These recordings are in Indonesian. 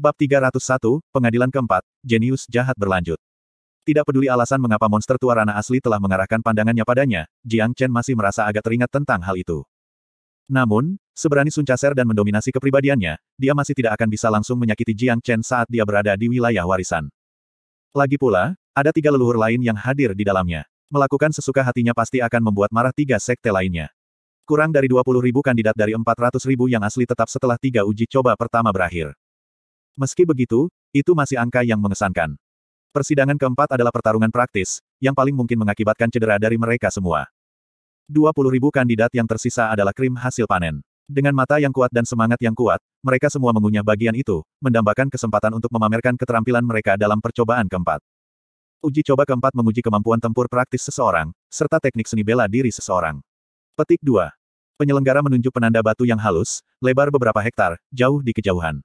Bab 301, Pengadilan keempat, Jenius jahat berlanjut. Tidak peduli alasan mengapa monster tua Rana asli telah mengarahkan pandangannya padanya, Jiang Chen masih merasa agak teringat tentang hal itu. Namun, seberani Sun Chaser dan mendominasi kepribadiannya, dia masih tidak akan bisa langsung menyakiti Jiang Chen saat dia berada di wilayah warisan. Lagi pula, ada tiga leluhur lain yang hadir di dalamnya. Melakukan sesuka hatinya pasti akan membuat marah tiga sekte lainnya. Kurang dari ribu kandidat dari ribu yang asli tetap setelah tiga uji coba pertama berakhir. Meski begitu, itu masih angka yang mengesankan. Persidangan keempat adalah pertarungan praktis, yang paling mungkin mengakibatkan cedera dari mereka semua. ribu kandidat yang tersisa adalah krim hasil panen. Dengan mata yang kuat dan semangat yang kuat, mereka semua mengunyah bagian itu, mendambakan kesempatan untuk memamerkan keterampilan mereka dalam percobaan keempat. Uji coba keempat menguji kemampuan tempur praktis seseorang, serta teknik seni bela diri seseorang. Petik 2. Penyelenggara menunjuk penanda batu yang halus, lebar beberapa hektar, jauh di kejauhan.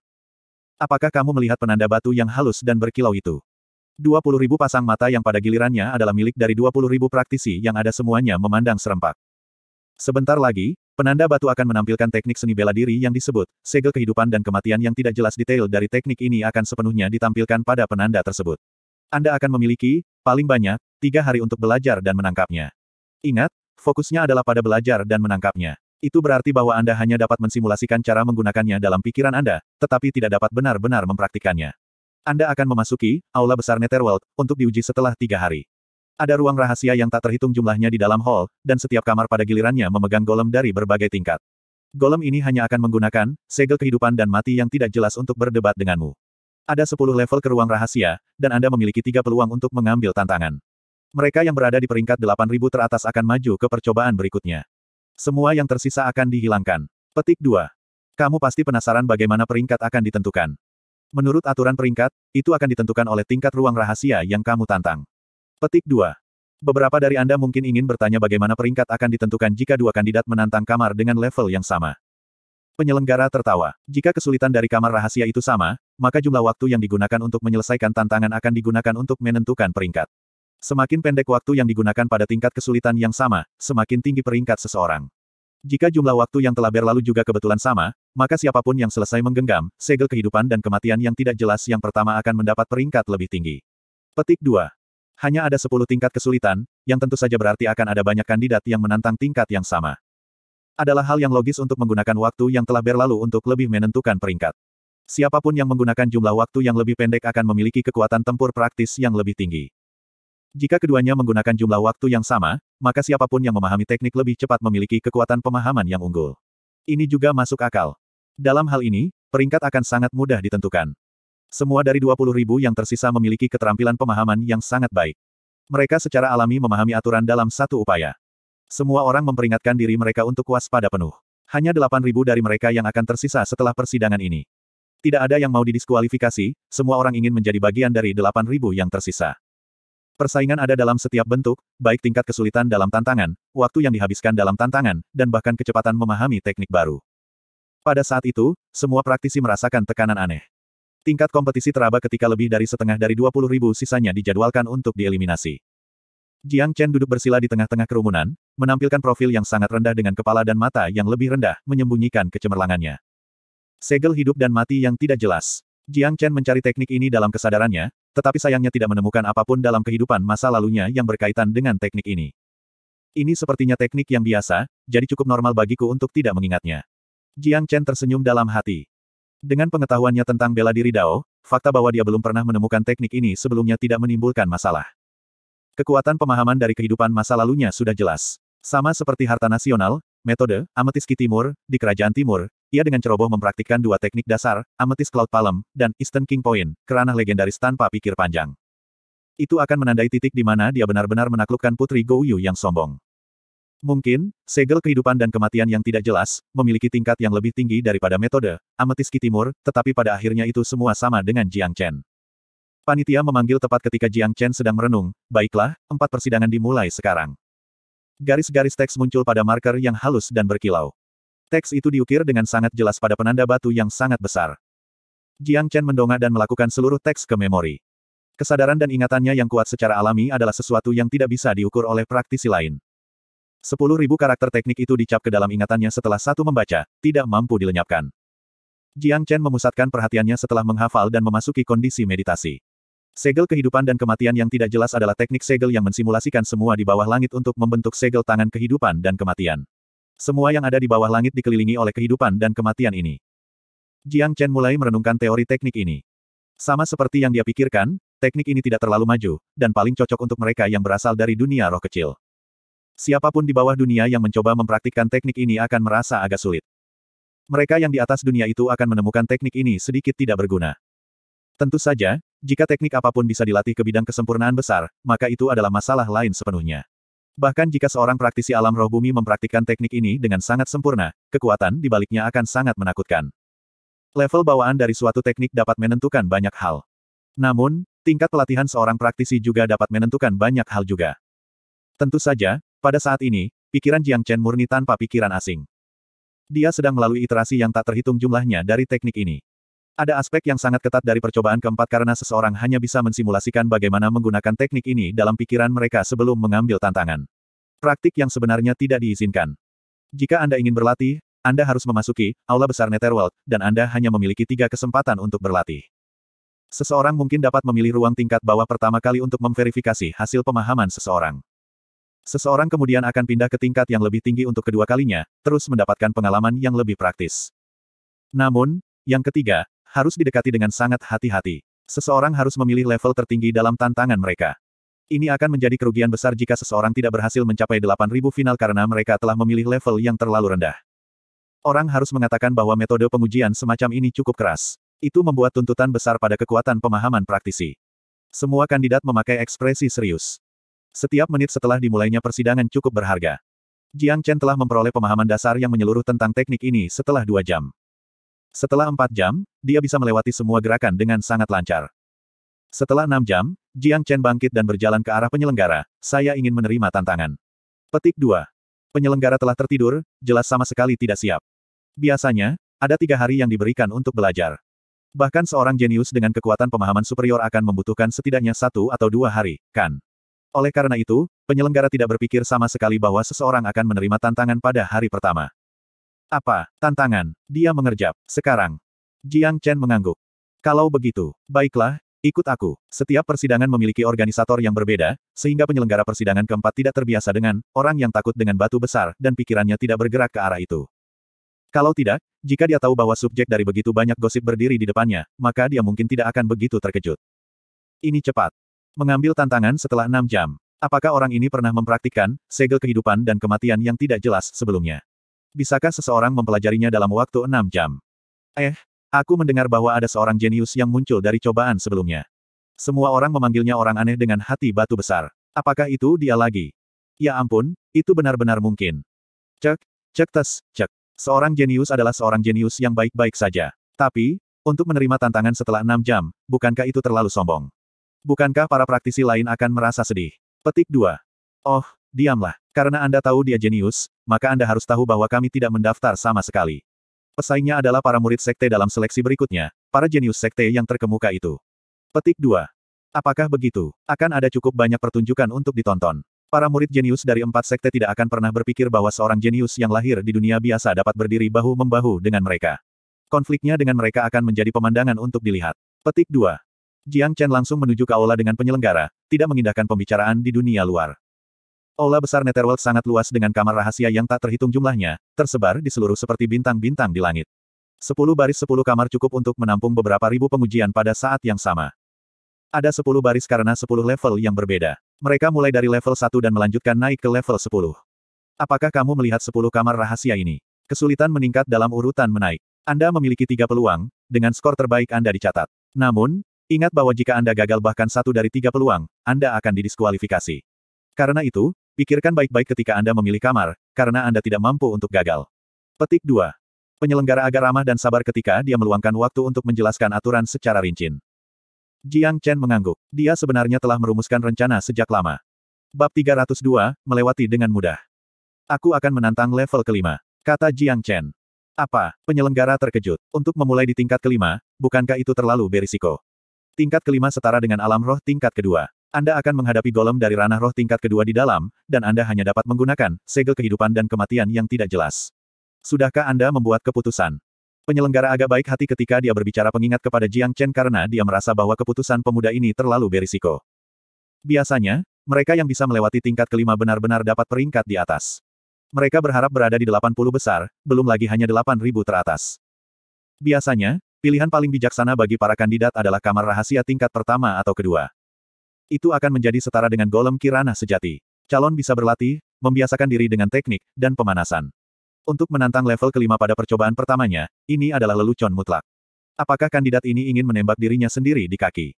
Apakah kamu melihat penanda batu yang halus dan berkilau itu? ribu pasang mata yang pada gilirannya adalah milik dari ribu praktisi yang ada semuanya memandang serempak. Sebentar lagi, penanda batu akan menampilkan teknik seni bela diri yang disebut, segel kehidupan dan kematian yang tidak jelas detail dari teknik ini akan sepenuhnya ditampilkan pada penanda tersebut. Anda akan memiliki, paling banyak, tiga hari untuk belajar dan menangkapnya. Ingat, fokusnya adalah pada belajar dan menangkapnya. Itu berarti bahwa Anda hanya dapat mensimulasikan cara menggunakannya dalam pikiran Anda, tetapi tidak dapat benar-benar mempraktikannya. Anda akan memasuki aula besar Netherworld untuk diuji setelah tiga hari. Ada ruang rahasia yang tak terhitung jumlahnya di dalam hall, dan setiap kamar pada gilirannya memegang golem dari berbagai tingkat. Golem ini hanya akan menggunakan segel kehidupan dan mati yang tidak jelas untuk berdebat denganmu. Ada sepuluh level ke ruang rahasia, dan Anda memiliki tiga peluang untuk mengambil tantangan. Mereka yang berada di peringkat delapan ribu teratas akan maju ke percobaan berikutnya. Semua yang tersisa akan dihilangkan. Petik 2. Kamu pasti penasaran bagaimana peringkat akan ditentukan. Menurut aturan peringkat, itu akan ditentukan oleh tingkat ruang rahasia yang kamu tantang. Petik 2. Beberapa dari Anda mungkin ingin bertanya bagaimana peringkat akan ditentukan jika dua kandidat menantang kamar dengan level yang sama. Penyelenggara tertawa. Jika kesulitan dari kamar rahasia itu sama, maka jumlah waktu yang digunakan untuk menyelesaikan tantangan akan digunakan untuk menentukan peringkat. Semakin pendek waktu yang digunakan pada tingkat kesulitan yang sama, semakin tinggi peringkat seseorang. Jika jumlah waktu yang telah berlalu juga kebetulan sama, maka siapapun yang selesai menggenggam, segel kehidupan dan kematian yang tidak jelas yang pertama akan mendapat peringkat lebih tinggi. Petik 2. Hanya ada 10 tingkat kesulitan, yang tentu saja berarti akan ada banyak kandidat yang menantang tingkat yang sama. Adalah hal yang logis untuk menggunakan waktu yang telah berlalu untuk lebih menentukan peringkat. Siapapun yang menggunakan jumlah waktu yang lebih pendek akan memiliki kekuatan tempur praktis yang lebih tinggi. Jika keduanya menggunakan jumlah waktu yang sama, maka siapapun yang memahami teknik lebih cepat memiliki kekuatan pemahaman yang unggul. Ini juga masuk akal. Dalam hal ini, peringkat akan sangat mudah ditentukan. Semua dari 20.000 yang tersisa memiliki keterampilan pemahaman yang sangat baik. Mereka secara alami memahami aturan dalam satu upaya. Semua orang memperingatkan diri mereka untuk waspada penuh. Hanya 8.000 dari mereka yang akan tersisa setelah persidangan ini. Tidak ada yang mau didiskualifikasi, semua orang ingin menjadi bagian dari 8.000 yang tersisa. Persaingan ada dalam setiap bentuk, baik tingkat kesulitan dalam tantangan, waktu yang dihabiskan dalam tantangan, dan bahkan kecepatan memahami teknik baru. Pada saat itu, semua praktisi merasakan tekanan aneh. Tingkat kompetisi teraba ketika lebih dari setengah dari 20 ribu sisanya dijadwalkan untuk dieliminasi. Jiang Chen duduk bersila di tengah-tengah kerumunan, menampilkan profil yang sangat rendah dengan kepala dan mata yang lebih rendah, menyembunyikan kecemerlangannya. Segel hidup dan mati yang tidak jelas. Jiang Chen mencari teknik ini dalam kesadarannya, tetapi sayangnya tidak menemukan apapun dalam kehidupan masa lalunya yang berkaitan dengan teknik ini. Ini sepertinya teknik yang biasa, jadi cukup normal bagiku untuk tidak mengingatnya. Jiang Chen tersenyum dalam hati. Dengan pengetahuannya tentang bela diri Dao, fakta bahwa dia belum pernah menemukan teknik ini sebelumnya tidak menimbulkan masalah. Kekuatan pemahaman dari kehidupan masa lalunya sudah jelas. Sama seperti harta nasional, metode, ametiski Timur, di kerajaan timur, ia dengan ceroboh mempraktikkan dua teknik dasar, Amethyst Cloud Palm, dan Eastern King Point, kerana legendaris tanpa pikir panjang. Itu akan menandai titik di mana dia benar-benar menaklukkan Putri Yu yang sombong. Mungkin, segel kehidupan dan kematian yang tidak jelas, memiliki tingkat yang lebih tinggi daripada metode, Amethyst Ki Timur, tetapi pada akhirnya itu semua sama dengan Jiang Chen. Panitia memanggil tepat ketika Jiang Chen sedang merenung, baiklah, empat persidangan dimulai sekarang. Garis-garis teks muncul pada marker yang halus dan berkilau. Teks itu diukir dengan sangat jelas pada penanda batu yang sangat besar. Jiang Chen mendongak dan melakukan seluruh teks ke memori. Kesadaran dan ingatannya yang kuat secara alami adalah sesuatu yang tidak bisa diukur oleh praktisi lain. Sepuluh ribu karakter teknik itu dicap ke dalam ingatannya setelah satu membaca, tidak mampu dilenyapkan. Jiang Chen memusatkan perhatiannya setelah menghafal dan memasuki kondisi meditasi. Segel kehidupan dan kematian yang tidak jelas adalah teknik segel yang mensimulasikan semua di bawah langit untuk membentuk segel tangan kehidupan dan kematian. Semua yang ada di bawah langit dikelilingi oleh kehidupan dan kematian ini. Jiang Chen mulai merenungkan teori teknik ini. Sama seperti yang dia pikirkan, teknik ini tidak terlalu maju, dan paling cocok untuk mereka yang berasal dari dunia roh kecil. Siapapun di bawah dunia yang mencoba mempraktikkan teknik ini akan merasa agak sulit. Mereka yang di atas dunia itu akan menemukan teknik ini sedikit tidak berguna. Tentu saja, jika teknik apapun bisa dilatih ke bidang kesempurnaan besar, maka itu adalah masalah lain sepenuhnya. Bahkan jika seorang praktisi alam roh bumi mempraktikkan teknik ini dengan sangat sempurna, kekuatan di baliknya akan sangat menakutkan. Level bawaan dari suatu teknik dapat menentukan banyak hal. Namun, tingkat pelatihan seorang praktisi juga dapat menentukan banyak hal juga. Tentu saja, pada saat ini, pikiran Jiang Chen murni tanpa pikiran asing. Dia sedang melalui iterasi yang tak terhitung jumlahnya dari teknik ini. Ada aspek yang sangat ketat dari percobaan keempat karena seseorang hanya bisa mensimulasikan bagaimana menggunakan teknik ini dalam pikiran mereka sebelum mengambil tantangan. Praktik yang sebenarnya tidak diizinkan. Jika Anda ingin berlatih, Anda harus memasuki Aula Besar Netherworld, dan Anda hanya memiliki tiga kesempatan untuk berlatih. Seseorang mungkin dapat memilih ruang tingkat bawah pertama kali untuk memverifikasi hasil pemahaman seseorang. Seseorang kemudian akan pindah ke tingkat yang lebih tinggi untuk kedua kalinya, terus mendapatkan pengalaman yang lebih praktis. Namun, yang ketiga, harus didekati dengan sangat hati-hati. Seseorang harus memilih level tertinggi dalam tantangan mereka. Ini akan menjadi kerugian besar jika seseorang tidak berhasil mencapai 8.000 final karena mereka telah memilih level yang terlalu rendah. Orang harus mengatakan bahwa metode pengujian semacam ini cukup keras. Itu membuat tuntutan besar pada kekuatan pemahaman praktisi. Semua kandidat memakai ekspresi serius. Setiap menit setelah dimulainya persidangan cukup berharga. Jiang Chen telah memperoleh pemahaman dasar yang menyeluruh tentang teknik ini setelah dua jam. Setelah empat jam, dia bisa melewati semua gerakan dengan sangat lancar. Setelah enam jam, Jiang Chen bangkit dan berjalan ke arah penyelenggara, saya ingin menerima tantangan. Petik 2. Penyelenggara telah tertidur, jelas sama sekali tidak siap. Biasanya, ada tiga hari yang diberikan untuk belajar. Bahkan seorang jenius dengan kekuatan pemahaman superior akan membutuhkan setidaknya satu atau dua hari, kan? Oleh karena itu, penyelenggara tidak berpikir sama sekali bahwa seseorang akan menerima tantangan pada hari pertama. Apa, tantangan? Dia mengerjap. Sekarang. Jiang Chen mengangguk. Kalau begitu, baiklah, ikut aku. Setiap persidangan memiliki organisator yang berbeda, sehingga penyelenggara persidangan keempat tidak terbiasa dengan orang yang takut dengan batu besar dan pikirannya tidak bergerak ke arah itu. Kalau tidak, jika dia tahu bahwa subjek dari begitu banyak gosip berdiri di depannya, maka dia mungkin tidak akan begitu terkejut. Ini cepat. Mengambil tantangan setelah enam jam. Apakah orang ini pernah mempraktikkan segel kehidupan dan kematian yang tidak jelas sebelumnya? Bisakah seseorang mempelajarinya dalam waktu enam jam? Eh, aku mendengar bahwa ada seorang jenius yang muncul dari cobaan sebelumnya. Semua orang memanggilnya orang aneh dengan hati batu besar. Apakah itu dia lagi? Ya ampun, itu benar-benar mungkin. Cek, cek tes, cek. Seorang jenius adalah seorang jenius yang baik-baik saja. Tapi, untuk menerima tantangan setelah enam jam, bukankah itu terlalu sombong? Bukankah para praktisi lain akan merasa sedih? Petik 2. Oh, diamlah. Karena Anda tahu dia jenius, maka Anda harus tahu bahwa kami tidak mendaftar sama sekali. Pesaingnya adalah para murid sekte dalam seleksi berikutnya, para jenius sekte yang terkemuka itu. Petik 2. Apakah begitu? Akan ada cukup banyak pertunjukan untuk ditonton. Para murid jenius dari empat sekte tidak akan pernah berpikir bahwa seorang jenius yang lahir di dunia biasa dapat berdiri bahu-membahu dengan mereka. Konfliknya dengan mereka akan menjadi pemandangan untuk dilihat. Petik 2. Jiang Chen langsung menuju ke aula dengan penyelenggara, tidak mengindahkan pembicaraan di dunia luar. Aula besar Netherworld sangat luas dengan kamar rahasia yang tak terhitung jumlahnya, tersebar di seluruh seperti bintang-bintang di langit. Sepuluh baris sepuluh kamar cukup untuk menampung beberapa ribu pengujian pada saat yang sama. Ada sepuluh baris karena sepuluh level yang berbeda. Mereka mulai dari level satu dan melanjutkan naik ke level sepuluh. Apakah kamu melihat sepuluh kamar rahasia ini? Kesulitan meningkat dalam urutan menaik. Anda memiliki tiga peluang, dengan skor terbaik Anda dicatat. Namun, ingat bahwa jika Anda gagal bahkan satu dari tiga peluang, Anda akan didiskualifikasi. Karena itu, Pikirkan baik-baik ketika Anda memilih kamar, karena Anda tidak mampu untuk gagal. Petik 2. Penyelenggara agar ramah dan sabar ketika dia meluangkan waktu untuk menjelaskan aturan secara rinci. Jiang Chen mengangguk. Dia sebenarnya telah merumuskan rencana sejak lama. Bab 302, melewati dengan mudah. Aku akan menantang level kelima. Kata Jiang Chen. Apa? Penyelenggara terkejut. Untuk memulai di tingkat kelima, bukankah itu terlalu berisiko? Tingkat kelima setara dengan alam roh tingkat kedua. Anda akan menghadapi golem dari ranah roh tingkat kedua di dalam, dan Anda hanya dapat menggunakan segel kehidupan dan kematian yang tidak jelas. Sudahkah Anda membuat keputusan? Penyelenggara agak baik hati ketika dia berbicara pengingat kepada Jiang Chen karena dia merasa bahwa keputusan pemuda ini terlalu berisiko. Biasanya, mereka yang bisa melewati tingkat kelima benar-benar dapat peringkat di atas. Mereka berharap berada di 80 besar, belum lagi hanya 8.000 teratas. Biasanya, pilihan paling bijaksana bagi para kandidat adalah kamar rahasia tingkat pertama atau kedua. Itu akan menjadi setara dengan golem Kirana sejati. Calon bisa berlatih, membiasakan diri dengan teknik, dan pemanasan. Untuk menantang level kelima pada percobaan pertamanya, ini adalah lelucon mutlak. Apakah kandidat ini ingin menembak dirinya sendiri di kaki?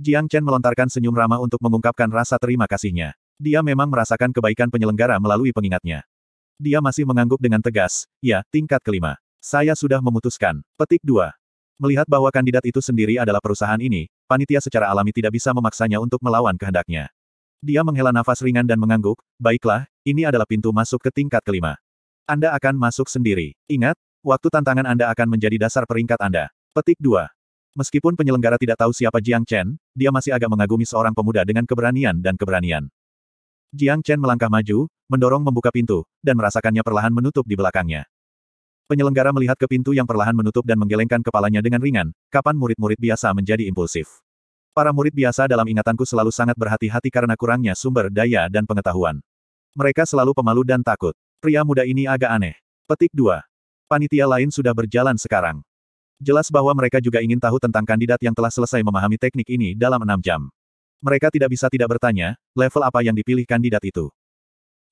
Jiang Chen melontarkan senyum ramah untuk mengungkapkan rasa terima kasihnya. Dia memang merasakan kebaikan penyelenggara melalui pengingatnya. Dia masih mengangguk dengan tegas, ya, tingkat kelima. Saya sudah memutuskan. Petik 2. Melihat bahwa kandidat itu sendiri adalah perusahaan ini, panitia secara alami tidak bisa memaksanya untuk melawan kehendaknya. Dia menghela nafas ringan dan mengangguk, baiklah, ini adalah pintu masuk ke tingkat kelima. Anda akan masuk sendiri. Ingat, waktu tantangan Anda akan menjadi dasar peringkat Anda. Petik 2. Meskipun penyelenggara tidak tahu siapa Jiang Chen, dia masih agak mengagumi seorang pemuda dengan keberanian dan keberanian. Jiang Chen melangkah maju, mendorong membuka pintu, dan merasakannya perlahan menutup di belakangnya. Penyelenggara melihat ke pintu yang perlahan menutup dan menggelengkan kepalanya dengan ringan, kapan murid-murid biasa menjadi impulsif. Para murid biasa dalam ingatanku selalu sangat berhati-hati karena kurangnya sumber daya dan pengetahuan. Mereka selalu pemalu dan takut. Pria muda ini agak aneh. Petik 2. Panitia lain sudah berjalan sekarang. Jelas bahwa mereka juga ingin tahu tentang kandidat yang telah selesai memahami teknik ini dalam enam jam. Mereka tidak bisa tidak bertanya, level apa yang dipilih kandidat itu.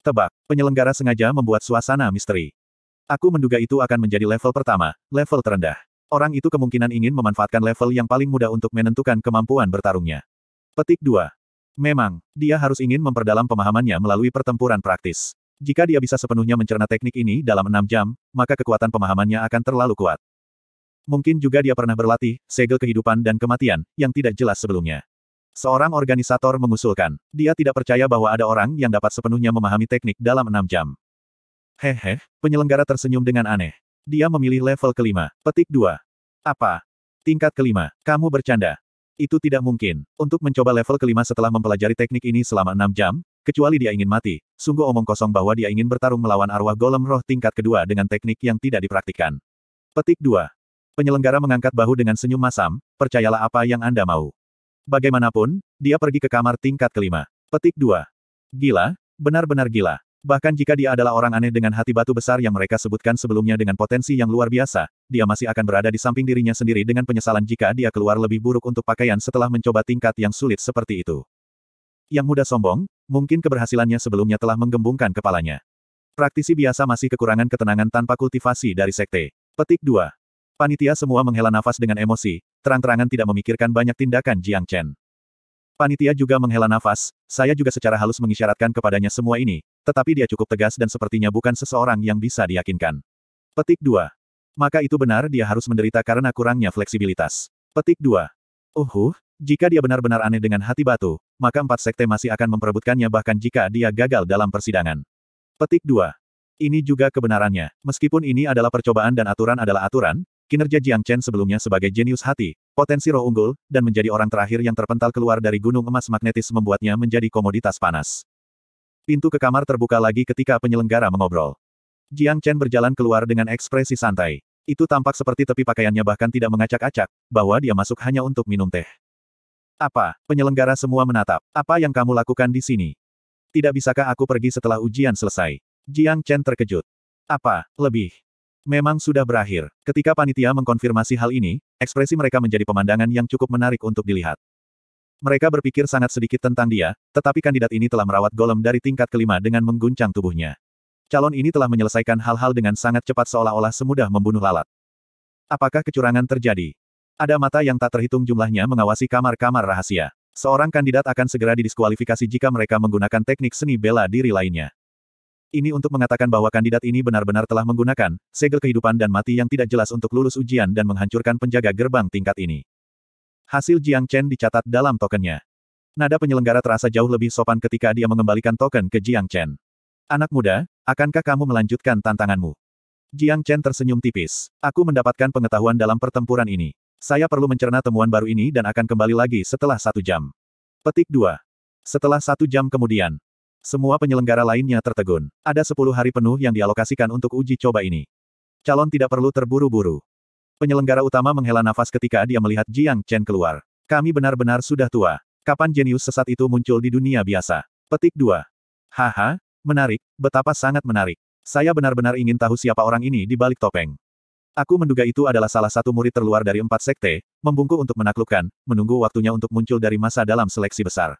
Tebak, penyelenggara sengaja membuat suasana misteri. Aku menduga itu akan menjadi level pertama, level terendah. Orang itu kemungkinan ingin memanfaatkan level yang paling mudah untuk menentukan kemampuan bertarungnya. Petik 2. Memang, dia harus ingin memperdalam pemahamannya melalui pertempuran praktis. Jika dia bisa sepenuhnya mencerna teknik ini dalam enam jam, maka kekuatan pemahamannya akan terlalu kuat. Mungkin juga dia pernah berlatih, segel kehidupan dan kematian, yang tidak jelas sebelumnya. Seorang organisator mengusulkan, dia tidak percaya bahwa ada orang yang dapat sepenuhnya memahami teknik dalam enam jam. Hehe, penyelenggara tersenyum dengan aneh. Dia memilih level kelima. Petik 2. Apa? Tingkat kelima. Kamu bercanda. Itu tidak mungkin. Untuk mencoba level kelima setelah mempelajari teknik ini selama enam jam, kecuali dia ingin mati, sungguh omong kosong bahwa dia ingin bertarung melawan arwah golem roh tingkat kedua dengan teknik yang tidak dipraktikkan. Petik 2. Penyelenggara mengangkat bahu dengan senyum masam, percayalah apa yang Anda mau. Bagaimanapun, dia pergi ke kamar tingkat kelima. Petik 2. Gila, benar-benar gila. Bahkan jika dia adalah orang aneh dengan hati batu besar yang mereka sebutkan sebelumnya dengan potensi yang luar biasa, dia masih akan berada di samping dirinya sendiri dengan penyesalan jika dia keluar lebih buruk untuk pakaian setelah mencoba tingkat yang sulit seperti itu. Yang muda sombong, mungkin keberhasilannya sebelumnya telah menggembungkan kepalanya. Praktisi biasa masih kekurangan ketenangan tanpa kultivasi dari sekte. Petik 2. Panitia semua menghela nafas dengan emosi, terang-terangan tidak memikirkan banyak tindakan Jiang Chen. Panitia juga menghela nafas, saya juga secara halus mengisyaratkan kepadanya semua ini, tetapi dia cukup tegas dan sepertinya bukan seseorang yang bisa diyakinkan. Petik 2. Maka itu benar dia harus menderita karena kurangnya fleksibilitas. Petik 2. Uhuh, jika dia benar-benar aneh dengan hati batu, maka empat sekte masih akan memperebutkannya bahkan jika dia gagal dalam persidangan. Petik 2. Ini juga kebenarannya. Meskipun ini adalah percobaan dan aturan adalah aturan, kinerja Jiang Chen sebelumnya sebagai jenius hati, potensi roh unggul, dan menjadi orang terakhir yang terpental keluar dari gunung emas magnetis membuatnya menjadi komoditas panas. Pintu ke kamar terbuka lagi ketika penyelenggara mengobrol. Jiang Chen berjalan keluar dengan ekspresi santai. Itu tampak seperti tepi pakaiannya bahkan tidak mengacak-acak, bahwa dia masuk hanya untuk minum teh. Apa? Penyelenggara semua menatap. Apa yang kamu lakukan di sini? Tidak bisakah aku pergi setelah ujian selesai? Jiang Chen terkejut. Apa? Lebih. Memang sudah berakhir. Ketika panitia mengkonfirmasi hal ini, ekspresi mereka menjadi pemandangan yang cukup menarik untuk dilihat. Mereka berpikir sangat sedikit tentang dia, tetapi kandidat ini telah merawat golem dari tingkat kelima dengan mengguncang tubuhnya. Calon ini telah menyelesaikan hal-hal dengan sangat cepat seolah-olah semudah membunuh lalat. Apakah kecurangan terjadi? Ada mata yang tak terhitung jumlahnya mengawasi kamar-kamar rahasia. Seorang kandidat akan segera didiskualifikasi jika mereka menggunakan teknik seni bela diri lainnya. Ini untuk mengatakan bahwa kandidat ini benar-benar telah menggunakan segel kehidupan dan mati yang tidak jelas untuk lulus ujian dan menghancurkan penjaga gerbang tingkat ini. Hasil Jiang Chen dicatat dalam tokennya. Nada penyelenggara terasa jauh lebih sopan ketika dia mengembalikan token ke Jiang Chen. Anak muda, akankah kamu melanjutkan tantanganmu? Jiang Chen tersenyum tipis. Aku mendapatkan pengetahuan dalam pertempuran ini. Saya perlu mencerna temuan baru ini dan akan kembali lagi setelah satu jam. Petik 2. Setelah satu jam kemudian, semua penyelenggara lainnya tertegun. Ada sepuluh hari penuh yang dialokasikan untuk uji coba ini. Calon tidak perlu terburu-buru. Penyelenggara utama menghela nafas ketika dia melihat Jiang Chen keluar. Kami benar-benar sudah tua. Kapan jenius sesat itu muncul di dunia biasa? Petik 2. Haha, menarik, betapa sangat menarik. Saya benar-benar ingin tahu siapa orang ini di balik topeng. Aku menduga itu adalah salah satu murid terluar dari empat sekte, membungkuk untuk menaklukkan, menunggu waktunya untuk muncul dari masa dalam seleksi besar.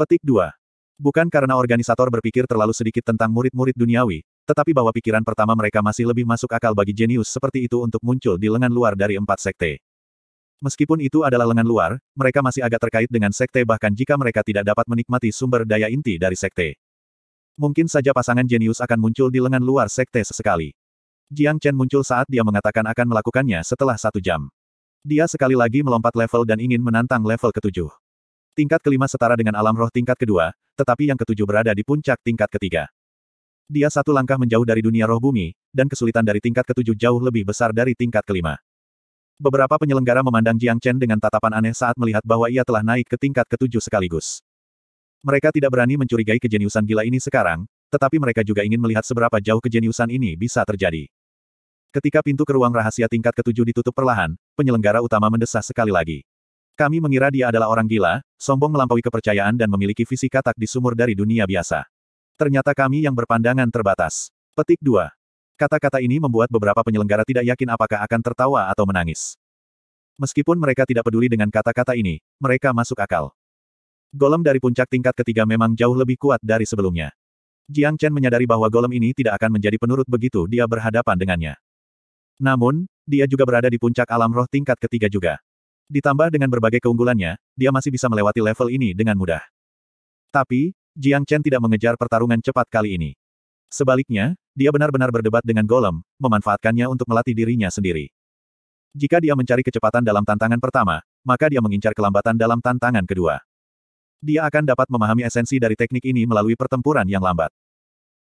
Petik 2. Bukan karena organisator berpikir terlalu sedikit tentang murid-murid duniawi, tetapi bahwa pikiran pertama mereka masih lebih masuk akal bagi jenius seperti itu untuk muncul di lengan luar dari empat sekte. Meskipun itu adalah lengan luar, mereka masih agak terkait dengan sekte bahkan jika mereka tidak dapat menikmati sumber daya inti dari sekte. Mungkin saja pasangan jenius akan muncul di lengan luar sekte sesekali. Jiang Chen muncul saat dia mengatakan akan melakukannya setelah satu jam. Dia sekali lagi melompat level dan ingin menantang level ketujuh. Tingkat kelima setara dengan alam roh tingkat kedua, tetapi yang ketujuh berada di puncak tingkat ketiga. Dia satu langkah menjauh dari dunia roh bumi, dan kesulitan dari tingkat ketujuh jauh lebih besar dari tingkat kelima. Beberapa penyelenggara memandang Jiang Chen dengan tatapan aneh saat melihat bahwa ia telah naik ke tingkat ketujuh sekaligus. Mereka tidak berani mencurigai kejeniusan gila ini sekarang, tetapi mereka juga ingin melihat seberapa jauh kejeniusan ini bisa terjadi. Ketika pintu ke ruang rahasia tingkat ketujuh ditutup perlahan, penyelenggara utama mendesah sekali lagi. Kami mengira dia adalah orang gila, sombong melampaui kepercayaan dan memiliki visi katak di sumur dari dunia biasa. Ternyata kami yang berpandangan terbatas. Petik 2. Kata-kata ini membuat beberapa penyelenggara tidak yakin apakah akan tertawa atau menangis. Meskipun mereka tidak peduli dengan kata-kata ini, mereka masuk akal. Golem dari puncak tingkat ketiga memang jauh lebih kuat dari sebelumnya. Jiang Chen menyadari bahwa golem ini tidak akan menjadi penurut begitu dia berhadapan dengannya. Namun, dia juga berada di puncak alam roh tingkat ketiga juga. Ditambah dengan berbagai keunggulannya, dia masih bisa melewati level ini dengan mudah. Tapi, Jiang Chen tidak mengejar pertarungan cepat kali ini. Sebaliknya, dia benar-benar berdebat dengan Golem, memanfaatkannya untuk melatih dirinya sendiri. Jika dia mencari kecepatan dalam tantangan pertama, maka dia mengincar kelambatan dalam tantangan kedua. Dia akan dapat memahami esensi dari teknik ini melalui pertempuran yang lambat.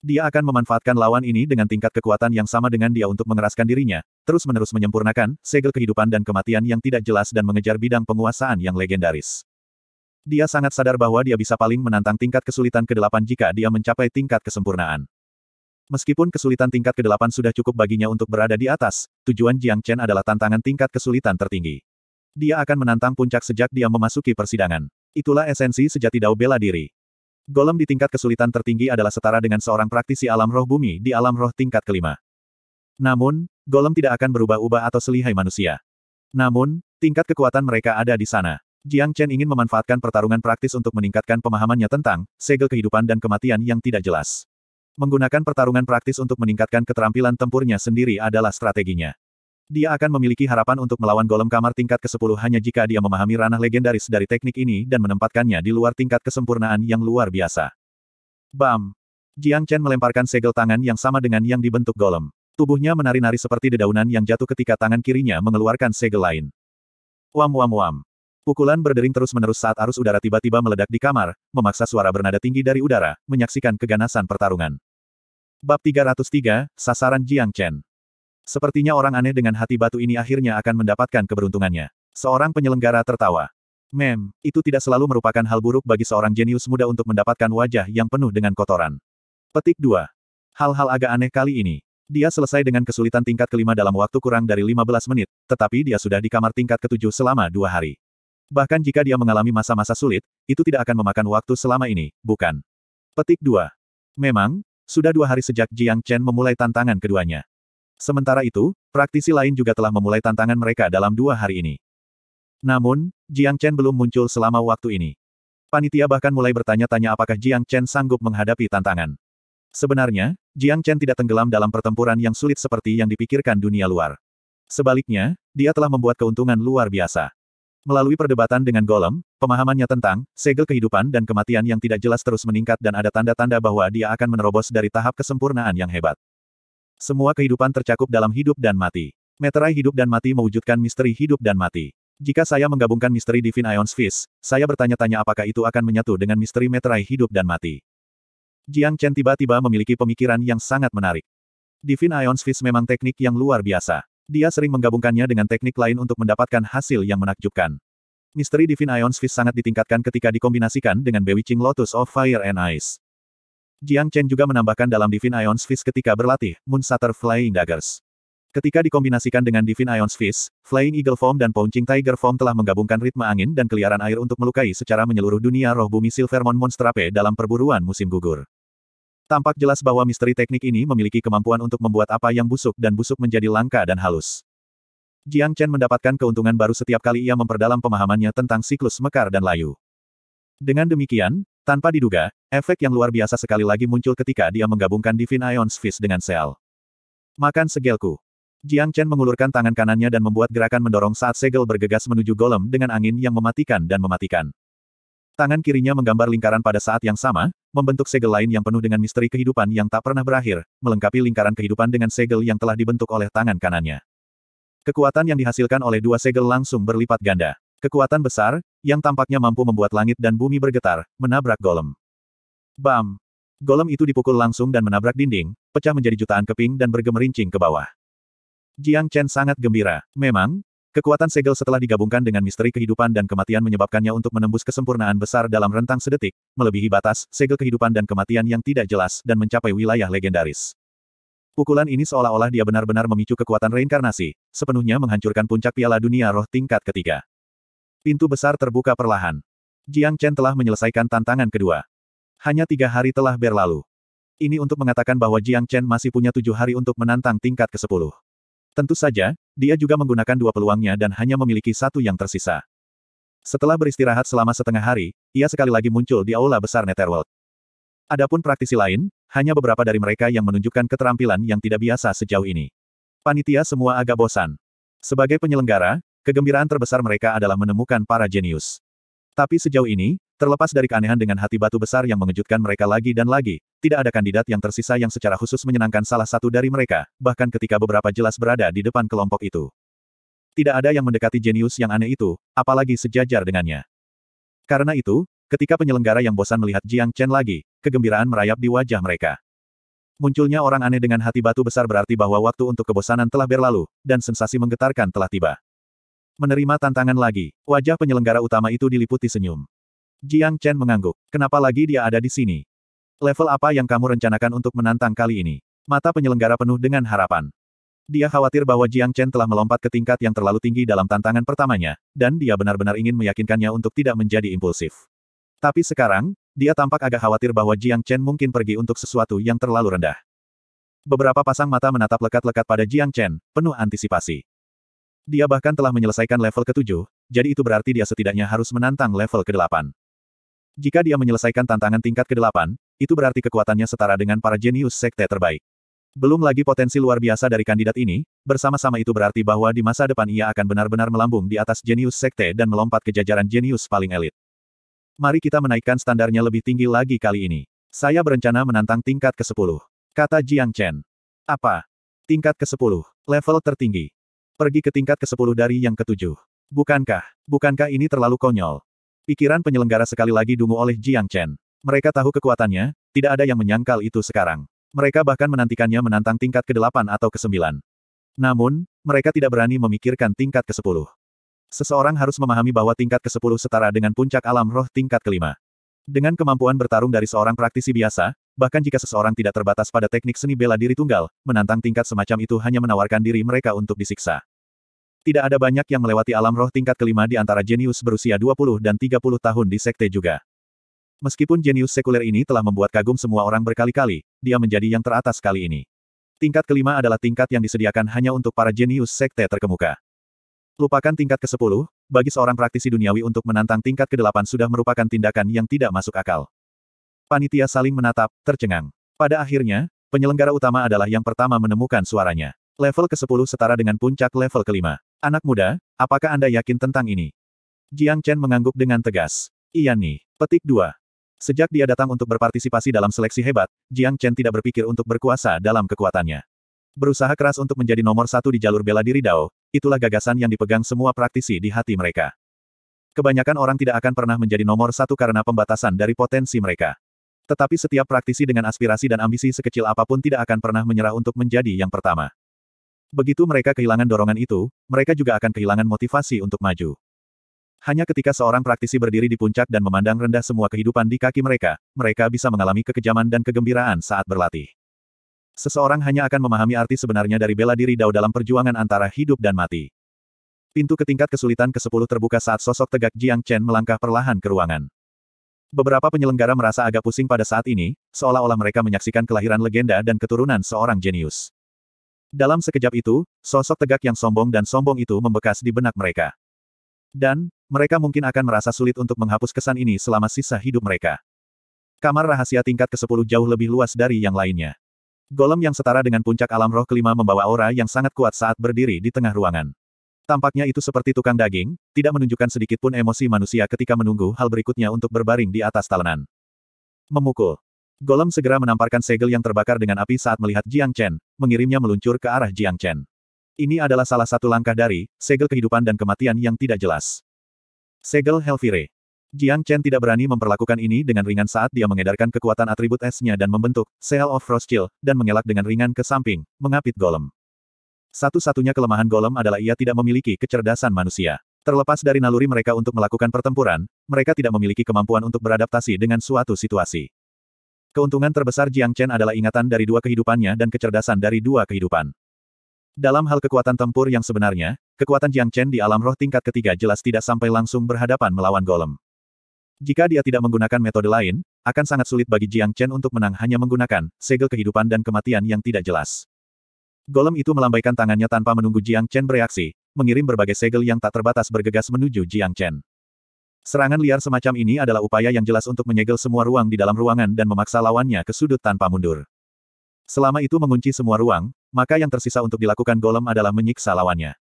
Dia akan memanfaatkan lawan ini dengan tingkat kekuatan yang sama dengan dia untuk mengeraskan dirinya, terus-menerus menyempurnakan, segel kehidupan dan kematian yang tidak jelas dan mengejar bidang penguasaan yang legendaris. Dia sangat sadar bahwa dia bisa paling menantang tingkat kesulitan ke-8 jika dia mencapai tingkat kesempurnaan. Meskipun kesulitan tingkat ke-8 sudah cukup baginya untuk berada di atas, tujuan Jiang Chen adalah tantangan tingkat kesulitan tertinggi. Dia akan menantang puncak sejak dia memasuki persidangan. Itulah esensi sejati dao bela diri. Golem di tingkat kesulitan tertinggi adalah setara dengan seorang praktisi alam roh bumi di alam roh tingkat kelima. Namun, golem tidak akan berubah-ubah atau selihai manusia. Namun, tingkat kekuatan mereka ada di sana. Jiang Chen ingin memanfaatkan pertarungan praktis untuk meningkatkan pemahamannya tentang segel kehidupan dan kematian yang tidak jelas. Menggunakan pertarungan praktis untuk meningkatkan keterampilan tempurnya sendiri adalah strateginya. Dia akan memiliki harapan untuk melawan golem kamar tingkat ke-10 hanya jika dia memahami ranah legendaris dari teknik ini dan menempatkannya di luar tingkat kesempurnaan yang luar biasa. Bam! Jiang Chen melemparkan segel tangan yang sama dengan yang dibentuk golem. Tubuhnya menari-nari seperti dedaunan yang jatuh ketika tangan kirinya mengeluarkan segel lain. Wam wam wam. Pukulan berdering terus-menerus saat arus udara tiba-tiba meledak di kamar, memaksa suara bernada tinggi dari udara, menyaksikan keganasan pertarungan. Bab 303, Sasaran Jiang Chen. Sepertinya orang aneh dengan hati batu ini akhirnya akan mendapatkan keberuntungannya. Seorang penyelenggara tertawa. Mem, itu tidak selalu merupakan hal buruk bagi seorang jenius muda untuk mendapatkan wajah yang penuh dengan kotoran. Petik 2. Hal-hal agak aneh kali ini. Dia selesai dengan kesulitan tingkat kelima dalam waktu kurang dari 15 menit, tetapi dia sudah di kamar tingkat ketujuh selama dua hari. Bahkan jika dia mengalami masa-masa sulit, itu tidak akan memakan waktu selama ini, bukan? Petik 2. Memang, sudah dua hari sejak Jiang Chen memulai tantangan keduanya. Sementara itu, praktisi lain juga telah memulai tantangan mereka dalam dua hari ini. Namun, Jiang Chen belum muncul selama waktu ini. Panitia bahkan mulai bertanya-tanya apakah Jiang Chen sanggup menghadapi tantangan. Sebenarnya, Jiang Chen tidak tenggelam dalam pertempuran yang sulit seperti yang dipikirkan dunia luar. Sebaliknya, dia telah membuat keuntungan luar biasa. Melalui perdebatan dengan Golem, pemahamannya tentang segel kehidupan dan kematian yang tidak jelas terus meningkat dan ada tanda-tanda bahwa dia akan menerobos dari tahap kesempurnaan yang hebat. Semua kehidupan tercakup dalam hidup dan mati. Meterai hidup dan mati mewujudkan misteri hidup dan mati. Jika saya menggabungkan misteri Divine Ions Fist, saya bertanya-tanya apakah itu akan menyatu dengan misteri meterai hidup dan mati. Jiang Chen tiba-tiba memiliki pemikiran yang sangat menarik. Divine Ions Fist memang teknik yang luar biasa. Dia sering menggabungkannya dengan teknik lain untuk mendapatkan hasil yang menakjubkan. Misteri Divine Ions Fist sangat ditingkatkan ketika dikombinasikan dengan Bewitching Lotus of Fire and Ice. Jiang Chen juga menambahkan dalam Divine Ions Fist ketika berlatih, Moon Sutter Flying Daggers. Ketika dikombinasikan dengan Divine Ions Fist, Flying Eagle Form dan Pouncing Tiger Form telah menggabungkan ritme angin dan keliaran air untuk melukai secara menyeluruh dunia roh bumi Silvermon Monstrape dalam perburuan musim gugur. Tampak jelas bahwa misteri teknik ini memiliki kemampuan untuk membuat apa yang busuk dan busuk menjadi langka dan halus. Jiang Chen mendapatkan keuntungan baru setiap kali ia memperdalam pemahamannya tentang siklus mekar dan layu. Dengan demikian, tanpa diduga, efek yang luar biasa sekali lagi muncul ketika dia menggabungkan Divine Ion Fist dengan Seal. Makan segelku. Jiang Chen mengulurkan tangan kanannya dan membuat gerakan mendorong saat segel bergegas menuju golem dengan angin yang mematikan dan mematikan. Tangan kirinya menggambar lingkaran pada saat yang sama, membentuk segel lain yang penuh dengan misteri kehidupan yang tak pernah berakhir, melengkapi lingkaran kehidupan dengan segel yang telah dibentuk oleh tangan kanannya. Kekuatan yang dihasilkan oleh dua segel langsung berlipat ganda. Kekuatan besar, yang tampaknya mampu membuat langit dan bumi bergetar, menabrak golem. Bam! Golem itu dipukul langsung dan menabrak dinding, pecah menjadi jutaan keping dan bergemerincing ke bawah. Jiang Chen sangat gembira. Memang, Kekuatan segel setelah digabungkan dengan misteri kehidupan dan kematian menyebabkannya untuk menembus kesempurnaan besar dalam rentang sedetik, melebihi batas, segel kehidupan dan kematian yang tidak jelas, dan mencapai wilayah legendaris. Pukulan ini seolah-olah dia benar-benar memicu kekuatan reinkarnasi, sepenuhnya menghancurkan puncak piala dunia roh tingkat ketiga. Pintu besar terbuka perlahan. Jiang Chen telah menyelesaikan tantangan kedua. Hanya tiga hari telah berlalu. Ini untuk mengatakan bahwa Jiang Chen masih punya tujuh hari untuk menantang tingkat ke sepuluh. Tentu saja, dia juga menggunakan dua peluangnya dan hanya memiliki satu yang tersisa. Setelah beristirahat selama setengah hari, ia sekali lagi muncul di aula besar Netherworld. Adapun praktisi lain, hanya beberapa dari mereka yang menunjukkan keterampilan yang tidak biasa sejauh ini. Panitia semua agak bosan. Sebagai penyelenggara, kegembiraan terbesar mereka adalah menemukan para jenius. Tapi sejauh ini, Terlepas dari keanehan dengan hati batu besar yang mengejutkan mereka lagi dan lagi, tidak ada kandidat yang tersisa yang secara khusus menyenangkan salah satu dari mereka, bahkan ketika beberapa jelas berada di depan kelompok itu. Tidak ada yang mendekati jenius yang aneh itu, apalagi sejajar dengannya. Karena itu, ketika penyelenggara yang bosan melihat Jiang Chen lagi, kegembiraan merayap di wajah mereka. Munculnya orang aneh dengan hati batu besar berarti bahwa waktu untuk kebosanan telah berlalu, dan sensasi menggetarkan telah tiba. Menerima tantangan lagi, wajah penyelenggara utama itu diliputi senyum. Jiang Chen mengangguk. Kenapa lagi dia ada di sini? Level apa yang kamu rencanakan untuk menantang kali ini? Mata penyelenggara penuh dengan harapan. Dia khawatir bahwa Jiang Chen telah melompat ke tingkat yang terlalu tinggi dalam tantangan pertamanya, dan dia benar-benar ingin meyakinkannya untuk tidak menjadi impulsif. Tapi sekarang, dia tampak agak khawatir bahwa Jiang Chen mungkin pergi untuk sesuatu yang terlalu rendah. Beberapa pasang mata menatap lekat-lekat pada Jiang Chen, penuh antisipasi. Dia bahkan telah menyelesaikan level ke-7, jadi itu berarti dia setidaknya harus menantang level ke-8. Jika dia menyelesaikan tantangan tingkat ke-8, itu berarti kekuatannya setara dengan para jenius sekte terbaik. Belum lagi potensi luar biasa dari kandidat ini, bersama-sama itu berarti bahwa di masa depan ia akan benar-benar melambung di atas jenius sekte dan melompat ke jajaran jenius paling elit. Mari kita menaikkan standarnya lebih tinggi lagi kali ini. Saya berencana menantang tingkat ke-10. Kata Jiang Chen. Apa? Tingkat ke-10. Level tertinggi. Pergi ke tingkat ke-10 dari yang ketujuh. Bukankah, bukankah ini terlalu konyol? Pikiran penyelenggara sekali lagi dungu oleh Jiang Chen. Mereka tahu kekuatannya, tidak ada yang menyangkal itu sekarang. Mereka bahkan menantikannya menantang tingkat ke-8 atau ke-9. Namun, mereka tidak berani memikirkan tingkat ke-10. Seseorang harus memahami bahwa tingkat ke-10 setara dengan puncak alam roh tingkat kelima. Dengan kemampuan bertarung dari seorang praktisi biasa, bahkan jika seseorang tidak terbatas pada teknik seni bela diri tunggal, menantang tingkat semacam itu hanya menawarkan diri mereka untuk disiksa. Tidak ada banyak yang melewati alam roh tingkat kelima di antara jenius berusia 20 dan 30 tahun di sekte juga. Meskipun jenius sekuler ini telah membuat kagum semua orang berkali-kali, dia menjadi yang teratas kali ini. Tingkat kelima adalah tingkat yang disediakan hanya untuk para jenius sekte terkemuka. Lupakan tingkat ke-10, bagi seorang praktisi duniawi untuk menantang tingkat ke-8 sudah merupakan tindakan yang tidak masuk akal. Panitia saling menatap, tercengang. Pada akhirnya, penyelenggara utama adalah yang pertama menemukan suaranya. Level ke-10 setara dengan puncak level kelima. Anak muda, apakah Anda yakin tentang ini? Jiang Chen mengangguk dengan tegas. Iya nih. Petik 2. Sejak dia datang untuk berpartisipasi dalam seleksi hebat, Jiang Chen tidak berpikir untuk berkuasa dalam kekuatannya. Berusaha keras untuk menjadi nomor satu di jalur bela diri Dao, itulah gagasan yang dipegang semua praktisi di hati mereka. Kebanyakan orang tidak akan pernah menjadi nomor satu karena pembatasan dari potensi mereka. Tetapi setiap praktisi dengan aspirasi dan ambisi sekecil apapun tidak akan pernah menyerah untuk menjadi yang pertama. Begitu mereka kehilangan dorongan itu, mereka juga akan kehilangan motivasi untuk maju. Hanya ketika seorang praktisi berdiri di puncak dan memandang rendah semua kehidupan di kaki mereka, mereka bisa mengalami kekejaman dan kegembiraan saat berlatih. Seseorang hanya akan memahami arti sebenarnya dari bela diri Dao dalam perjuangan antara hidup dan mati. Pintu ke tingkat kesulitan ke-10 terbuka saat sosok tegak Jiang Chen melangkah perlahan ke ruangan. Beberapa penyelenggara merasa agak pusing pada saat ini, seolah-olah mereka menyaksikan kelahiran legenda dan keturunan seorang jenius. Dalam sekejap itu, sosok tegak yang sombong dan sombong itu membekas di benak mereka. Dan, mereka mungkin akan merasa sulit untuk menghapus kesan ini selama sisa hidup mereka. Kamar rahasia tingkat ke-10 jauh lebih luas dari yang lainnya. Golem yang setara dengan puncak alam roh kelima membawa aura yang sangat kuat saat berdiri di tengah ruangan. Tampaknya itu seperti tukang daging, tidak menunjukkan sedikitpun emosi manusia ketika menunggu hal berikutnya untuk berbaring di atas talenan. Memukul. Golem segera menamparkan segel yang terbakar dengan api saat melihat Jiang Chen, mengirimnya meluncur ke arah Jiang Chen. Ini adalah salah satu langkah dari segel kehidupan dan kematian yang tidak jelas. Segel Helvire. Jiang Chen tidak berani memperlakukan ini dengan ringan saat dia mengedarkan kekuatan atribut esnya dan membentuk Seal of Frost Chill dan mengelak dengan ringan ke samping, mengapit golem. Satu-satunya kelemahan golem adalah ia tidak memiliki kecerdasan manusia. Terlepas dari naluri mereka untuk melakukan pertempuran, mereka tidak memiliki kemampuan untuk beradaptasi dengan suatu situasi. Keuntungan terbesar Jiang Chen adalah ingatan dari dua kehidupannya dan kecerdasan dari dua kehidupan. Dalam hal kekuatan tempur yang sebenarnya, kekuatan Jiang Chen di alam roh tingkat ketiga jelas tidak sampai langsung berhadapan melawan golem. Jika dia tidak menggunakan metode lain, akan sangat sulit bagi Jiang Chen untuk menang hanya menggunakan segel kehidupan dan kematian yang tidak jelas. Golem itu melambaikan tangannya tanpa menunggu Jiang Chen bereaksi, mengirim berbagai segel yang tak terbatas bergegas menuju Jiang Chen. Serangan liar semacam ini adalah upaya yang jelas untuk menyegel semua ruang di dalam ruangan dan memaksa lawannya ke sudut tanpa mundur. Selama itu mengunci semua ruang, maka yang tersisa untuk dilakukan golem adalah menyiksa lawannya.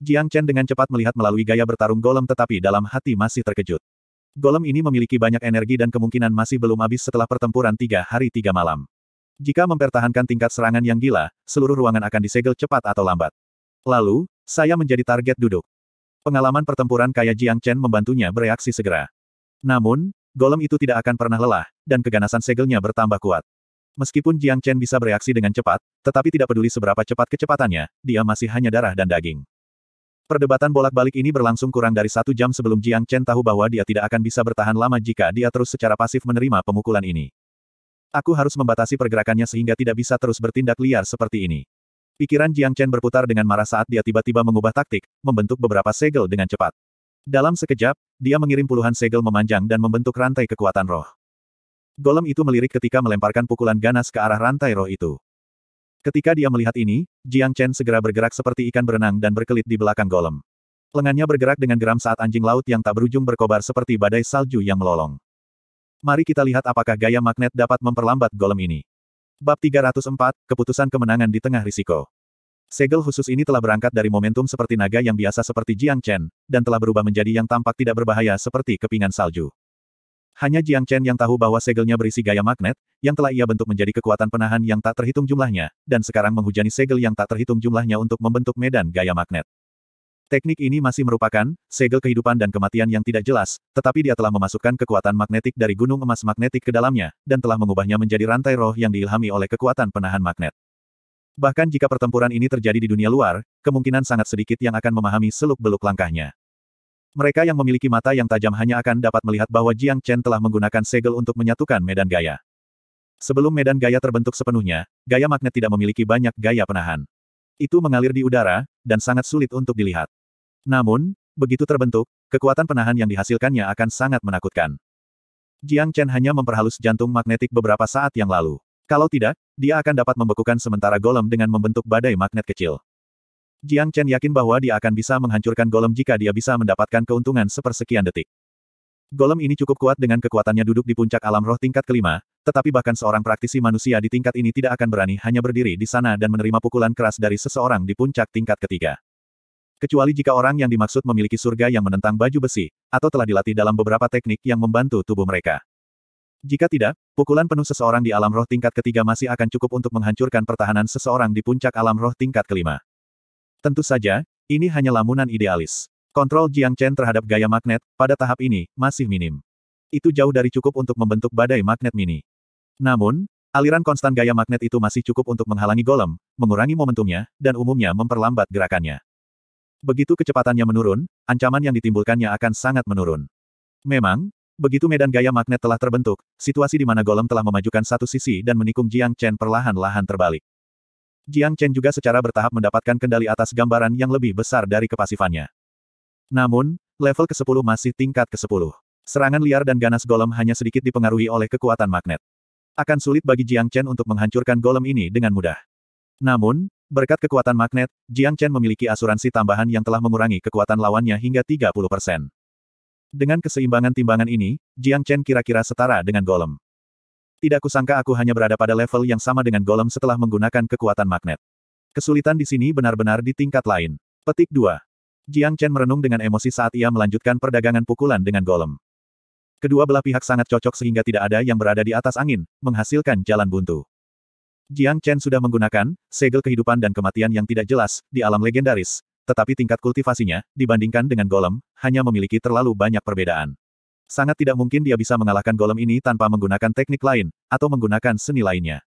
Jiang Chen dengan cepat melihat melalui gaya bertarung golem tetapi dalam hati masih terkejut. Golem ini memiliki banyak energi dan kemungkinan masih belum habis setelah pertempuran tiga hari tiga malam. Jika mempertahankan tingkat serangan yang gila, seluruh ruangan akan disegel cepat atau lambat. Lalu, saya menjadi target duduk. Pengalaman pertempuran kaya Jiang Chen membantunya bereaksi segera. Namun, golem itu tidak akan pernah lelah, dan keganasan segelnya bertambah kuat. Meskipun Jiang Chen bisa bereaksi dengan cepat, tetapi tidak peduli seberapa cepat kecepatannya, dia masih hanya darah dan daging. Perdebatan bolak-balik ini berlangsung kurang dari satu jam sebelum Jiang Chen tahu bahwa dia tidak akan bisa bertahan lama jika dia terus secara pasif menerima pemukulan ini. Aku harus membatasi pergerakannya sehingga tidak bisa terus bertindak liar seperti ini. Pikiran Jiang Chen berputar dengan marah saat dia tiba-tiba mengubah taktik, membentuk beberapa segel dengan cepat. Dalam sekejap, dia mengirim puluhan segel memanjang dan membentuk rantai kekuatan roh. Golem itu melirik ketika melemparkan pukulan ganas ke arah rantai roh itu. Ketika dia melihat ini, Jiang Chen segera bergerak seperti ikan berenang dan berkelit di belakang golem. Lengannya bergerak dengan geram saat anjing laut yang tak berujung berkobar seperti badai salju yang melolong. Mari kita lihat apakah gaya magnet dapat memperlambat golem ini. Bab 304, Keputusan Kemenangan di Tengah Risiko. Segel khusus ini telah berangkat dari momentum seperti naga yang biasa seperti Jiang Chen, dan telah berubah menjadi yang tampak tidak berbahaya seperti kepingan salju. Hanya Jiang Chen yang tahu bahwa segelnya berisi gaya magnet, yang telah ia bentuk menjadi kekuatan penahan yang tak terhitung jumlahnya, dan sekarang menghujani segel yang tak terhitung jumlahnya untuk membentuk medan gaya magnet. Teknik ini masih merupakan segel kehidupan dan kematian yang tidak jelas, tetapi dia telah memasukkan kekuatan magnetik dari gunung emas magnetik ke dalamnya, dan telah mengubahnya menjadi rantai roh yang diilhami oleh kekuatan penahan magnet. Bahkan jika pertempuran ini terjadi di dunia luar, kemungkinan sangat sedikit yang akan memahami seluk-beluk langkahnya. Mereka yang memiliki mata yang tajam hanya akan dapat melihat bahwa Jiang Chen telah menggunakan segel untuk menyatukan medan gaya. Sebelum medan gaya terbentuk sepenuhnya, gaya magnet tidak memiliki banyak gaya penahan. Itu mengalir di udara, dan sangat sulit untuk dilihat. Namun, begitu terbentuk, kekuatan penahan yang dihasilkannya akan sangat menakutkan. Jiang Chen hanya memperhalus jantung magnetik beberapa saat yang lalu. Kalau tidak, dia akan dapat membekukan sementara golem dengan membentuk badai magnet kecil. Jiang Chen yakin bahwa dia akan bisa menghancurkan golem jika dia bisa mendapatkan keuntungan sepersekian detik. Golem ini cukup kuat dengan kekuatannya duduk di puncak alam roh tingkat kelima, tetapi bahkan seorang praktisi manusia di tingkat ini tidak akan berani hanya berdiri di sana dan menerima pukulan keras dari seseorang di puncak tingkat ketiga. Kecuali jika orang yang dimaksud memiliki surga yang menentang baju besi, atau telah dilatih dalam beberapa teknik yang membantu tubuh mereka. Jika tidak, pukulan penuh seseorang di alam roh tingkat ketiga masih akan cukup untuk menghancurkan pertahanan seseorang di puncak alam roh tingkat kelima. Tentu saja, ini hanya lamunan idealis. Kontrol Jiang Chen terhadap gaya magnet, pada tahap ini, masih minim. Itu jauh dari cukup untuk membentuk badai magnet mini. Namun, aliran konstan gaya magnet itu masih cukup untuk menghalangi golem, mengurangi momentumnya, dan umumnya memperlambat gerakannya. Begitu kecepatannya menurun, ancaman yang ditimbulkannya akan sangat menurun. Memang, begitu medan gaya magnet telah terbentuk, situasi di mana golem telah memajukan satu sisi dan menikung Jiang Chen perlahan-lahan terbalik. Jiang Chen juga secara bertahap mendapatkan kendali atas gambaran yang lebih besar dari kepasifannya. Namun, level ke-10 masih tingkat ke-10. Serangan liar dan ganas golem hanya sedikit dipengaruhi oleh kekuatan magnet. Akan sulit bagi Jiang Chen untuk menghancurkan golem ini dengan mudah. Namun, Berkat kekuatan magnet, Jiang Chen memiliki asuransi tambahan yang telah mengurangi kekuatan lawannya hingga 30 persen. Dengan keseimbangan timbangan ini, Jiang Chen kira-kira setara dengan golem. Tidak kusangka aku hanya berada pada level yang sama dengan golem setelah menggunakan kekuatan magnet. Kesulitan di sini benar-benar di tingkat lain. Petik 2. Jiang Chen merenung dengan emosi saat ia melanjutkan perdagangan pukulan dengan golem. Kedua belah pihak sangat cocok sehingga tidak ada yang berada di atas angin, menghasilkan jalan buntu. Jiang Chen sudah menggunakan segel kehidupan dan kematian yang tidak jelas di alam legendaris, tetapi tingkat kultivasinya, dibandingkan dengan golem, hanya memiliki terlalu banyak perbedaan. Sangat tidak mungkin dia bisa mengalahkan golem ini tanpa menggunakan teknik lain, atau menggunakan seni lainnya.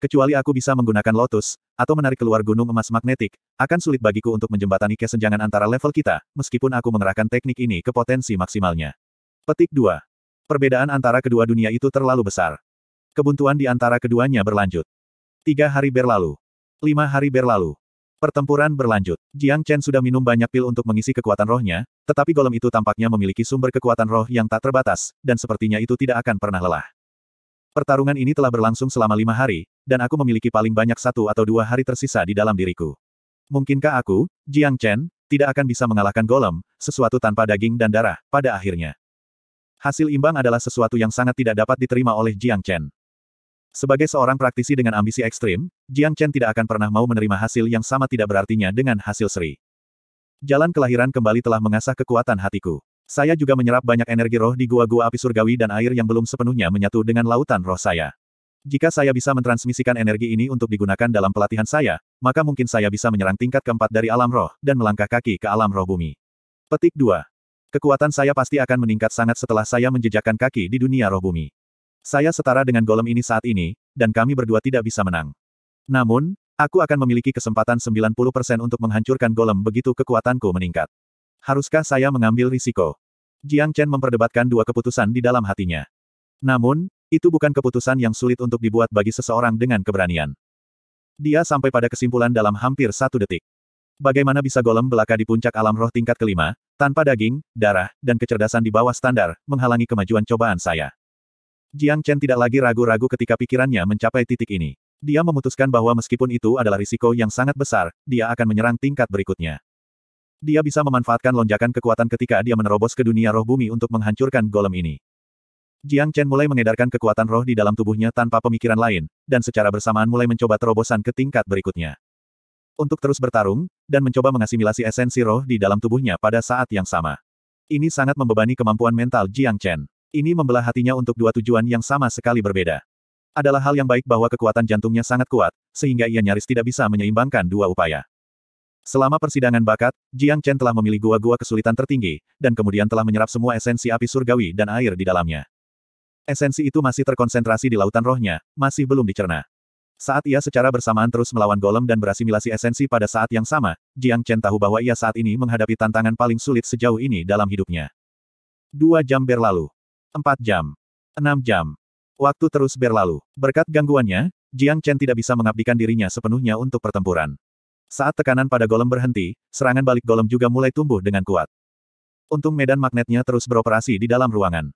Kecuali aku bisa menggunakan lotus, atau menarik keluar gunung emas magnetik, akan sulit bagiku untuk menjembatani kesenjangan antara level kita, meskipun aku mengerahkan teknik ini ke potensi maksimalnya. Petik 2. Perbedaan antara kedua dunia itu terlalu besar. Kebuntuan di antara keduanya berlanjut. Tiga hari berlalu. Lima hari berlalu. Pertempuran berlanjut. Jiang Chen sudah minum banyak pil untuk mengisi kekuatan rohnya, tetapi golem itu tampaknya memiliki sumber kekuatan roh yang tak terbatas, dan sepertinya itu tidak akan pernah lelah. Pertarungan ini telah berlangsung selama lima hari, dan aku memiliki paling banyak satu atau dua hari tersisa di dalam diriku. Mungkinkah aku, Jiang Chen, tidak akan bisa mengalahkan golem, sesuatu tanpa daging dan darah, pada akhirnya. Hasil imbang adalah sesuatu yang sangat tidak dapat diterima oleh Jiang Chen. Sebagai seorang praktisi dengan ambisi ekstrim, Jiang Chen tidak akan pernah mau menerima hasil yang sama tidak berartinya dengan hasil seri. Jalan kelahiran kembali telah mengasah kekuatan hatiku. Saya juga menyerap banyak energi roh di gua-gua api surgawi dan air yang belum sepenuhnya menyatu dengan lautan roh saya. Jika saya bisa mentransmisikan energi ini untuk digunakan dalam pelatihan saya, maka mungkin saya bisa menyerang tingkat keempat dari alam roh, dan melangkah kaki ke alam roh bumi. Petik 2. Kekuatan saya pasti akan meningkat sangat setelah saya menjejakkan kaki di dunia roh bumi. Saya setara dengan golem ini saat ini, dan kami berdua tidak bisa menang. Namun, aku akan memiliki kesempatan 90% untuk menghancurkan golem begitu kekuatanku meningkat. Haruskah saya mengambil risiko? Jiang Chen memperdebatkan dua keputusan di dalam hatinya. Namun, itu bukan keputusan yang sulit untuk dibuat bagi seseorang dengan keberanian. Dia sampai pada kesimpulan dalam hampir satu detik. Bagaimana bisa golem belaka di puncak alam roh tingkat kelima, tanpa daging, darah, dan kecerdasan di bawah standar, menghalangi kemajuan cobaan saya? Jiang Chen tidak lagi ragu-ragu ketika pikirannya mencapai titik ini. Dia memutuskan bahwa meskipun itu adalah risiko yang sangat besar, dia akan menyerang tingkat berikutnya. Dia bisa memanfaatkan lonjakan kekuatan ketika dia menerobos ke dunia roh bumi untuk menghancurkan golem ini. Jiang Chen mulai mengedarkan kekuatan roh di dalam tubuhnya tanpa pemikiran lain, dan secara bersamaan mulai mencoba terobosan ke tingkat berikutnya. Untuk terus bertarung, dan mencoba mengasimilasi esensi roh di dalam tubuhnya pada saat yang sama. Ini sangat membebani kemampuan mental Jiang Chen. Ini membelah hatinya untuk dua tujuan yang sama sekali berbeda. Adalah hal yang baik bahwa kekuatan jantungnya sangat kuat, sehingga ia nyaris tidak bisa menyeimbangkan dua upaya. Selama persidangan bakat, Jiang Chen telah memilih gua-gua kesulitan tertinggi, dan kemudian telah menyerap semua esensi api surgawi dan air di dalamnya. Esensi itu masih terkonsentrasi di lautan rohnya, masih belum dicerna. Saat ia secara bersamaan terus melawan golem dan berasimilasi esensi pada saat yang sama, Jiang Chen tahu bahwa ia saat ini menghadapi tantangan paling sulit sejauh ini dalam hidupnya. Dua jam berlalu. 4 jam. 6 jam. Waktu terus berlalu. Berkat gangguannya, Jiang Chen tidak bisa mengabdikan dirinya sepenuhnya untuk pertempuran. Saat tekanan pada golem berhenti, serangan balik golem juga mulai tumbuh dengan kuat. Untung medan magnetnya terus beroperasi di dalam ruangan.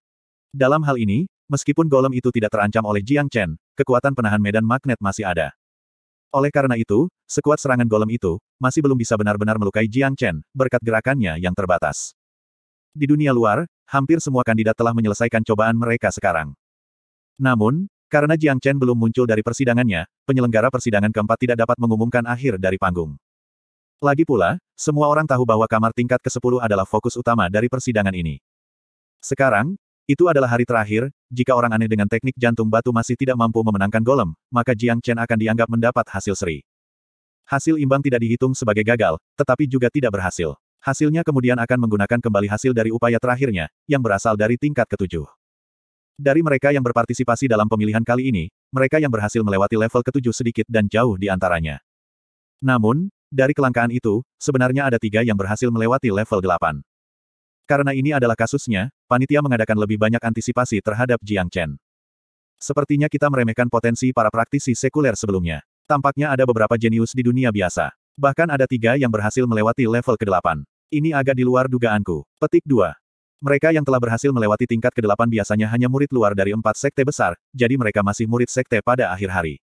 Dalam hal ini, meskipun golem itu tidak terancam oleh Jiang Chen, kekuatan penahan medan magnet masih ada. Oleh karena itu, sekuat serangan golem itu, masih belum bisa benar-benar melukai Jiang Chen, berkat gerakannya yang terbatas. Di dunia luar, hampir semua kandidat telah menyelesaikan cobaan mereka sekarang. Namun, karena Jiang Chen belum muncul dari persidangannya, penyelenggara persidangan keempat tidak dapat mengumumkan akhir dari panggung. Lagi pula, semua orang tahu bahwa kamar tingkat ke-10 adalah fokus utama dari persidangan ini. Sekarang, itu adalah hari terakhir, jika orang aneh dengan teknik jantung batu masih tidak mampu memenangkan golem, maka Jiang Chen akan dianggap mendapat hasil seri. Hasil imbang tidak dihitung sebagai gagal, tetapi juga tidak berhasil. Hasilnya kemudian akan menggunakan kembali hasil dari upaya terakhirnya, yang berasal dari tingkat ketujuh. Dari mereka yang berpartisipasi dalam pemilihan kali ini, mereka yang berhasil melewati level ketujuh sedikit dan jauh di antaranya. Namun, dari kelangkaan itu, sebenarnya ada tiga yang berhasil melewati level delapan. Karena ini adalah kasusnya, panitia mengadakan lebih banyak antisipasi terhadap Jiang Chen. Sepertinya kita meremehkan potensi para praktisi sekuler sebelumnya. Tampaknya ada beberapa jenius di dunia biasa. Bahkan ada tiga yang berhasil melewati level ke-8. Ini agak di luar dugaanku. Petik 2. Mereka yang telah berhasil melewati tingkat ke-8 biasanya hanya murid luar dari empat sekte besar, jadi mereka masih murid sekte pada akhir hari.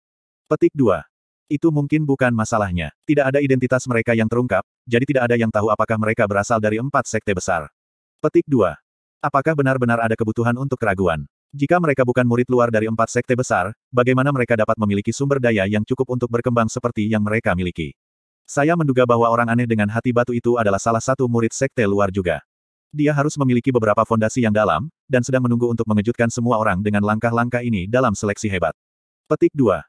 Petik 2. Itu mungkin bukan masalahnya. Tidak ada identitas mereka yang terungkap, jadi tidak ada yang tahu apakah mereka berasal dari empat sekte besar. Petik 2. Apakah benar-benar ada kebutuhan untuk keraguan? Jika mereka bukan murid luar dari empat sekte besar, bagaimana mereka dapat memiliki sumber daya yang cukup untuk berkembang seperti yang mereka miliki? Saya menduga bahwa orang aneh dengan hati batu itu adalah salah satu murid sekte luar juga. Dia harus memiliki beberapa fondasi yang dalam, dan sedang menunggu untuk mengejutkan semua orang dengan langkah-langkah ini dalam seleksi hebat. Petik 2.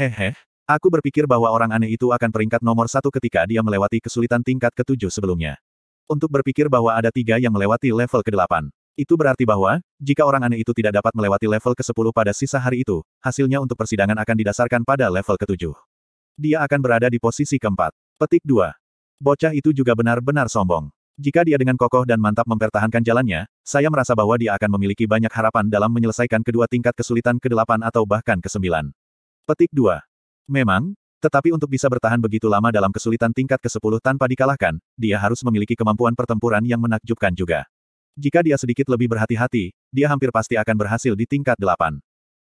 Hehe, aku berpikir bahwa orang aneh itu akan peringkat nomor satu ketika dia melewati kesulitan tingkat ketujuh sebelumnya. Untuk berpikir bahwa ada tiga yang melewati level ke-8. Itu berarti bahwa, jika orang aneh itu tidak dapat melewati level ke-10 pada sisa hari itu, hasilnya untuk persidangan akan didasarkan pada level ketujuh dia akan berada di posisi keempat. Petik 2. Bocah itu juga benar-benar sombong. Jika dia dengan kokoh dan mantap mempertahankan jalannya, saya merasa bahwa dia akan memiliki banyak harapan dalam menyelesaikan kedua tingkat kesulitan ke-8 atau bahkan ke-9. Petik 2. Memang, tetapi untuk bisa bertahan begitu lama dalam kesulitan tingkat ke-10 tanpa dikalahkan, dia harus memiliki kemampuan pertempuran yang menakjubkan juga. Jika dia sedikit lebih berhati-hati, dia hampir pasti akan berhasil di tingkat 8.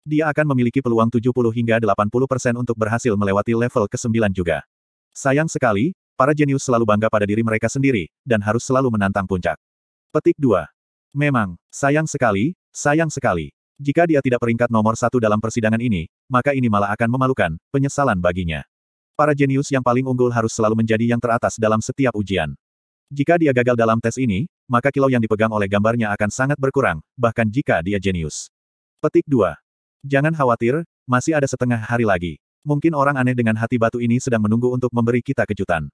Dia akan memiliki peluang 70 hingga 80 persen untuk berhasil melewati level ke-9 juga. Sayang sekali, para jenius selalu bangga pada diri mereka sendiri, dan harus selalu menantang puncak. Petik 2. Memang, sayang sekali, sayang sekali. Jika dia tidak peringkat nomor satu dalam persidangan ini, maka ini malah akan memalukan, penyesalan baginya. Para jenius yang paling unggul harus selalu menjadi yang teratas dalam setiap ujian. Jika dia gagal dalam tes ini, maka kilau yang dipegang oleh gambarnya akan sangat berkurang, bahkan jika dia jenius. Petik 2. Jangan khawatir, masih ada setengah hari lagi. Mungkin orang aneh dengan hati batu ini sedang menunggu untuk memberi kita kejutan.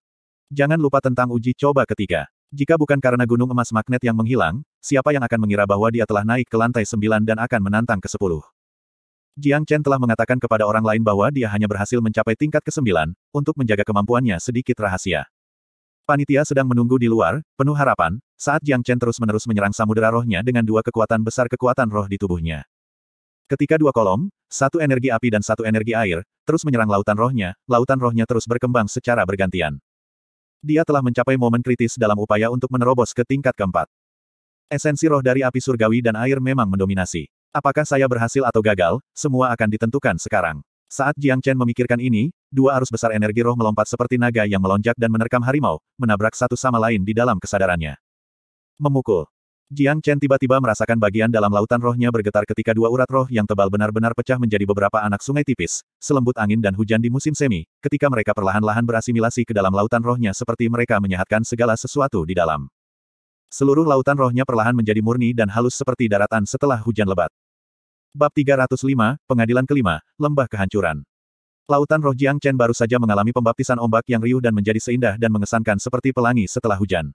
Jangan lupa tentang uji coba ketiga. Jika bukan karena gunung emas magnet yang menghilang, siapa yang akan mengira bahwa dia telah naik ke lantai sembilan dan akan menantang ke sepuluh? Jiang Chen telah mengatakan kepada orang lain bahwa dia hanya berhasil mencapai tingkat ke-9, untuk menjaga kemampuannya sedikit rahasia. Panitia sedang menunggu di luar, penuh harapan, saat Jiang Chen terus-menerus menyerang samudera rohnya dengan dua kekuatan besar kekuatan roh di tubuhnya. Ketika dua kolom, satu energi api dan satu energi air, terus menyerang lautan rohnya, lautan rohnya terus berkembang secara bergantian. Dia telah mencapai momen kritis dalam upaya untuk menerobos ke tingkat keempat. Esensi roh dari api surgawi dan air memang mendominasi. Apakah saya berhasil atau gagal, semua akan ditentukan sekarang. Saat Jiang Chen memikirkan ini, dua arus besar energi roh melompat seperti naga yang melonjak dan menerkam harimau, menabrak satu sama lain di dalam kesadarannya. Memukul. Jiang Chen tiba-tiba merasakan bagian dalam lautan rohnya bergetar ketika dua urat roh yang tebal benar-benar pecah menjadi beberapa anak sungai tipis, selembut angin dan hujan di musim semi, ketika mereka perlahan-lahan berasimilasi ke dalam lautan rohnya seperti mereka menyehatkan segala sesuatu di dalam. Seluruh lautan rohnya perlahan menjadi murni dan halus seperti daratan setelah hujan lebat. Bab 305, Pengadilan Kelima, Lembah Kehancuran Lautan roh Jiang Chen baru saja mengalami pembaptisan ombak yang riuh dan menjadi seindah dan mengesankan seperti pelangi setelah hujan.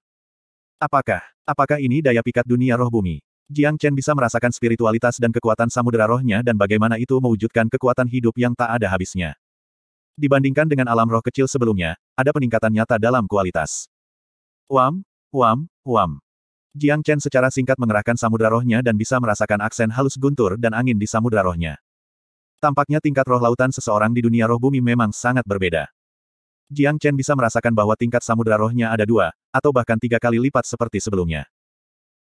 Apakah, apakah ini daya pikat dunia roh bumi? Jiang Chen bisa merasakan spiritualitas dan kekuatan samudera rohnya dan bagaimana itu mewujudkan kekuatan hidup yang tak ada habisnya. Dibandingkan dengan alam roh kecil sebelumnya, ada peningkatan nyata dalam kualitas. Wam, wam, wam. Jiang Chen secara singkat mengerahkan samudera rohnya dan bisa merasakan aksen halus guntur dan angin di samudera rohnya. Tampaknya tingkat roh lautan seseorang di dunia roh bumi memang sangat berbeda. Jiang Chen bisa merasakan bahwa tingkat samudera rohnya ada dua, atau bahkan tiga kali lipat seperti sebelumnya.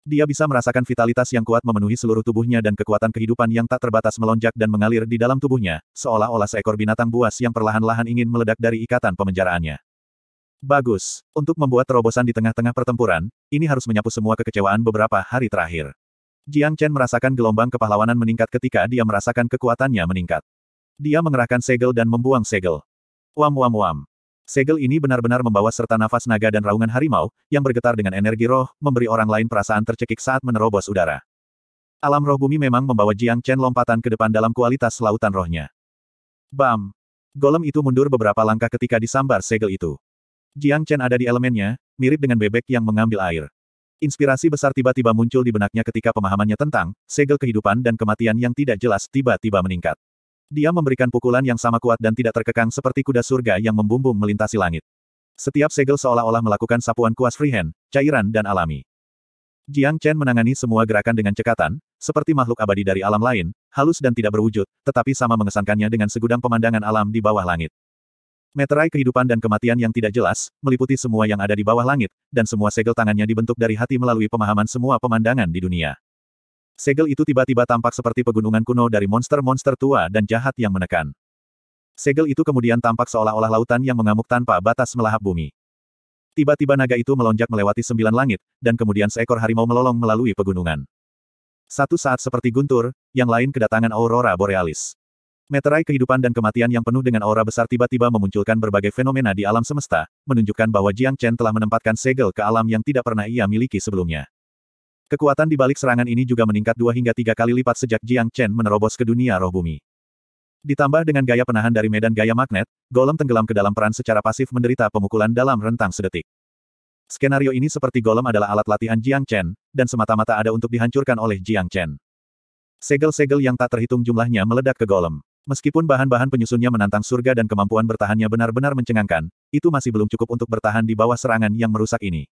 Dia bisa merasakan vitalitas yang kuat memenuhi seluruh tubuhnya dan kekuatan kehidupan yang tak terbatas melonjak dan mengalir di dalam tubuhnya, seolah-olah seekor binatang buas yang perlahan-lahan ingin meledak dari ikatan pemenjaraannya. Bagus. Untuk membuat terobosan di tengah-tengah pertempuran, ini harus menyapu semua kekecewaan beberapa hari terakhir. Jiang Chen merasakan gelombang kepahlawanan meningkat ketika dia merasakan kekuatannya meningkat. Dia mengerahkan segel dan membuang segel. Wam wam wam. Segel ini benar-benar membawa serta nafas naga dan raungan harimau, yang bergetar dengan energi roh, memberi orang lain perasaan tercekik saat menerobos udara. Alam roh bumi memang membawa Jiang Chen lompatan ke depan dalam kualitas lautan rohnya. Bam! Golem itu mundur beberapa langkah ketika disambar segel itu. Jiang Chen ada di elemennya, mirip dengan bebek yang mengambil air. Inspirasi besar tiba-tiba muncul di benaknya ketika pemahamannya tentang segel kehidupan dan kematian yang tidak jelas tiba-tiba meningkat. Dia memberikan pukulan yang sama kuat dan tidak terkekang seperti kuda surga yang membumbung melintasi langit. Setiap segel seolah-olah melakukan sapuan kuas freehand, cairan dan alami. Jiang Chen menangani semua gerakan dengan cekatan, seperti makhluk abadi dari alam lain, halus dan tidak berwujud, tetapi sama mengesankannya dengan segudang pemandangan alam di bawah langit. Meterai kehidupan dan kematian yang tidak jelas, meliputi semua yang ada di bawah langit, dan semua segel tangannya dibentuk dari hati melalui pemahaman semua pemandangan di dunia. Segel itu tiba-tiba tampak seperti pegunungan kuno dari monster-monster tua dan jahat yang menekan. Segel itu kemudian tampak seolah-olah lautan yang mengamuk tanpa batas melahap bumi. Tiba-tiba naga itu melonjak melewati sembilan langit, dan kemudian seekor harimau melolong melalui pegunungan. Satu saat seperti guntur, yang lain kedatangan aurora borealis. Meterai kehidupan dan kematian yang penuh dengan aura besar tiba-tiba memunculkan berbagai fenomena di alam semesta, menunjukkan bahwa Jiang Chen telah menempatkan segel ke alam yang tidak pernah ia miliki sebelumnya. Kekuatan di balik serangan ini juga meningkat dua hingga tiga kali lipat sejak Jiang Chen menerobos ke dunia roh bumi. Ditambah dengan gaya penahan dari medan gaya magnet, Golem tenggelam ke dalam peran secara pasif menderita pemukulan dalam rentang sedetik. Skenario ini seperti Golem adalah alat latihan Jiang Chen, dan semata-mata ada untuk dihancurkan oleh Jiang Chen. Segel-segel yang tak terhitung jumlahnya meledak ke golem. Meskipun bahan-bahan penyusunnya menantang surga dan kemampuan bertahannya benar-benar mencengangkan, itu masih belum cukup untuk bertahan di bawah serangan yang merusak ini.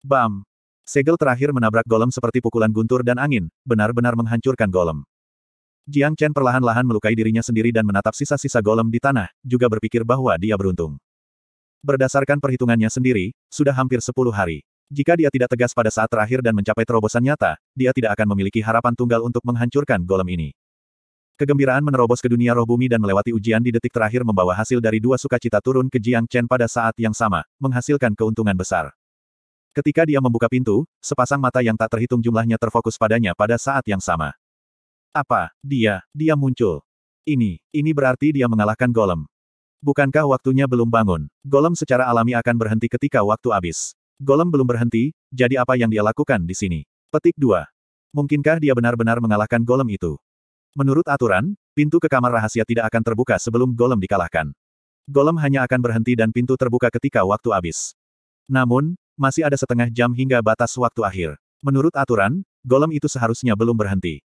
Bam! Segel terakhir menabrak golem seperti pukulan guntur dan angin, benar-benar menghancurkan golem. Jiang Chen perlahan-lahan melukai dirinya sendiri dan menatap sisa-sisa golem di tanah, juga berpikir bahwa dia beruntung. Berdasarkan perhitungannya sendiri, sudah hampir sepuluh hari. Jika dia tidak tegas pada saat terakhir dan mencapai terobosan nyata, dia tidak akan memiliki harapan tunggal untuk menghancurkan golem ini. Kegembiraan menerobos ke dunia roh bumi dan melewati ujian di detik terakhir membawa hasil dari dua sukacita turun ke Jiang Chen pada saat yang sama, menghasilkan keuntungan besar. Ketika dia membuka pintu, sepasang mata yang tak terhitung jumlahnya terfokus padanya pada saat yang sama. Apa? Dia, dia muncul. Ini, ini berarti dia mengalahkan golem. Bukankah waktunya belum bangun? Golem secara alami akan berhenti ketika waktu habis. Golem belum berhenti, jadi apa yang dia lakukan di sini? Petik 2. Mungkinkah dia benar-benar mengalahkan golem itu? Menurut aturan, pintu ke kamar rahasia tidak akan terbuka sebelum golem dikalahkan. Golem hanya akan berhenti dan pintu terbuka ketika waktu habis. Namun, masih ada setengah jam hingga batas waktu akhir. Menurut aturan, golem itu seharusnya belum berhenti.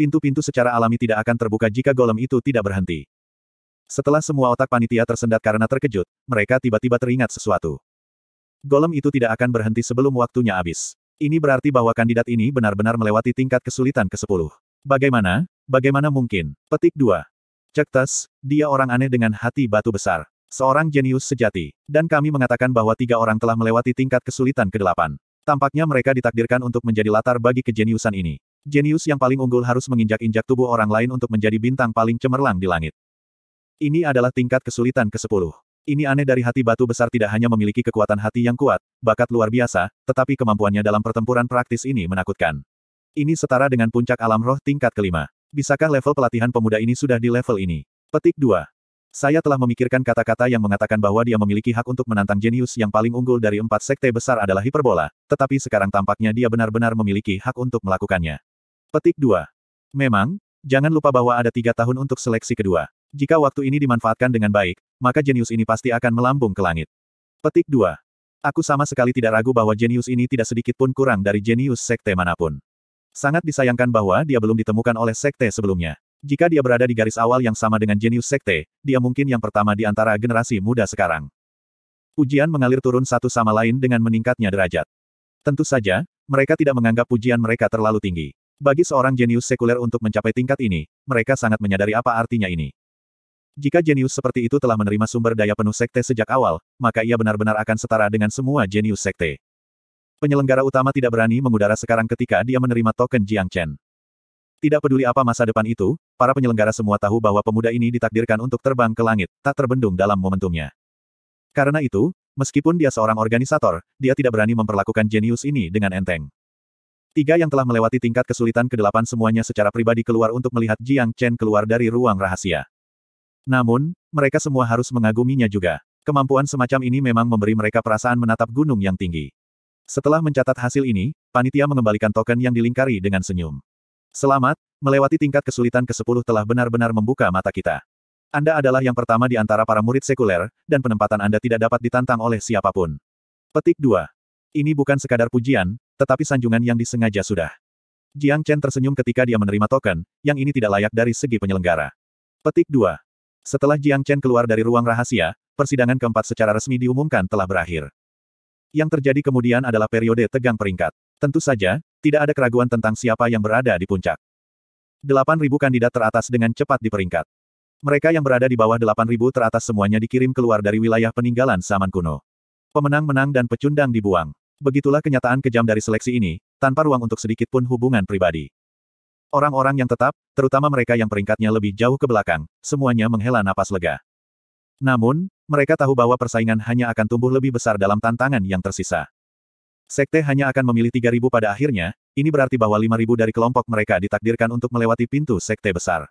Pintu-pintu secara alami tidak akan terbuka jika golem itu tidak berhenti. Setelah semua otak panitia tersendat karena terkejut, mereka tiba-tiba teringat sesuatu. Golem itu tidak akan berhenti sebelum waktunya habis. Ini berarti bahwa kandidat ini benar-benar melewati tingkat kesulitan ke-10. Bagaimana? Bagaimana mungkin? Petik 2. Cektas, dia orang aneh dengan hati batu besar. Seorang jenius sejati. Dan kami mengatakan bahwa tiga orang telah melewati tingkat kesulitan ke-8. Tampaknya mereka ditakdirkan untuk menjadi latar bagi kejeniusan ini. Jenius yang paling unggul harus menginjak-injak tubuh orang lain untuk menjadi bintang paling cemerlang di langit. Ini adalah tingkat kesulitan ke-10. Ini aneh dari hati batu besar tidak hanya memiliki kekuatan hati yang kuat, bakat luar biasa, tetapi kemampuannya dalam pertempuran praktis ini menakutkan. Ini setara dengan puncak alam roh tingkat kelima. Bisakah level pelatihan pemuda ini sudah di level ini? Petik 2. Saya telah memikirkan kata-kata yang mengatakan bahwa dia memiliki hak untuk menantang jenius yang paling unggul dari empat sekte besar adalah hiperbola, tetapi sekarang tampaknya dia benar-benar memiliki hak untuk melakukannya. Petik 2. Memang, jangan lupa bahwa ada tiga tahun untuk seleksi kedua. Jika waktu ini dimanfaatkan dengan baik, maka jenius ini pasti akan melambung ke langit. Petik 2. Aku sama sekali tidak ragu bahwa jenius ini tidak sedikit pun kurang dari jenius sekte manapun. Sangat disayangkan bahwa dia belum ditemukan oleh sekte sebelumnya. Jika dia berada di garis awal yang sama dengan jenius sekte, dia mungkin yang pertama di antara generasi muda sekarang. Ujian mengalir turun satu sama lain dengan meningkatnya derajat. Tentu saja, mereka tidak menganggap pujian mereka terlalu tinggi. Bagi seorang jenius sekuler untuk mencapai tingkat ini, mereka sangat menyadari apa artinya ini. Jika jenius seperti itu telah menerima sumber daya penuh sekte sejak awal, maka ia benar-benar akan setara dengan semua jenius sekte. Penyelenggara utama tidak berani mengudara sekarang ketika dia menerima token Jiang Chen. Tidak peduli apa masa depan itu, para penyelenggara semua tahu bahwa pemuda ini ditakdirkan untuk terbang ke langit, tak terbendung dalam momentumnya. Karena itu, meskipun dia seorang organisator, dia tidak berani memperlakukan jenius ini dengan enteng. Tiga yang telah melewati tingkat kesulitan ke-8 semuanya secara pribadi keluar untuk melihat Jiang Chen keluar dari ruang rahasia. Namun, mereka semua harus mengaguminya juga. Kemampuan semacam ini memang memberi mereka perasaan menatap gunung yang tinggi. Setelah mencatat hasil ini, panitia mengembalikan token yang dilingkari dengan senyum. Selamat, melewati tingkat kesulitan ke-10 telah benar-benar membuka mata kita. Anda adalah yang pertama di antara para murid sekuler, dan penempatan Anda tidak dapat ditantang oleh siapapun. Petik 2. Ini bukan sekadar pujian, tetapi sanjungan yang disengaja sudah. Jiang Chen tersenyum ketika dia menerima token, yang ini tidak layak dari segi penyelenggara. Petik 2. Setelah Jiang Chen keluar dari ruang rahasia, persidangan keempat secara resmi diumumkan telah berakhir. Yang terjadi kemudian adalah periode tegang peringkat. Tentu saja, tidak ada keraguan tentang siapa yang berada di puncak. 8.000 kandidat teratas dengan cepat diperingkat. Mereka yang berada di bawah 8.000 teratas semuanya dikirim keluar dari wilayah peninggalan zaman kuno. Pemenang menang dan pecundang dibuang. Begitulah kenyataan kejam dari seleksi ini, tanpa ruang untuk sedikit pun hubungan pribadi. Orang-orang yang tetap, terutama mereka yang peringkatnya lebih jauh ke belakang, semuanya menghela napas lega. Namun, mereka tahu bahwa persaingan hanya akan tumbuh lebih besar dalam tantangan yang tersisa. Sekte hanya akan memilih 3.000 pada akhirnya, ini berarti bahwa 5.000 dari kelompok mereka ditakdirkan untuk melewati pintu sekte besar.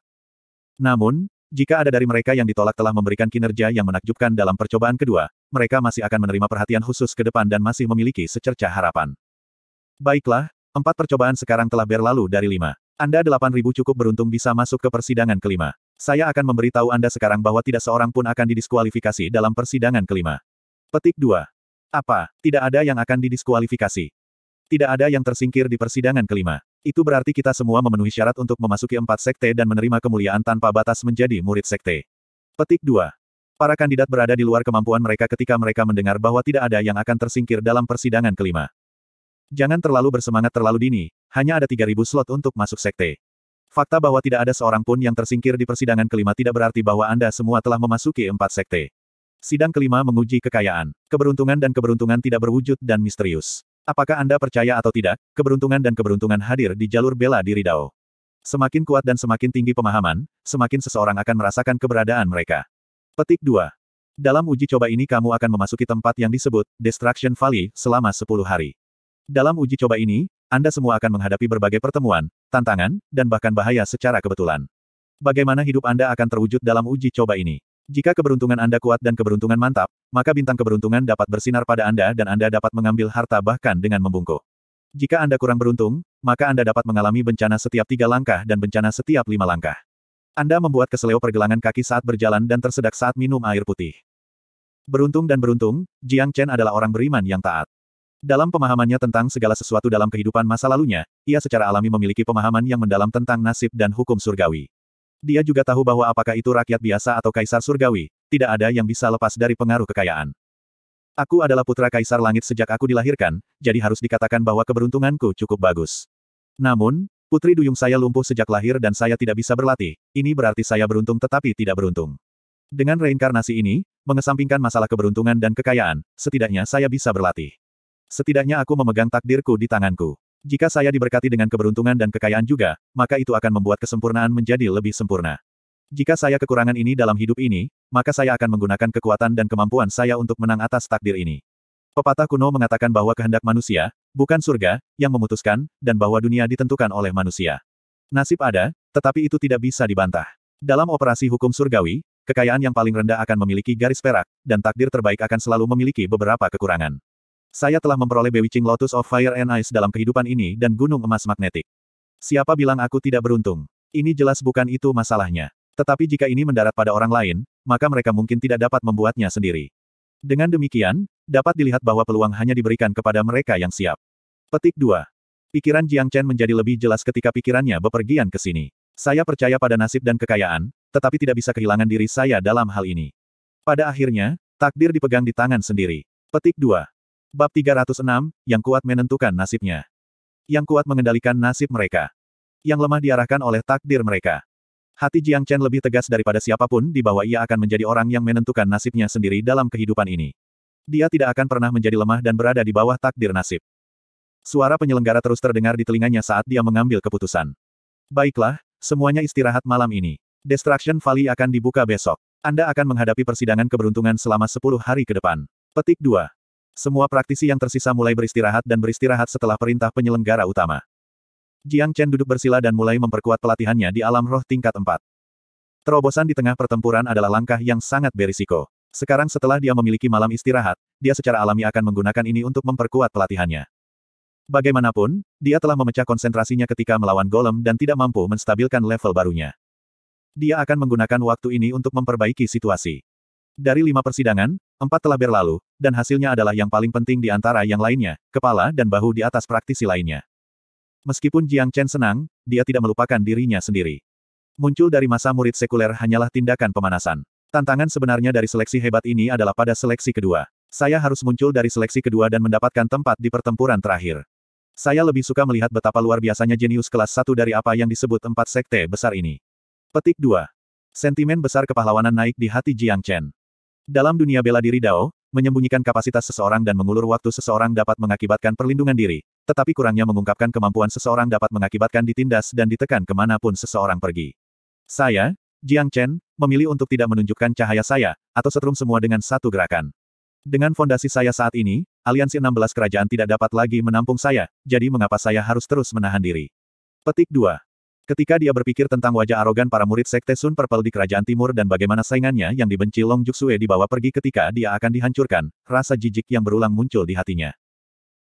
Namun, jika ada dari mereka yang ditolak telah memberikan kinerja yang menakjubkan dalam percobaan kedua, mereka masih akan menerima perhatian khusus ke depan dan masih memiliki secerca harapan. Baiklah, empat percobaan sekarang telah berlalu dari lima. Anda 8.000 cukup beruntung bisa masuk ke persidangan kelima. Saya akan memberitahu Anda sekarang bahwa tidak seorang pun akan didiskualifikasi dalam persidangan kelima. Petik 2. Apa, tidak ada yang akan didiskualifikasi. Tidak ada yang tersingkir di persidangan kelima. Itu berarti kita semua memenuhi syarat untuk memasuki empat sekte dan menerima kemuliaan tanpa batas menjadi murid sekte. Petik 2. Para kandidat berada di luar kemampuan mereka ketika mereka mendengar bahwa tidak ada yang akan tersingkir dalam persidangan kelima. Jangan terlalu bersemangat terlalu dini, hanya ada 3.000 slot untuk masuk sekte. Fakta bahwa tidak ada seorang pun yang tersingkir di persidangan kelima tidak berarti bahwa Anda semua telah memasuki empat sekte. Sidang kelima menguji kekayaan. Keberuntungan dan keberuntungan tidak berwujud dan misterius. Apakah Anda percaya atau tidak, keberuntungan dan keberuntungan hadir di jalur bela diri Dao. Semakin kuat dan semakin tinggi pemahaman, semakin seseorang akan merasakan keberadaan mereka. Petik 2. Dalam uji coba ini kamu akan memasuki tempat yang disebut Destruction Valley selama 10 hari. Dalam uji coba ini, Anda semua akan menghadapi berbagai pertemuan, tantangan, dan bahkan bahaya secara kebetulan. Bagaimana hidup Anda akan terwujud dalam uji coba ini? Jika keberuntungan Anda kuat dan keberuntungan mantap, maka bintang keberuntungan dapat bersinar pada Anda dan Anda dapat mengambil harta bahkan dengan membungkuk. Jika Anda kurang beruntung, maka Anda dapat mengalami bencana setiap tiga langkah dan bencana setiap lima langkah. Anda membuat keseleo pergelangan kaki saat berjalan dan tersedak saat minum air putih. Beruntung dan beruntung, Jiang Chen adalah orang beriman yang taat. Dalam pemahamannya tentang segala sesuatu dalam kehidupan masa lalunya, ia secara alami memiliki pemahaman yang mendalam tentang nasib dan hukum surgawi. Dia juga tahu bahwa apakah itu rakyat biasa atau kaisar surgawi, tidak ada yang bisa lepas dari pengaruh kekayaan. Aku adalah putra kaisar langit sejak aku dilahirkan, jadi harus dikatakan bahwa keberuntunganku cukup bagus. Namun, putri duyung saya lumpuh sejak lahir dan saya tidak bisa berlatih, ini berarti saya beruntung tetapi tidak beruntung. Dengan reinkarnasi ini, mengesampingkan masalah keberuntungan dan kekayaan, setidaknya saya bisa berlatih. Setidaknya aku memegang takdirku di tanganku. Jika saya diberkati dengan keberuntungan dan kekayaan juga, maka itu akan membuat kesempurnaan menjadi lebih sempurna. Jika saya kekurangan ini dalam hidup ini, maka saya akan menggunakan kekuatan dan kemampuan saya untuk menang atas takdir ini. Pepatah kuno mengatakan bahwa kehendak manusia, bukan surga, yang memutuskan, dan bahwa dunia ditentukan oleh manusia. Nasib ada, tetapi itu tidak bisa dibantah. Dalam operasi hukum surgawi, kekayaan yang paling rendah akan memiliki garis perak, dan takdir terbaik akan selalu memiliki beberapa kekurangan. Saya telah memperoleh Bewitching Lotus of Fire and Ice dalam kehidupan ini dan Gunung Emas Magnetik. Siapa bilang aku tidak beruntung? Ini jelas bukan itu masalahnya. Tetapi jika ini mendarat pada orang lain, maka mereka mungkin tidak dapat membuatnya sendiri. Dengan demikian, dapat dilihat bahwa peluang hanya diberikan kepada mereka yang siap. Petik 2. Pikiran Jiang Chen menjadi lebih jelas ketika pikirannya bepergian ke sini. Saya percaya pada nasib dan kekayaan, tetapi tidak bisa kehilangan diri saya dalam hal ini. Pada akhirnya, takdir dipegang di tangan sendiri. Petik 2. Bab 306, yang kuat menentukan nasibnya. Yang kuat mengendalikan nasib mereka. Yang lemah diarahkan oleh takdir mereka. Hati Jiang Chen lebih tegas daripada siapapun di bahwa ia akan menjadi orang yang menentukan nasibnya sendiri dalam kehidupan ini. Dia tidak akan pernah menjadi lemah dan berada di bawah takdir nasib. Suara penyelenggara terus terdengar di telinganya saat dia mengambil keputusan. Baiklah, semuanya istirahat malam ini. Destruction Valley akan dibuka besok. Anda akan menghadapi persidangan keberuntungan selama 10 hari ke depan. Petik 2. Semua praktisi yang tersisa mulai beristirahat dan beristirahat setelah perintah penyelenggara utama. Jiang Chen duduk bersila dan mulai memperkuat pelatihannya di alam roh tingkat 4. Terobosan di tengah pertempuran adalah langkah yang sangat berisiko. Sekarang setelah dia memiliki malam istirahat, dia secara alami akan menggunakan ini untuk memperkuat pelatihannya. Bagaimanapun, dia telah memecah konsentrasinya ketika melawan golem dan tidak mampu menstabilkan level barunya. Dia akan menggunakan waktu ini untuk memperbaiki situasi. Dari lima persidangan, Empat telah berlalu, dan hasilnya adalah yang paling penting di antara yang lainnya, kepala dan bahu di atas praktisi lainnya. Meskipun Jiang Chen senang, dia tidak melupakan dirinya sendiri. Muncul dari masa murid sekuler hanyalah tindakan pemanasan. Tantangan sebenarnya dari seleksi hebat ini adalah pada seleksi kedua. Saya harus muncul dari seleksi kedua dan mendapatkan tempat di pertempuran terakhir. Saya lebih suka melihat betapa luar biasanya jenius kelas satu dari apa yang disebut empat sekte besar ini. Petik 2. Sentimen besar kepahlawanan naik di hati Jiang Chen. Dalam dunia bela diri Dao, menyembunyikan kapasitas seseorang dan mengulur waktu seseorang dapat mengakibatkan perlindungan diri, tetapi kurangnya mengungkapkan kemampuan seseorang dapat mengakibatkan ditindas dan ditekan kemanapun seseorang pergi. Saya, Jiang Chen, memilih untuk tidak menunjukkan cahaya saya, atau setrum semua dengan satu gerakan. Dengan fondasi saya saat ini, aliansi 16 kerajaan tidak dapat lagi menampung saya, jadi mengapa saya harus terus menahan diri? Petik 2. Ketika dia berpikir tentang wajah arogan para murid Sekte Sun Purple di Kerajaan Timur dan bagaimana saingannya yang dibenci Long Juxue dibawa pergi ketika dia akan dihancurkan, rasa jijik yang berulang muncul di hatinya.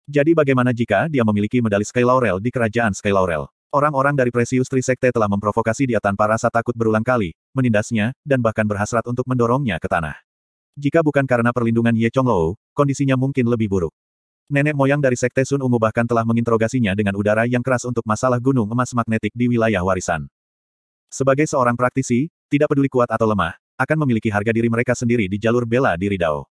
Jadi bagaimana jika dia memiliki medali Sky Laurel di Kerajaan Sky Laurel? Orang-orang dari Precious Tree Sekte telah memprovokasi dia tanpa rasa takut berulang kali, menindasnya, dan bahkan berhasrat untuk mendorongnya ke tanah. Jika bukan karena perlindungan Ye Chong Lou, kondisinya mungkin lebih buruk. Nenek moyang dari Sekte Sun Ungu bahkan telah menginterogasinya dengan udara yang keras untuk masalah gunung emas magnetik di wilayah warisan. Sebagai seorang praktisi, tidak peduli kuat atau lemah, akan memiliki harga diri mereka sendiri di jalur bela diri Dao.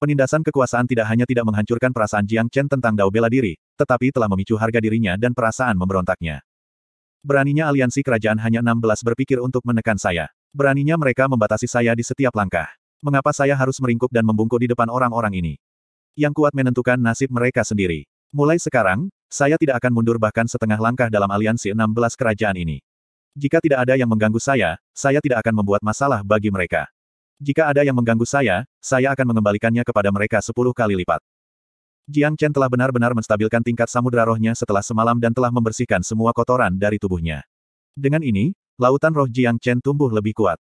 Penindasan kekuasaan tidak hanya tidak menghancurkan perasaan Jiang Chen tentang Dao bela diri, tetapi telah memicu harga dirinya dan perasaan memberontaknya. Beraninya aliansi kerajaan hanya 16 berpikir untuk menekan saya. Beraninya mereka membatasi saya di setiap langkah. Mengapa saya harus meringkuk dan membungkuk di depan orang-orang ini? yang kuat menentukan nasib mereka sendiri. Mulai sekarang, saya tidak akan mundur bahkan setengah langkah dalam aliansi 16 kerajaan ini. Jika tidak ada yang mengganggu saya, saya tidak akan membuat masalah bagi mereka. Jika ada yang mengganggu saya, saya akan mengembalikannya kepada mereka 10 kali lipat. Jiang Chen telah benar-benar menstabilkan tingkat samudera rohnya setelah semalam dan telah membersihkan semua kotoran dari tubuhnya. Dengan ini, lautan roh Jiang Chen tumbuh lebih kuat.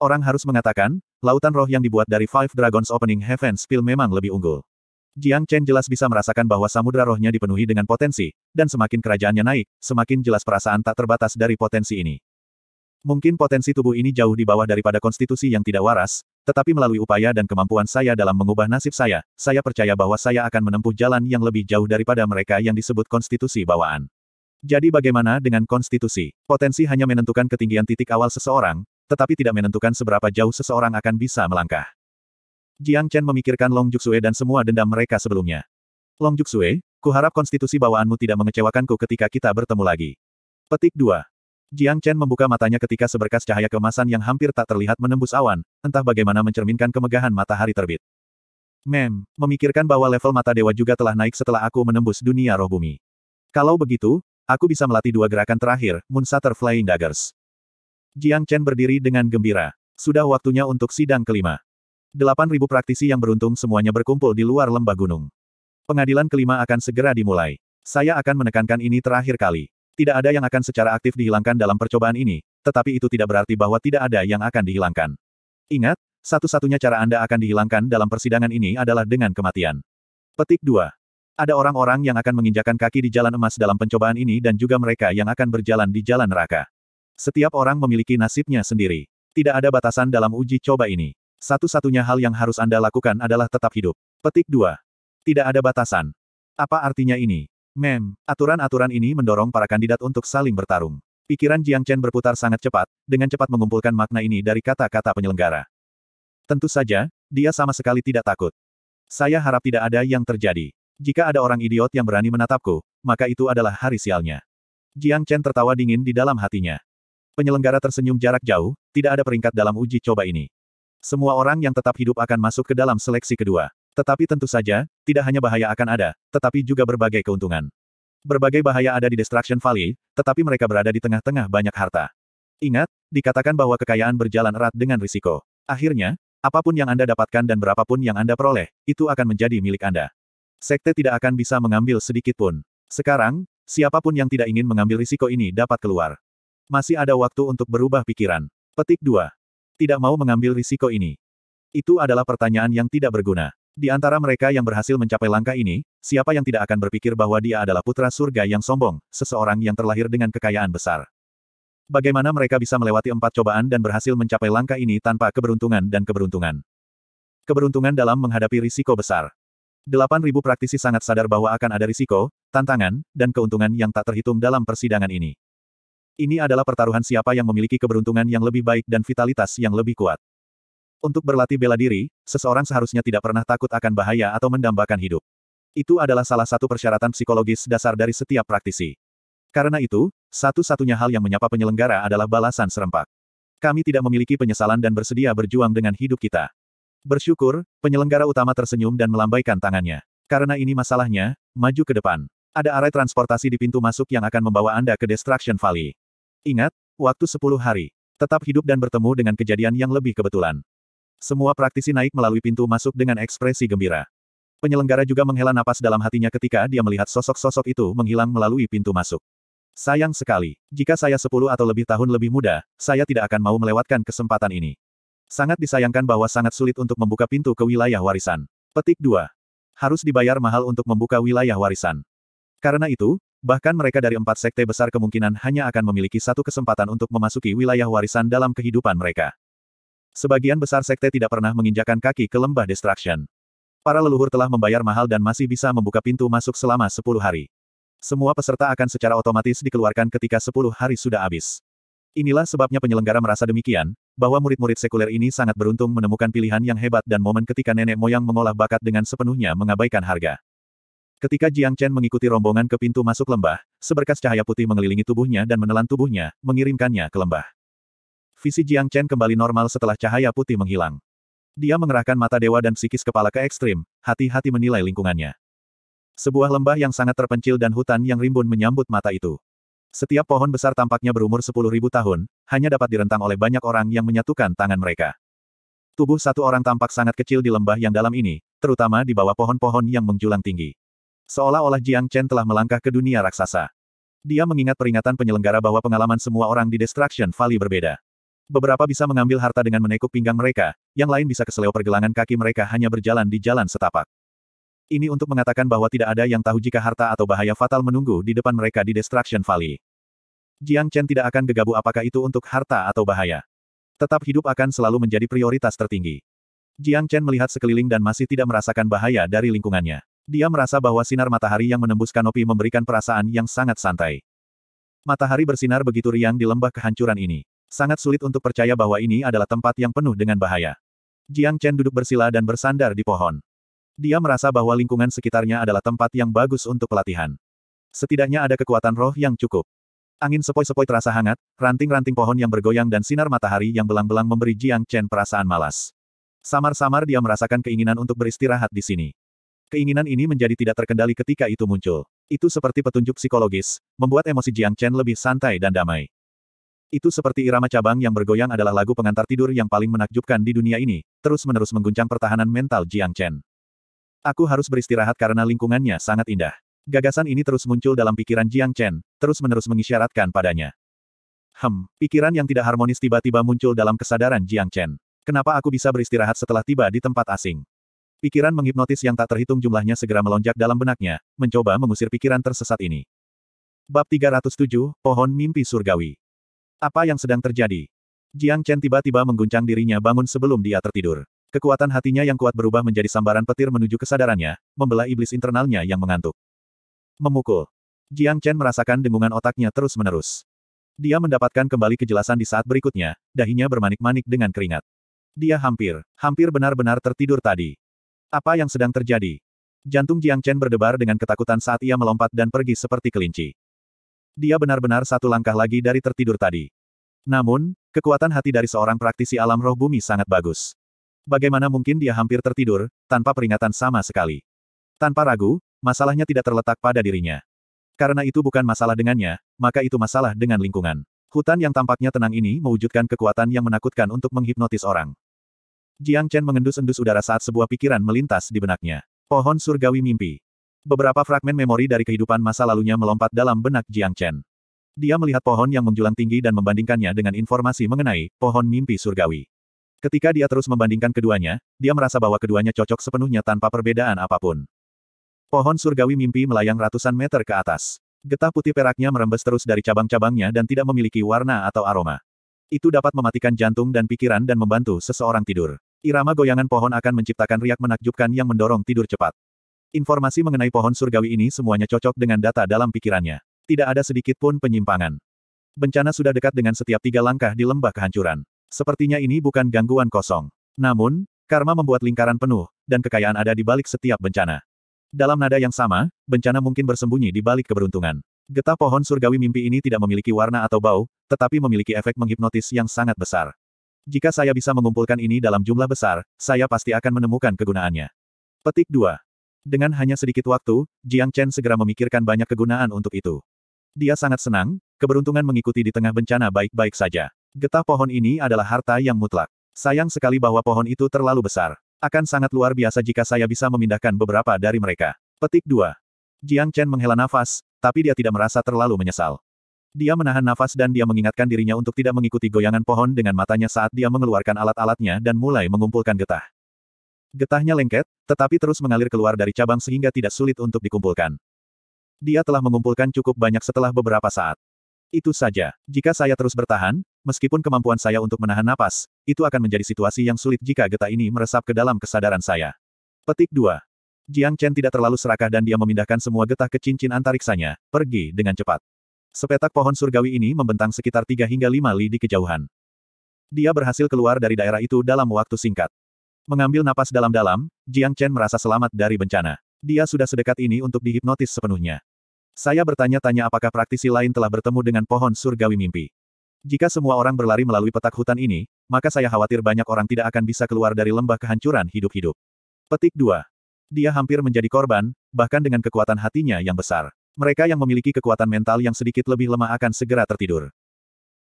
Orang harus mengatakan, lautan roh yang dibuat dari Five Dragons Opening Heaven Spill memang lebih unggul. Jiang Chen jelas bisa merasakan bahwa samudera rohnya dipenuhi dengan potensi, dan semakin kerajaannya naik, semakin jelas perasaan tak terbatas dari potensi ini. Mungkin potensi tubuh ini jauh di bawah daripada konstitusi yang tidak waras, tetapi melalui upaya dan kemampuan saya dalam mengubah nasib saya, saya percaya bahwa saya akan menempuh jalan yang lebih jauh daripada mereka yang disebut konstitusi bawaan. Jadi bagaimana dengan konstitusi? Potensi hanya menentukan ketinggian titik awal seseorang, tetapi tidak menentukan seberapa jauh seseorang akan bisa melangkah. Jiang Chen memikirkan Long Juxue dan semua dendam mereka sebelumnya. Long Juxue, kuharap konstitusi bawaanmu tidak mengecewakanku ketika kita bertemu lagi. Petik 2. Jiang Chen membuka matanya ketika seberkas cahaya kemasan yang hampir tak terlihat menembus awan, entah bagaimana mencerminkan kemegahan matahari terbit. Mem, memikirkan bahwa level mata dewa juga telah naik setelah aku menembus dunia roh bumi. Kalau begitu, aku bisa melatih dua gerakan terakhir, Sutter Flying Daggers. Jiang Chen berdiri dengan gembira. Sudah waktunya untuk sidang kelima ribu praktisi yang beruntung semuanya berkumpul di luar lembah gunung. Pengadilan kelima akan segera dimulai. Saya akan menekankan ini terakhir kali. Tidak ada yang akan secara aktif dihilangkan dalam percobaan ini, tetapi itu tidak berarti bahwa tidak ada yang akan dihilangkan. Ingat, satu-satunya cara Anda akan dihilangkan dalam persidangan ini adalah dengan kematian. Petik 2. Ada orang-orang yang akan menginjakan kaki di jalan emas dalam pencobaan ini dan juga mereka yang akan berjalan di jalan neraka. Setiap orang memiliki nasibnya sendiri. Tidak ada batasan dalam uji coba ini. Satu-satunya hal yang harus Anda lakukan adalah tetap hidup. Petik 2. Tidak ada batasan. Apa artinya ini? Mem, aturan-aturan ini mendorong para kandidat untuk saling bertarung. Pikiran Jiang Chen berputar sangat cepat, dengan cepat mengumpulkan makna ini dari kata-kata penyelenggara. Tentu saja, dia sama sekali tidak takut. Saya harap tidak ada yang terjadi. Jika ada orang idiot yang berani menatapku, maka itu adalah hari sialnya. Jiang Chen tertawa dingin di dalam hatinya. Penyelenggara tersenyum jarak jauh, tidak ada peringkat dalam uji coba ini. Semua orang yang tetap hidup akan masuk ke dalam seleksi kedua. Tetapi tentu saja, tidak hanya bahaya akan ada, tetapi juga berbagai keuntungan. Berbagai bahaya ada di Destruction Valley, tetapi mereka berada di tengah-tengah banyak harta. Ingat, dikatakan bahwa kekayaan berjalan erat dengan risiko. Akhirnya, apapun yang Anda dapatkan dan berapapun yang Anda peroleh, itu akan menjadi milik Anda. Sekte tidak akan bisa mengambil sedikit pun. Sekarang, siapapun yang tidak ingin mengambil risiko ini dapat keluar. Masih ada waktu untuk berubah pikiran. Petik 2 tidak mau mengambil risiko ini? Itu adalah pertanyaan yang tidak berguna. Di antara mereka yang berhasil mencapai langkah ini, siapa yang tidak akan berpikir bahwa dia adalah putra surga yang sombong, seseorang yang terlahir dengan kekayaan besar? Bagaimana mereka bisa melewati empat cobaan dan berhasil mencapai langkah ini tanpa keberuntungan dan keberuntungan? Keberuntungan dalam menghadapi risiko besar. 8.000 praktisi sangat sadar bahwa akan ada risiko, tantangan, dan keuntungan yang tak terhitung dalam persidangan ini. Ini adalah pertaruhan siapa yang memiliki keberuntungan yang lebih baik dan vitalitas yang lebih kuat. Untuk berlatih bela diri, seseorang seharusnya tidak pernah takut akan bahaya atau mendambakan hidup. Itu adalah salah satu persyaratan psikologis dasar dari setiap praktisi. Karena itu, satu-satunya hal yang menyapa penyelenggara adalah balasan serempak. Kami tidak memiliki penyesalan dan bersedia berjuang dengan hidup kita. Bersyukur, penyelenggara utama tersenyum dan melambaikan tangannya. Karena ini masalahnya, maju ke depan. Ada arai transportasi di pintu masuk yang akan membawa Anda ke Destruction Valley. Ingat, waktu 10 hari. Tetap hidup dan bertemu dengan kejadian yang lebih kebetulan. Semua praktisi naik melalui pintu masuk dengan ekspresi gembira. Penyelenggara juga menghela napas dalam hatinya ketika dia melihat sosok-sosok itu menghilang melalui pintu masuk. Sayang sekali, jika saya 10 atau lebih tahun lebih muda, saya tidak akan mau melewatkan kesempatan ini. Sangat disayangkan bahwa sangat sulit untuk membuka pintu ke wilayah warisan. Petik 2. Harus dibayar mahal untuk membuka wilayah warisan. Karena itu, Bahkan mereka dari empat sekte besar kemungkinan hanya akan memiliki satu kesempatan untuk memasuki wilayah warisan dalam kehidupan mereka. Sebagian besar sekte tidak pernah menginjakan kaki ke lembah Destruction. Para leluhur telah membayar mahal dan masih bisa membuka pintu masuk selama sepuluh hari. Semua peserta akan secara otomatis dikeluarkan ketika sepuluh hari sudah habis. Inilah sebabnya penyelenggara merasa demikian, bahwa murid-murid sekuler ini sangat beruntung menemukan pilihan yang hebat dan momen ketika nenek moyang mengolah bakat dengan sepenuhnya mengabaikan harga. Ketika Jiang Chen mengikuti rombongan ke pintu masuk lembah, seberkas cahaya putih mengelilingi tubuhnya dan menelan tubuhnya, mengirimkannya ke lembah. Visi Jiang Chen kembali normal setelah cahaya putih menghilang. Dia mengerahkan mata dewa dan psikis kepala ke ekstrim, hati-hati menilai lingkungannya. Sebuah lembah yang sangat terpencil dan hutan yang rimbun menyambut mata itu. Setiap pohon besar tampaknya berumur 10.000 tahun, hanya dapat direntang oleh banyak orang yang menyatukan tangan mereka. Tubuh satu orang tampak sangat kecil di lembah yang dalam ini, terutama di bawah pohon-pohon yang menjulang tinggi. Seolah-olah Jiang Chen telah melangkah ke dunia raksasa. Dia mengingat peringatan penyelenggara bahwa pengalaman semua orang di Destruction Valley berbeda. Beberapa bisa mengambil harta dengan menekuk pinggang mereka, yang lain bisa keseleo pergelangan kaki mereka hanya berjalan di jalan setapak. Ini untuk mengatakan bahwa tidak ada yang tahu jika harta atau bahaya fatal menunggu di depan mereka di Destruction Valley. Jiang Chen tidak akan gegabah apakah itu untuk harta atau bahaya. Tetap hidup akan selalu menjadi prioritas tertinggi. Jiang Chen melihat sekeliling dan masih tidak merasakan bahaya dari lingkungannya. Dia merasa bahwa sinar matahari yang menembus kanopi memberikan perasaan yang sangat santai. Matahari bersinar begitu riang di lembah kehancuran ini. Sangat sulit untuk percaya bahwa ini adalah tempat yang penuh dengan bahaya. Jiang Chen duduk bersila dan bersandar di pohon. Dia merasa bahwa lingkungan sekitarnya adalah tempat yang bagus untuk pelatihan. Setidaknya ada kekuatan roh yang cukup. Angin sepoi-sepoi terasa hangat, ranting-ranting pohon yang bergoyang dan sinar matahari yang belang-belang memberi Jiang Chen perasaan malas. Samar-samar dia merasakan keinginan untuk beristirahat di sini. Keinginan ini menjadi tidak terkendali ketika itu muncul. Itu seperti petunjuk psikologis, membuat emosi Jiang Chen lebih santai dan damai. Itu seperti irama cabang yang bergoyang adalah lagu pengantar tidur yang paling menakjubkan di dunia ini, terus-menerus mengguncang pertahanan mental Jiang Chen. Aku harus beristirahat karena lingkungannya sangat indah. Gagasan ini terus muncul dalam pikiran Jiang Chen, terus-menerus mengisyaratkan padanya. Hem, pikiran yang tidak harmonis tiba-tiba muncul dalam kesadaran Jiang Chen. Kenapa aku bisa beristirahat setelah tiba di tempat asing? Pikiran menghipnotis yang tak terhitung jumlahnya segera melonjak dalam benaknya, mencoba mengusir pikiran tersesat ini. Bab 307, Pohon Mimpi Surgawi Apa yang sedang terjadi? Jiang Chen tiba-tiba mengguncang dirinya bangun sebelum dia tertidur. Kekuatan hatinya yang kuat berubah menjadi sambaran petir menuju kesadarannya, membelah iblis internalnya yang mengantuk. Memukul. Jiang Chen merasakan dengungan otaknya terus-menerus. Dia mendapatkan kembali kejelasan di saat berikutnya, dahinya bermanik-manik dengan keringat. Dia hampir, hampir benar-benar tertidur tadi. Apa yang sedang terjadi? Jantung Jiang Chen berdebar dengan ketakutan saat ia melompat dan pergi seperti kelinci. Dia benar-benar satu langkah lagi dari tertidur tadi. Namun, kekuatan hati dari seorang praktisi alam roh bumi sangat bagus. Bagaimana mungkin dia hampir tertidur, tanpa peringatan sama sekali. Tanpa ragu, masalahnya tidak terletak pada dirinya. Karena itu bukan masalah dengannya, maka itu masalah dengan lingkungan. Hutan yang tampaknya tenang ini mewujudkan kekuatan yang menakutkan untuk menghipnotis orang. Jiang Chen mengendus-endus udara saat sebuah pikiran melintas di benaknya. Pohon surgawi mimpi. Beberapa fragmen memori dari kehidupan masa lalunya melompat dalam benak Jiang Chen. Dia melihat pohon yang menjulang tinggi dan membandingkannya dengan informasi mengenai pohon mimpi surgawi. Ketika dia terus membandingkan keduanya, dia merasa bahwa keduanya cocok sepenuhnya tanpa perbedaan apapun. Pohon surgawi mimpi melayang ratusan meter ke atas. Getah putih peraknya merembes terus dari cabang-cabangnya dan tidak memiliki warna atau aroma. Itu dapat mematikan jantung dan pikiran dan membantu seseorang tidur. Irama goyangan pohon akan menciptakan riak menakjubkan yang mendorong tidur cepat. Informasi mengenai pohon surgawi ini semuanya cocok dengan data dalam pikirannya. Tidak ada sedikit pun penyimpangan. Bencana sudah dekat dengan setiap tiga langkah di lembah kehancuran. Sepertinya ini bukan gangguan kosong. Namun, karma membuat lingkaran penuh, dan kekayaan ada di balik setiap bencana. Dalam nada yang sama, bencana mungkin bersembunyi di balik keberuntungan. Getah pohon surgawi mimpi ini tidak memiliki warna atau bau, tetapi memiliki efek menghipnotis yang sangat besar. Jika saya bisa mengumpulkan ini dalam jumlah besar, saya pasti akan menemukan kegunaannya. Petik 2. Dengan hanya sedikit waktu, Jiang Chen segera memikirkan banyak kegunaan untuk itu. Dia sangat senang, keberuntungan mengikuti di tengah bencana baik-baik saja. Getah pohon ini adalah harta yang mutlak. Sayang sekali bahwa pohon itu terlalu besar. Akan sangat luar biasa jika saya bisa memindahkan beberapa dari mereka. Petik 2. Jiang Chen menghela nafas, tapi dia tidak merasa terlalu menyesal. Dia menahan nafas dan dia mengingatkan dirinya untuk tidak mengikuti goyangan pohon dengan matanya saat dia mengeluarkan alat-alatnya dan mulai mengumpulkan getah. Getahnya lengket, tetapi terus mengalir keluar dari cabang sehingga tidak sulit untuk dikumpulkan. Dia telah mengumpulkan cukup banyak setelah beberapa saat. Itu saja, jika saya terus bertahan, meskipun kemampuan saya untuk menahan napas, itu akan menjadi situasi yang sulit jika getah ini meresap ke dalam kesadaran saya. Petik 2. Jiang Chen tidak terlalu serakah dan dia memindahkan semua getah ke cincin antariksanya, pergi dengan cepat. Sepetak pohon surgawi ini membentang sekitar tiga hingga lima li di kejauhan. Dia berhasil keluar dari daerah itu dalam waktu singkat. Mengambil napas dalam-dalam, Jiang Chen merasa selamat dari bencana. Dia sudah sedekat ini untuk dihipnotis sepenuhnya. Saya bertanya-tanya apakah praktisi lain telah bertemu dengan pohon surgawi mimpi. Jika semua orang berlari melalui petak hutan ini, maka saya khawatir banyak orang tidak akan bisa keluar dari lembah kehancuran hidup-hidup. Petik 2. Dia hampir menjadi korban, bahkan dengan kekuatan hatinya yang besar. Mereka yang memiliki kekuatan mental yang sedikit lebih lemah akan segera tertidur.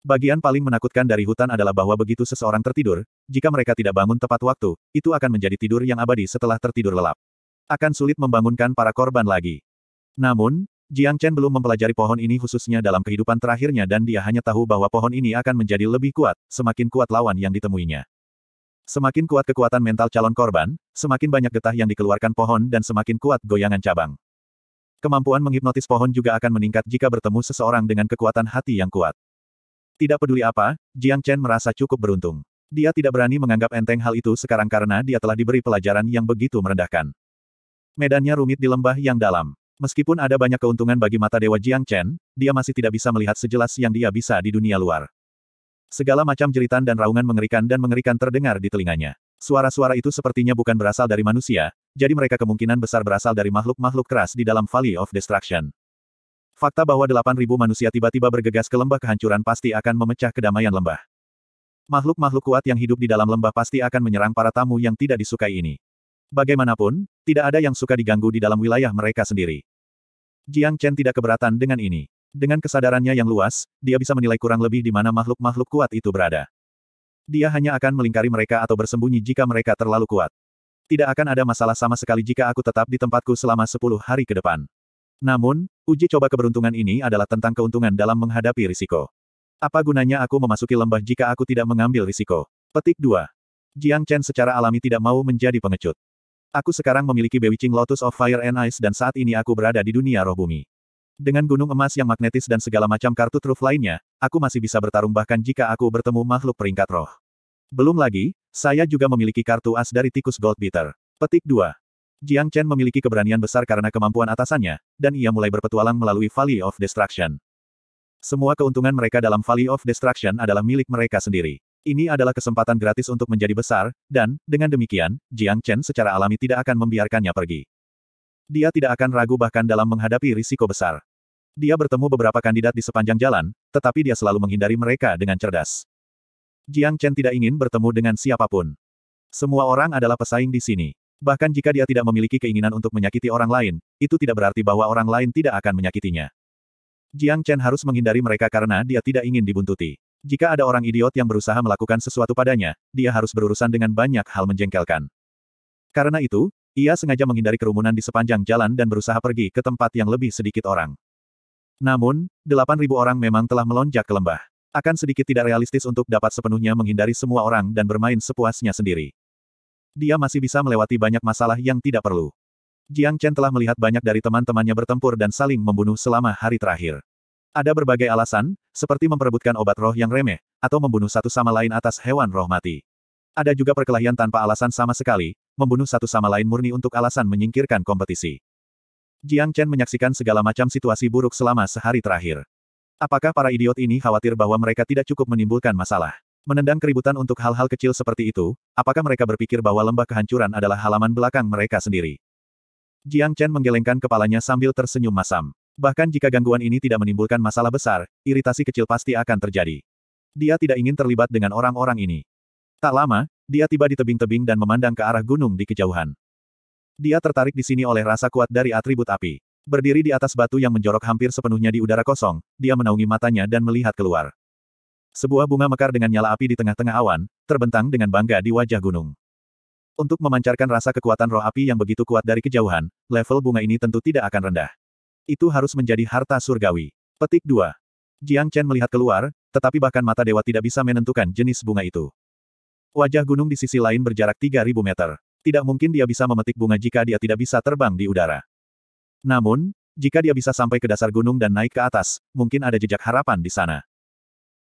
Bagian paling menakutkan dari hutan adalah bahwa begitu seseorang tertidur, jika mereka tidak bangun tepat waktu, itu akan menjadi tidur yang abadi setelah tertidur lelap. Akan sulit membangunkan para korban lagi. Namun, Jiang Chen belum mempelajari pohon ini khususnya dalam kehidupan terakhirnya dan dia hanya tahu bahwa pohon ini akan menjadi lebih kuat, semakin kuat lawan yang ditemuinya. Semakin kuat kekuatan mental calon korban, semakin banyak getah yang dikeluarkan pohon dan semakin kuat goyangan cabang. Kemampuan menghipnotis pohon juga akan meningkat jika bertemu seseorang dengan kekuatan hati yang kuat. Tidak peduli apa, Jiang Chen merasa cukup beruntung. Dia tidak berani menganggap enteng hal itu sekarang karena dia telah diberi pelajaran yang begitu merendahkan. Medannya rumit di lembah yang dalam. Meskipun ada banyak keuntungan bagi mata dewa Jiang Chen, dia masih tidak bisa melihat sejelas yang dia bisa di dunia luar. Segala macam jeritan dan raungan mengerikan dan mengerikan terdengar di telinganya. Suara-suara itu sepertinya bukan berasal dari manusia, jadi mereka kemungkinan besar berasal dari makhluk-makhluk keras di dalam Valley of Destruction. Fakta bahwa 8.000 manusia tiba-tiba bergegas ke lembah kehancuran pasti akan memecah kedamaian lembah. Makhluk-makhluk kuat yang hidup di dalam lembah pasti akan menyerang para tamu yang tidak disukai ini. Bagaimanapun, tidak ada yang suka diganggu di dalam wilayah mereka sendiri. Jiang Chen tidak keberatan dengan ini. Dengan kesadarannya yang luas, dia bisa menilai kurang lebih di mana makhluk-makhluk kuat itu berada. Dia hanya akan melingkari mereka atau bersembunyi jika mereka terlalu kuat tidak akan ada masalah sama sekali jika aku tetap di tempatku selama sepuluh hari ke depan. Namun, uji coba keberuntungan ini adalah tentang keuntungan dalam menghadapi risiko. Apa gunanya aku memasuki lembah jika aku tidak mengambil risiko? Petik 2. Jiang Chen secara alami tidak mau menjadi pengecut. Aku sekarang memiliki Bewitching Lotus of Fire and Ice dan saat ini aku berada di dunia roh bumi. Dengan gunung emas yang magnetis dan segala macam kartu truf lainnya, aku masih bisa bertarung bahkan jika aku bertemu makhluk peringkat roh. Belum lagi, saya juga memiliki kartu as dari tikus gold Goldbeater. Petik 2. Jiang Chen memiliki keberanian besar karena kemampuan atasannya, dan ia mulai berpetualang melalui Valley of Destruction. Semua keuntungan mereka dalam Valley of Destruction adalah milik mereka sendiri. Ini adalah kesempatan gratis untuk menjadi besar, dan, dengan demikian, Jiang Chen secara alami tidak akan membiarkannya pergi. Dia tidak akan ragu bahkan dalam menghadapi risiko besar. Dia bertemu beberapa kandidat di sepanjang jalan, tetapi dia selalu menghindari mereka dengan cerdas. Jiang Chen tidak ingin bertemu dengan siapapun. Semua orang adalah pesaing di sini. Bahkan jika dia tidak memiliki keinginan untuk menyakiti orang lain, itu tidak berarti bahwa orang lain tidak akan menyakitinya. Jiang Chen harus menghindari mereka karena dia tidak ingin dibuntuti. Jika ada orang idiot yang berusaha melakukan sesuatu padanya, dia harus berurusan dengan banyak hal menjengkelkan. Karena itu, ia sengaja menghindari kerumunan di sepanjang jalan dan berusaha pergi ke tempat yang lebih sedikit orang. Namun, 8.000 orang memang telah melonjak ke lembah. Akan sedikit tidak realistis untuk dapat sepenuhnya menghindari semua orang dan bermain sepuasnya sendiri. Dia masih bisa melewati banyak masalah yang tidak perlu. Jiang Chen telah melihat banyak dari teman-temannya bertempur dan saling membunuh selama hari terakhir. Ada berbagai alasan, seperti memperebutkan obat roh yang remeh, atau membunuh satu sama lain atas hewan roh mati. Ada juga perkelahian tanpa alasan sama sekali, membunuh satu sama lain murni untuk alasan menyingkirkan kompetisi. Jiang Chen menyaksikan segala macam situasi buruk selama sehari terakhir. Apakah para idiot ini khawatir bahwa mereka tidak cukup menimbulkan masalah? Menendang keributan untuk hal-hal kecil seperti itu, apakah mereka berpikir bahwa lembah kehancuran adalah halaman belakang mereka sendiri? Jiang Chen menggelengkan kepalanya sambil tersenyum masam. Bahkan jika gangguan ini tidak menimbulkan masalah besar, iritasi kecil pasti akan terjadi. Dia tidak ingin terlibat dengan orang-orang ini. Tak lama, dia tiba di tebing-tebing dan memandang ke arah gunung di kejauhan. Dia tertarik di sini oleh rasa kuat dari atribut api. Berdiri di atas batu yang menjorok hampir sepenuhnya di udara kosong, dia menaungi matanya dan melihat keluar. Sebuah bunga mekar dengan nyala api di tengah-tengah awan, terbentang dengan bangga di wajah gunung. Untuk memancarkan rasa kekuatan roh api yang begitu kuat dari kejauhan, level bunga ini tentu tidak akan rendah. Itu harus menjadi harta surgawi. Petik 2. Jiang Chen melihat keluar, tetapi bahkan mata dewa tidak bisa menentukan jenis bunga itu. Wajah gunung di sisi lain berjarak 3.000 meter. Tidak mungkin dia bisa memetik bunga jika dia tidak bisa terbang di udara. Namun, jika dia bisa sampai ke dasar gunung dan naik ke atas, mungkin ada jejak harapan di sana.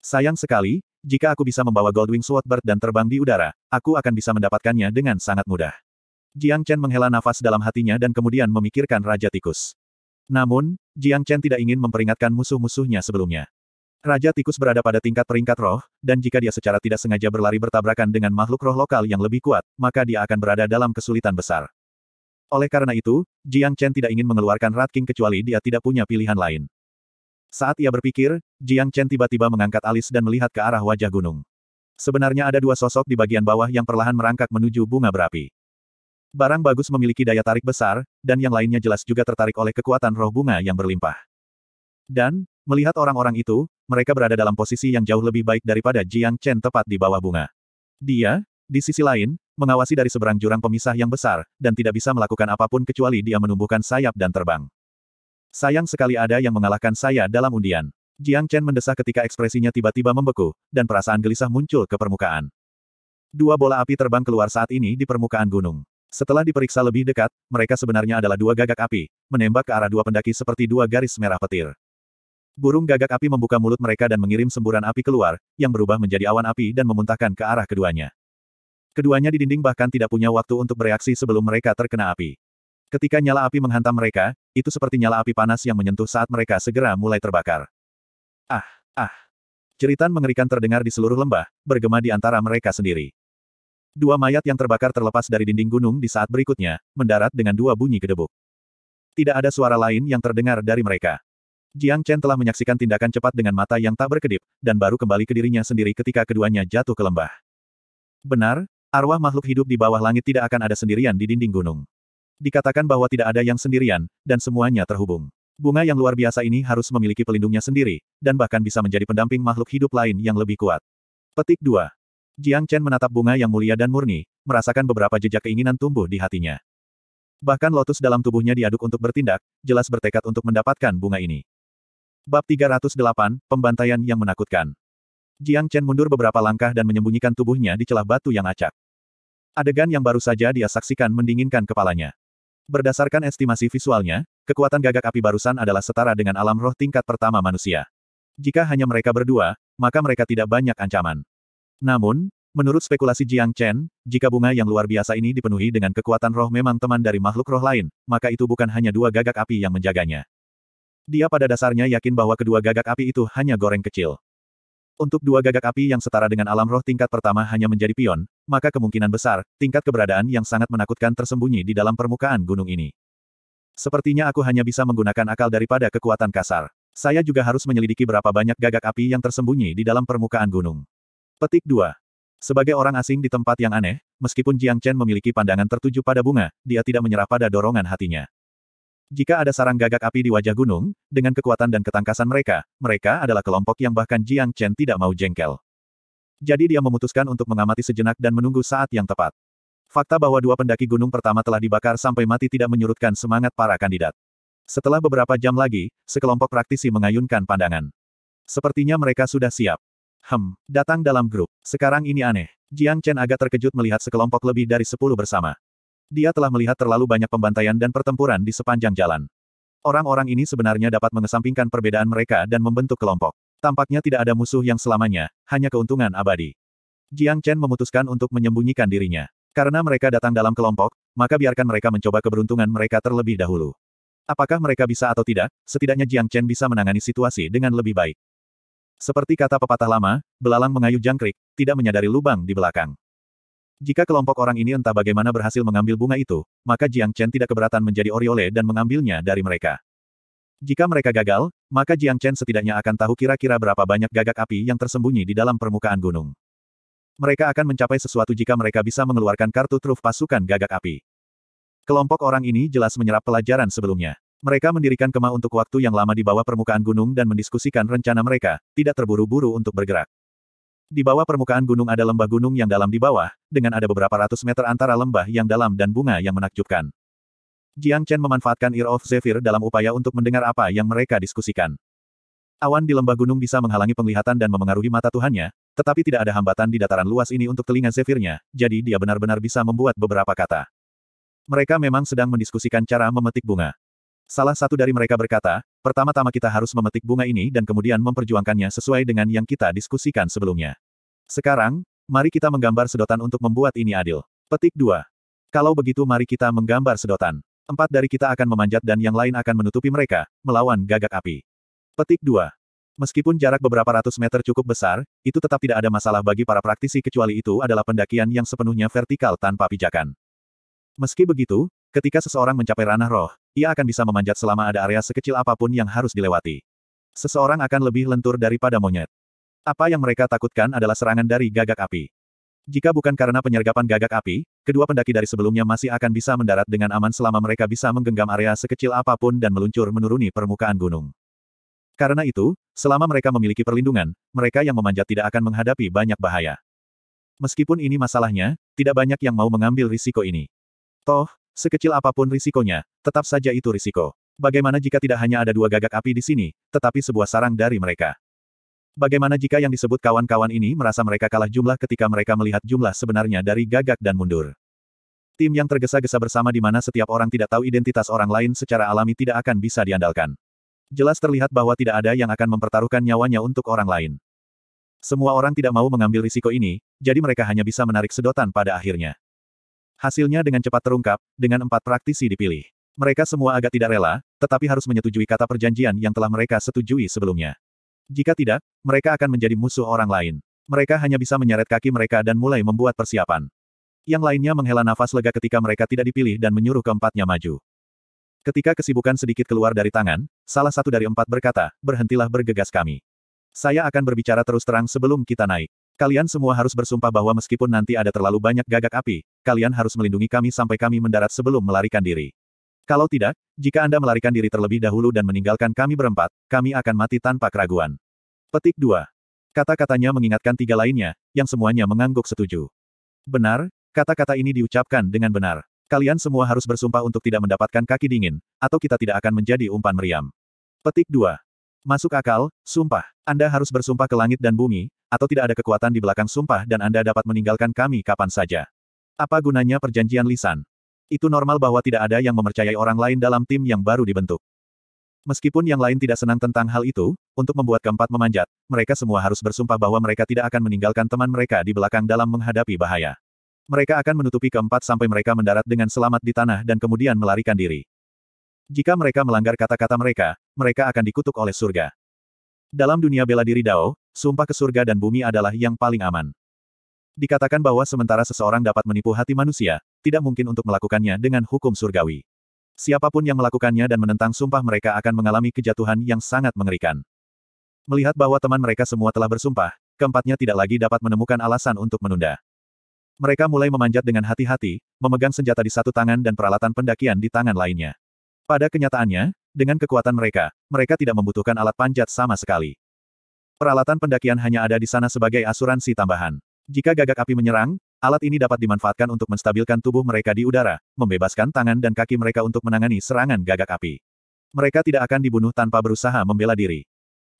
Sayang sekali, jika aku bisa membawa Goldwing Swordbird dan terbang di udara, aku akan bisa mendapatkannya dengan sangat mudah. Jiang Chen menghela nafas dalam hatinya dan kemudian memikirkan Raja Tikus. Namun, Jiang Chen tidak ingin memperingatkan musuh-musuhnya sebelumnya. Raja Tikus berada pada tingkat peringkat roh, dan jika dia secara tidak sengaja berlari bertabrakan dengan makhluk roh lokal yang lebih kuat, maka dia akan berada dalam kesulitan besar. Oleh karena itu, Jiang Chen tidak ingin mengeluarkan Rat King kecuali dia tidak punya pilihan lain. Saat ia berpikir, Jiang Chen tiba-tiba mengangkat alis dan melihat ke arah wajah gunung. Sebenarnya ada dua sosok di bagian bawah yang perlahan merangkak menuju bunga berapi. Barang bagus memiliki daya tarik besar, dan yang lainnya jelas juga tertarik oleh kekuatan roh bunga yang berlimpah. Dan, melihat orang-orang itu, mereka berada dalam posisi yang jauh lebih baik daripada Jiang Chen tepat di bawah bunga. Dia, di sisi lain, mengawasi dari seberang jurang pemisah yang besar, dan tidak bisa melakukan apapun kecuali dia menumbuhkan sayap dan terbang. Sayang sekali ada yang mengalahkan saya dalam undian. Jiang Chen mendesah ketika ekspresinya tiba-tiba membeku, dan perasaan gelisah muncul ke permukaan. Dua bola api terbang keluar saat ini di permukaan gunung. Setelah diperiksa lebih dekat, mereka sebenarnya adalah dua gagak api, menembak ke arah dua pendaki seperti dua garis merah petir. Burung gagak api membuka mulut mereka dan mengirim semburan api keluar, yang berubah menjadi awan api dan memuntahkan ke arah keduanya. Keduanya di dinding bahkan tidak punya waktu untuk bereaksi sebelum mereka terkena api. Ketika nyala api menghantam mereka, itu seperti nyala api panas yang menyentuh saat mereka segera mulai terbakar. Ah, ah. Ceritan mengerikan terdengar di seluruh lembah, bergema di antara mereka sendiri. Dua mayat yang terbakar terlepas dari dinding gunung di saat berikutnya, mendarat dengan dua bunyi gedebuk. Tidak ada suara lain yang terdengar dari mereka. Jiang Chen telah menyaksikan tindakan cepat dengan mata yang tak berkedip, dan baru kembali ke dirinya sendiri ketika keduanya jatuh ke lembah. Benar, Arwah makhluk hidup di bawah langit tidak akan ada sendirian di dinding gunung. Dikatakan bahwa tidak ada yang sendirian, dan semuanya terhubung. Bunga yang luar biasa ini harus memiliki pelindungnya sendiri, dan bahkan bisa menjadi pendamping makhluk hidup lain yang lebih kuat. Petik 2. Jiang Chen menatap bunga yang mulia dan murni, merasakan beberapa jejak keinginan tumbuh di hatinya. Bahkan lotus dalam tubuhnya diaduk untuk bertindak, jelas bertekad untuk mendapatkan bunga ini. Bab 308, Pembantaian yang menakutkan. Jiang Chen mundur beberapa langkah dan menyembunyikan tubuhnya di celah batu yang acak. Adegan yang baru saja dia saksikan mendinginkan kepalanya. Berdasarkan estimasi visualnya, kekuatan gagak api barusan adalah setara dengan alam roh tingkat pertama manusia. Jika hanya mereka berdua, maka mereka tidak banyak ancaman. Namun, menurut spekulasi Jiang Chen, jika bunga yang luar biasa ini dipenuhi dengan kekuatan roh memang teman dari makhluk roh lain, maka itu bukan hanya dua gagak api yang menjaganya. Dia pada dasarnya yakin bahwa kedua gagak api itu hanya goreng kecil. Untuk dua gagak api yang setara dengan alam roh tingkat pertama hanya menjadi pion, maka kemungkinan besar, tingkat keberadaan yang sangat menakutkan tersembunyi di dalam permukaan gunung ini. Sepertinya aku hanya bisa menggunakan akal daripada kekuatan kasar. Saya juga harus menyelidiki berapa banyak gagak api yang tersembunyi di dalam permukaan gunung. Petik 2. Sebagai orang asing di tempat yang aneh, meskipun Jiang Chen memiliki pandangan tertuju pada bunga, dia tidak menyerah pada dorongan hatinya. Jika ada sarang gagak api di wajah gunung, dengan kekuatan dan ketangkasan mereka, mereka adalah kelompok yang bahkan Jiang Chen tidak mau jengkel. Jadi dia memutuskan untuk mengamati sejenak dan menunggu saat yang tepat. Fakta bahwa dua pendaki gunung pertama telah dibakar sampai mati tidak menyurutkan semangat para kandidat. Setelah beberapa jam lagi, sekelompok praktisi mengayunkan pandangan. Sepertinya mereka sudah siap. Hem, datang dalam grup. Sekarang ini aneh. Jiang Chen agak terkejut melihat sekelompok lebih dari sepuluh bersama. Dia telah melihat terlalu banyak pembantaian dan pertempuran di sepanjang jalan. Orang-orang ini sebenarnya dapat mengesampingkan perbedaan mereka dan membentuk kelompok. Tampaknya tidak ada musuh yang selamanya, hanya keuntungan abadi. Jiang Chen memutuskan untuk menyembunyikan dirinya. Karena mereka datang dalam kelompok, maka biarkan mereka mencoba keberuntungan mereka terlebih dahulu. Apakah mereka bisa atau tidak, setidaknya Jiang Chen bisa menangani situasi dengan lebih baik. Seperti kata pepatah lama, belalang mengayuh jangkrik, tidak menyadari lubang di belakang. Jika kelompok orang ini entah bagaimana berhasil mengambil bunga itu, maka Jiang Chen tidak keberatan menjadi oriole dan mengambilnya dari mereka. Jika mereka gagal, maka Jiang Chen setidaknya akan tahu kira-kira berapa banyak gagak api yang tersembunyi di dalam permukaan gunung. Mereka akan mencapai sesuatu jika mereka bisa mengeluarkan kartu truf pasukan gagak api. Kelompok orang ini jelas menyerap pelajaran sebelumnya. Mereka mendirikan kemah untuk waktu yang lama di bawah permukaan gunung dan mendiskusikan rencana mereka, tidak terburu-buru untuk bergerak. Di bawah permukaan gunung ada lembah gunung yang dalam di bawah, dengan ada beberapa ratus meter antara lembah yang dalam dan bunga yang menakjubkan. Jiang Chen memanfaatkan Ear of Zephyr dalam upaya untuk mendengar apa yang mereka diskusikan. Awan di lembah gunung bisa menghalangi penglihatan dan memengaruhi mata Tuhannya, tetapi tidak ada hambatan di dataran luas ini untuk telinga Zephyrnya, jadi dia benar-benar bisa membuat beberapa kata. Mereka memang sedang mendiskusikan cara memetik bunga. Salah satu dari mereka berkata, pertama-tama kita harus memetik bunga ini dan kemudian memperjuangkannya sesuai dengan yang kita diskusikan sebelumnya. Sekarang, mari kita menggambar sedotan untuk membuat ini adil. Petik 2. Kalau begitu mari kita menggambar sedotan. Empat dari kita akan memanjat dan yang lain akan menutupi mereka, melawan gagak api. Petik 2. Meskipun jarak beberapa ratus meter cukup besar, itu tetap tidak ada masalah bagi para praktisi kecuali itu adalah pendakian yang sepenuhnya vertikal tanpa pijakan. Meski begitu, ketika seseorang mencapai ranah roh, ia akan bisa memanjat selama ada area sekecil apapun yang harus dilewati. Seseorang akan lebih lentur daripada monyet. Apa yang mereka takutkan adalah serangan dari gagak api. Jika bukan karena penyergapan gagak api, kedua pendaki dari sebelumnya masih akan bisa mendarat dengan aman selama mereka bisa menggenggam area sekecil apapun dan meluncur menuruni permukaan gunung. Karena itu, selama mereka memiliki perlindungan, mereka yang memanjat tidak akan menghadapi banyak bahaya. Meskipun ini masalahnya, tidak banyak yang mau mengambil risiko ini. Toh, Sekecil apapun risikonya, tetap saja itu risiko. Bagaimana jika tidak hanya ada dua gagak api di sini, tetapi sebuah sarang dari mereka? Bagaimana jika yang disebut kawan-kawan ini merasa mereka kalah jumlah ketika mereka melihat jumlah sebenarnya dari gagak dan mundur? Tim yang tergesa-gesa bersama di mana setiap orang tidak tahu identitas orang lain secara alami tidak akan bisa diandalkan. Jelas terlihat bahwa tidak ada yang akan mempertaruhkan nyawanya untuk orang lain. Semua orang tidak mau mengambil risiko ini, jadi mereka hanya bisa menarik sedotan pada akhirnya. Hasilnya dengan cepat terungkap, dengan empat praktisi dipilih. Mereka semua agak tidak rela, tetapi harus menyetujui kata perjanjian yang telah mereka setujui sebelumnya. Jika tidak, mereka akan menjadi musuh orang lain. Mereka hanya bisa menyeret kaki mereka dan mulai membuat persiapan. Yang lainnya menghela nafas lega ketika mereka tidak dipilih dan menyuruh keempatnya maju. Ketika kesibukan sedikit keluar dari tangan, salah satu dari empat berkata, berhentilah bergegas kami. Saya akan berbicara terus terang sebelum kita naik. Kalian semua harus bersumpah bahwa meskipun nanti ada terlalu banyak gagak api, kalian harus melindungi kami sampai kami mendarat sebelum melarikan diri. Kalau tidak, jika Anda melarikan diri terlebih dahulu dan meninggalkan kami berempat, kami akan mati tanpa keraguan. Petik 2. Kata-katanya mengingatkan tiga lainnya, yang semuanya mengangguk setuju. Benar, kata-kata ini diucapkan dengan benar. Kalian semua harus bersumpah untuk tidak mendapatkan kaki dingin, atau kita tidak akan menjadi umpan meriam. Petik 2. Masuk akal, sumpah. Anda harus bersumpah ke langit dan bumi, atau tidak ada kekuatan di belakang sumpah dan Anda dapat meninggalkan kami kapan saja. Apa gunanya perjanjian lisan? Itu normal bahwa tidak ada yang mempercayai orang lain dalam tim yang baru dibentuk. Meskipun yang lain tidak senang tentang hal itu, untuk membuat keempat memanjat, mereka semua harus bersumpah bahwa mereka tidak akan meninggalkan teman mereka di belakang dalam menghadapi bahaya. Mereka akan menutupi keempat sampai mereka mendarat dengan selamat di tanah dan kemudian melarikan diri. Jika mereka melanggar kata-kata mereka, mereka akan dikutuk oleh surga. Dalam dunia bela diri Dao, sumpah ke surga dan bumi adalah yang paling aman. Dikatakan bahwa sementara seseorang dapat menipu hati manusia, tidak mungkin untuk melakukannya dengan hukum surgawi. Siapapun yang melakukannya dan menentang sumpah mereka akan mengalami kejatuhan yang sangat mengerikan. Melihat bahwa teman mereka semua telah bersumpah, keempatnya tidak lagi dapat menemukan alasan untuk menunda. Mereka mulai memanjat dengan hati-hati, memegang senjata di satu tangan dan peralatan pendakian di tangan lainnya. Pada kenyataannya, dengan kekuatan mereka, mereka tidak membutuhkan alat panjat sama sekali. Peralatan pendakian hanya ada di sana sebagai asuransi tambahan. Jika gagak api menyerang, alat ini dapat dimanfaatkan untuk menstabilkan tubuh mereka di udara, membebaskan tangan dan kaki mereka untuk menangani serangan gagak api. Mereka tidak akan dibunuh tanpa berusaha membela diri.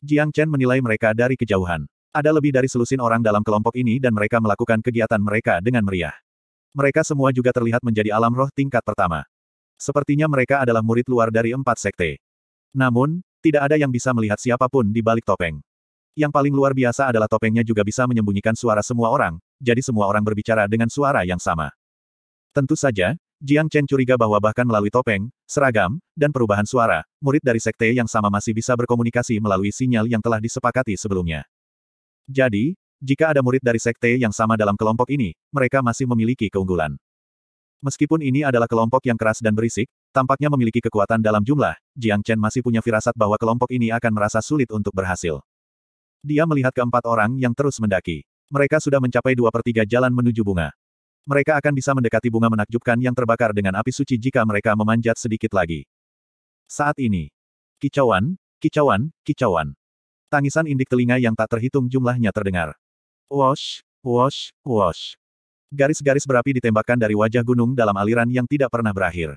Jiang Chen menilai mereka dari kejauhan. Ada lebih dari selusin orang dalam kelompok ini dan mereka melakukan kegiatan mereka dengan meriah. Mereka semua juga terlihat menjadi alam roh tingkat pertama. Sepertinya mereka adalah murid luar dari empat sekte. Namun, tidak ada yang bisa melihat siapapun di balik topeng. Yang paling luar biasa adalah topengnya juga bisa menyembunyikan suara semua orang, jadi semua orang berbicara dengan suara yang sama. Tentu saja, Jiang Chen curiga bahwa bahkan melalui topeng, seragam, dan perubahan suara, murid dari sekte yang sama masih bisa berkomunikasi melalui sinyal yang telah disepakati sebelumnya. Jadi, jika ada murid dari sekte yang sama dalam kelompok ini, mereka masih memiliki keunggulan. Meskipun ini adalah kelompok yang keras dan berisik, tampaknya memiliki kekuatan dalam jumlah, Jiang Chen masih punya firasat bahwa kelompok ini akan merasa sulit untuk berhasil. Dia melihat keempat orang yang terus mendaki. Mereka sudah mencapai dua per tiga jalan menuju bunga. Mereka akan bisa mendekati bunga menakjubkan yang terbakar dengan api suci jika mereka memanjat sedikit lagi. Saat ini. Kicauan, kicauan, kicauan. Tangisan indik telinga yang tak terhitung jumlahnya terdengar. Wash, wash, wash. Garis-garis berapi ditembakkan dari wajah gunung dalam aliran yang tidak pernah berakhir.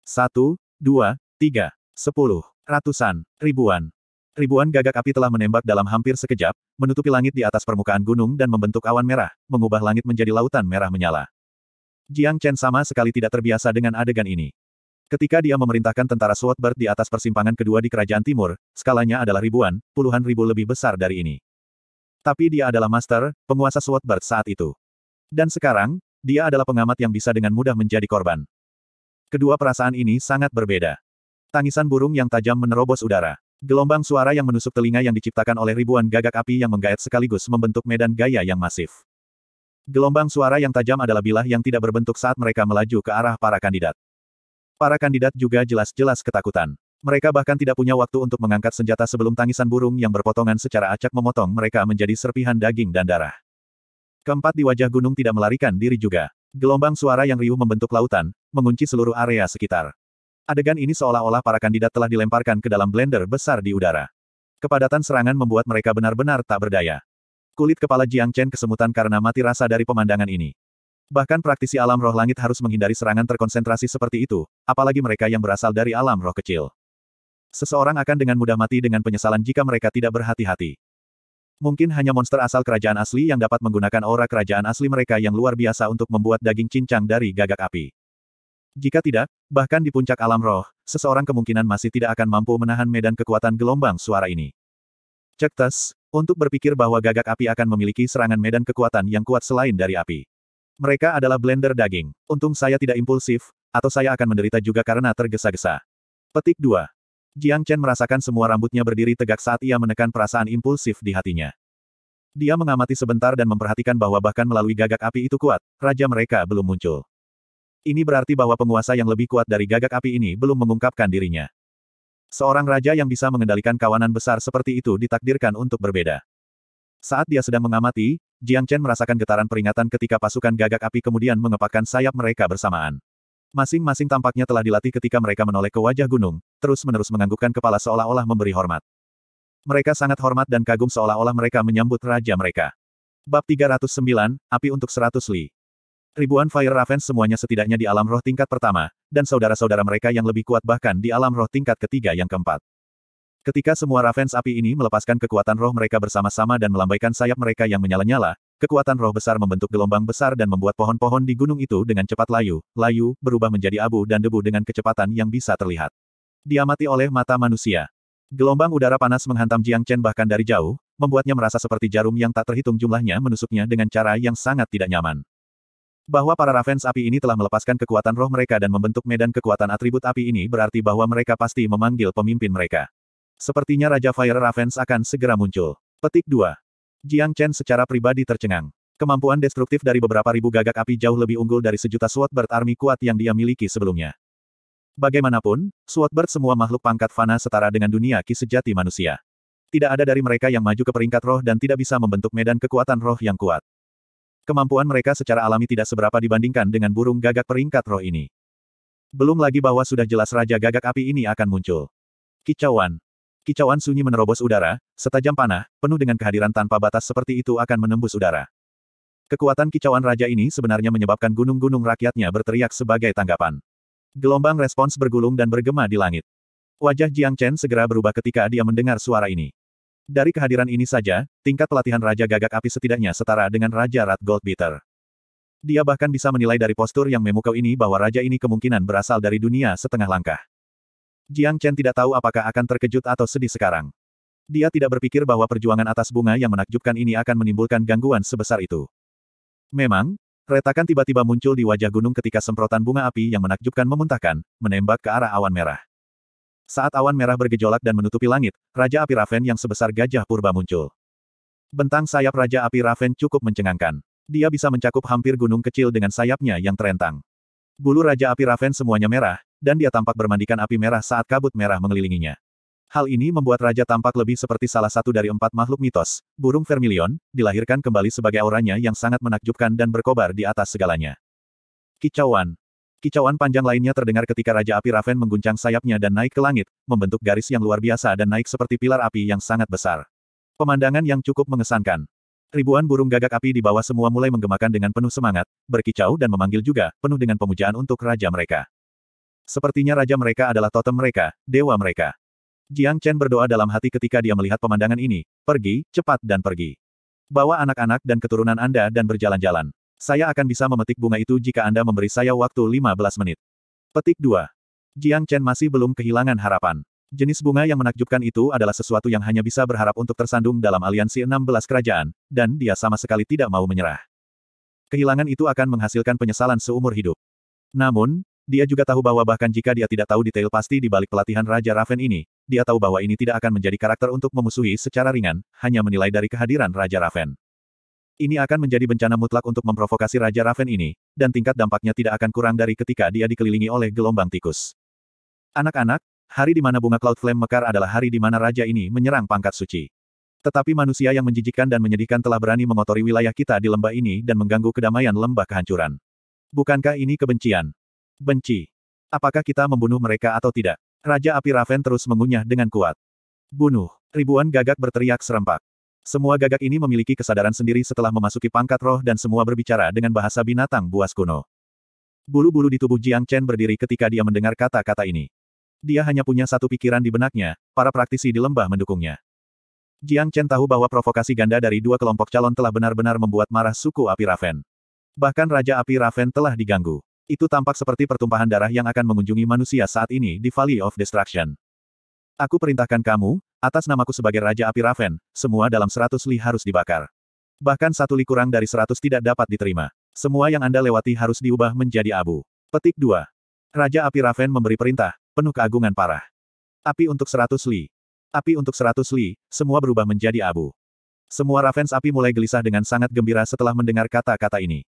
Satu, dua, tiga, sepuluh, ratusan, ribuan. Ribuan gagak api telah menembak dalam hampir sekejap, menutupi langit di atas permukaan gunung dan membentuk awan merah, mengubah langit menjadi lautan merah menyala. Jiang Chen sama sekali tidak terbiasa dengan adegan ini. Ketika dia memerintahkan tentara Swordbird di atas persimpangan kedua di Kerajaan Timur, skalanya adalah ribuan, puluhan ribu lebih besar dari ini. Tapi dia adalah master, penguasa Swordbird saat itu. Dan sekarang, dia adalah pengamat yang bisa dengan mudah menjadi korban. Kedua perasaan ini sangat berbeda. Tangisan burung yang tajam menerobos udara. Gelombang suara yang menusuk telinga yang diciptakan oleh ribuan gagak api yang menggaet sekaligus membentuk medan gaya yang masif. Gelombang suara yang tajam adalah bilah yang tidak berbentuk saat mereka melaju ke arah para kandidat. Para kandidat juga jelas-jelas ketakutan. Mereka bahkan tidak punya waktu untuk mengangkat senjata sebelum tangisan burung yang berpotongan secara acak memotong mereka menjadi serpihan daging dan darah. Keempat di wajah gunung tidak melarikan diri juga. Gelombang suara yang riuh membentuk lautan, mengunci seluruh area sekitar. Adegan ini seolah-olah para kandidat telah dilemparkan ke dalam blender besar di udara. Kepadatan serangan membuat mereka benar-benar tak berdaya. Kulit kepala Jiang Chen kesemutan karena mati rasa dari pemandangan ini. Bahkan praktisi alam roh langit harus menghindari serangan terkonsentrasi seperti itu, apalagi mereka yang berasal dari alam roh kecil. Seseorang akan dengan mudah mati dengan penyesalan jika mereka tidak berhati-hati. Mungkin hanya monster asal kerajaan asli yang dapat menggunakan aura kerajaan asli mereka yang luar biasa untuk membuat daging cincang dari gagak api. Jika tidak, bahkan di puncak alam roh, seseorang kemungkinan masih tidak akan mampu menahan medan kekuatan gelombang suara ini. Cektes, untuk berpikir bahwa gagak api akan memiliki serangan medan kekuatan yang kuat selain dari api. Mereka adalah blender daging. Untung saya tidak impulsif, atau saya akan menderita juga karena tergesa-gesa. Petik 2. Jiang Chen merasakan semua rambutnya berdiri tegak saat ia menekan perasaan impulsif di hatinya. Dia mengamati sebentar dan memperhatikan bahwa bahkan melalui gagak api itu kuat, raja mereka belum muncul. Ini berarti bahwa penguasa yang lebih kuat dari gagak api ini belum mengungkapkan dirinya. Seorang raja yang bisa mengendalikan kawanan besar seperti itu ditakdirkan untuk berbeda. Saat dia sedang mengamati, Jiang Chen merasakan getaran peringatan ketika pasukan gagak api kemudian mengepakkan sayap mereka bersamaan. Masing-masing tampaknya telah dilatih ketika mereka menoleh ke wajah gunung, terus-menerus menganggukkan kepala seolah-olah memberi hormat. Mereka sangat hormat dan kagum seolah-olah mereka menyambut raja mereka. Bab 309, Api untuk 100 Li. Ribuan Fire Raven semuanya setidaknya di alam roh tingkat pertama, dan saudara-saudara mereka yang lebih kuat bahkan di alam roh tingkat ketiga yang keempat. Ketika semua Ravens api ini melepaskan kekuatan roh mereka bersama-sama dan melambaikan sayap mereka yang menyala-nyala, Kekuatan roh besar membentuk gelombang besar dan membuat pohon-pohon di gunung itu dengan cepat layu, layu, berubah menjadi abu dan debu dengan kecepatan yang bisa terlihat. Diamati oleh mata manusia. Gelombang udara panas menghantam Jiang Chen bahkan dari jauh, membuatnya merasa seperti jarum yang tak terhitung jumlahnya menusuknya dengan cara yang sangat tidak nyaman. Bahwa para Ravens api ini telah melepaskan kekuatan roh mereka dan membentuk medan kekuatan atribut api ini berarti bahwa mereka pasti memanggil pemimpin mereka. Sepertinya Raja Fire Ravens akan segera muncul. Petik 2. Jiang Chen secara pribadi tercengang. Kemampuan destruktif dari beberapa ribu gagak api jauh lebih unggul dari sejuta Swordbird Army kuat yang dia miliki sebelumnya. Bagaimanapun, Swordbird semua makhluk pangkat fana setara dengan dunia ki sejati manusia. Tidak ada dari mereka yang maju ke peringkat roh dan tidak bisa membentuk medan kekuatan roh yang kuat. Kemampuan mereka secara alami tidak seberapa dibandingkan dengan burung gagak peringkat roh ini. Belum lagi bahwa sudah jelas Raja Gagak Api ini akan muncul. Kicauan. Kicauan sunyi menerobos udara, setajam panah, penuh dengan kehadiran tanpa batas seperti itu akan menembus udara. Kekuatan kicauan raja ini sebenarnya menyebabkan gunung-gunung rakyatnya berteriak sebagai tanggapan. Gelombang respons bergulung dan bergema di langit. Wajah Jiang Chen segera berubah ketika dia mendengar suara ini. Dari kehadiran ini saja, tingkat pelatihan Raja Gagak Api setidaknya setara dengan Raja Rat Goldbeater. Dia bahkan bisa menilai dari postur yang memukau ini bahwa raja ini kemungkinan berasal dari dunia setengah langkah. Jiang Chen tidak tahu apakah akan terkejut atau sedih sekarang. Dia tidak berpikir bahwa perjuangan atas bunga yang menakjubkan ini akan menimbulkan gangguan sebesar itu. Memang, retakan tiba-tiba muncul di wajah gunung ketika semprotan bunga api yang menakjubkan memuntahkan, menembak ke arah awan merah. Saat awan merah bergejolak dan menutupi langit, Raja Api Raven yang sebesar gajah purba muncul. Bentang sayap Raja Api Raven cukup mencengangkan. Dia bisa mencakup hampir gunung kecil dengan sayapnya yang terentang. Bulu Raja Api Raven semuanya merah, dan dia tampak bermandikan api merah saat kabut merah mengelilinginya. Hal ini membuat Raja tampak lebih seperti salah satu dari empat makhluk mitos, burung vermilion, dilahirkan kembali sebagai auranya yang sangat menakjubkan dan berkobar di atas segalanya. Kicauan Kicauan panjang lainnya terdengar ketika Raja Api Raven mengguncang sayapnya dan naik ke langit, membentuk garis yang luar biasa dan naik seperti pilar api yang sangat besar. Pemandangan yang cukup mengesankan. Ribuan burung gagak api di bawah semua mulai menggemakan dengan penuh semangat, berkicau dan memanggil juga, penuh dengan pemujaan untuk raja mereka. Sepertinya raja mereka adalah totem mereka, dewa mereka. Jiang Chen berdoa dalam hati ketika dia melihat pemandangan ini, pergi, cepat dan pergi. Bawa anak-anak dan keturunan Anda dan berjalan-jalan. Saya akan bisa memetik bunga itu jika Anda memberi saya waktu 15 menit. Petik 2. Jiang Chen masih belum kehilangan harapan. Jenis bunga yang menakjubkan itu adalah sesuatu yang hanya bisa berharap untuk tersandung dalam aliansi 16 kerajaan, dan dia sama sekali tidak mau menyerah. Kehilangan itu akan menghasilkan penyesalan seumur hidup. Namun, dia juga tahu bahwa bahkan jika dia tidak tahu detail pasti di balik pelatihan Raja Raven ini, dia tahu bahwa ini tidak akan menjadi karakter untuk memusuhi secara ringan, hanya menilai dari kehadiran Raja Raven. Ini akan menjadi bencana mutlak untuk memprovokasi Raja Raven ini, dan tingkat dampaknya tidak akan kurang dari ketika dia dikelilingi oleh gelombang tikus. Anak-anak, Hari di mana bunga Cloud Flame mekar adalah hari di mana raja ini menyerang pangkat suci. Tetapi manusia yang menjijikkan dan menyedihkan telah berani mengotori wilayah kita di lembah ini dan mengganggu kedamaian lembah kehancuran. Bukankah ini kebencian? Benci. Apakah kita membunuh mereka atau tidak? Raja Api Raven terus mengunyah dengan kuat. Bunuh. Ribuan gagak berteriak serempak. Semua gagak ini memiliki kesadaran sendiri setelah memasuki pangkat roh dan semua berbicara dengan bahasa binatang buas kuno. Bulu-bulu di tubuh Jiang Chen berdiri ketika dia mendengar kata-kata ini. Dia hanya punya satu pikiran di benaknya, para praktisi di lembah mendukungnya. Jiang Chen tahu bahwa provokasi ganda dari dua kelompok calon telah benar-benar membuat marah suku api Raven. Bahkan Raja Api Raven telah diganggu. Itu tampak seperti pertumpahan darah yang akan mengunjungi manusia saat ini di Valley of Destruction. Aku perintahkan kamu, atas namaku sebagai Raja Api Raven, semua dalam seratus li harus dibakar. Bahkan satu li kurang dari seratus tidak dapat diterima. Semua yang Anda lewati harus diubah menjadi abu. Petik 2. Raja Api Raven memberi perintah, penuh keagungan parah. Api untuk seratus li. Api untuk seratus li, semua berubah menjadi abu. Semua Ravens api mulai gelisah dengan sangat gembira setelah mendengar kata-kata ini.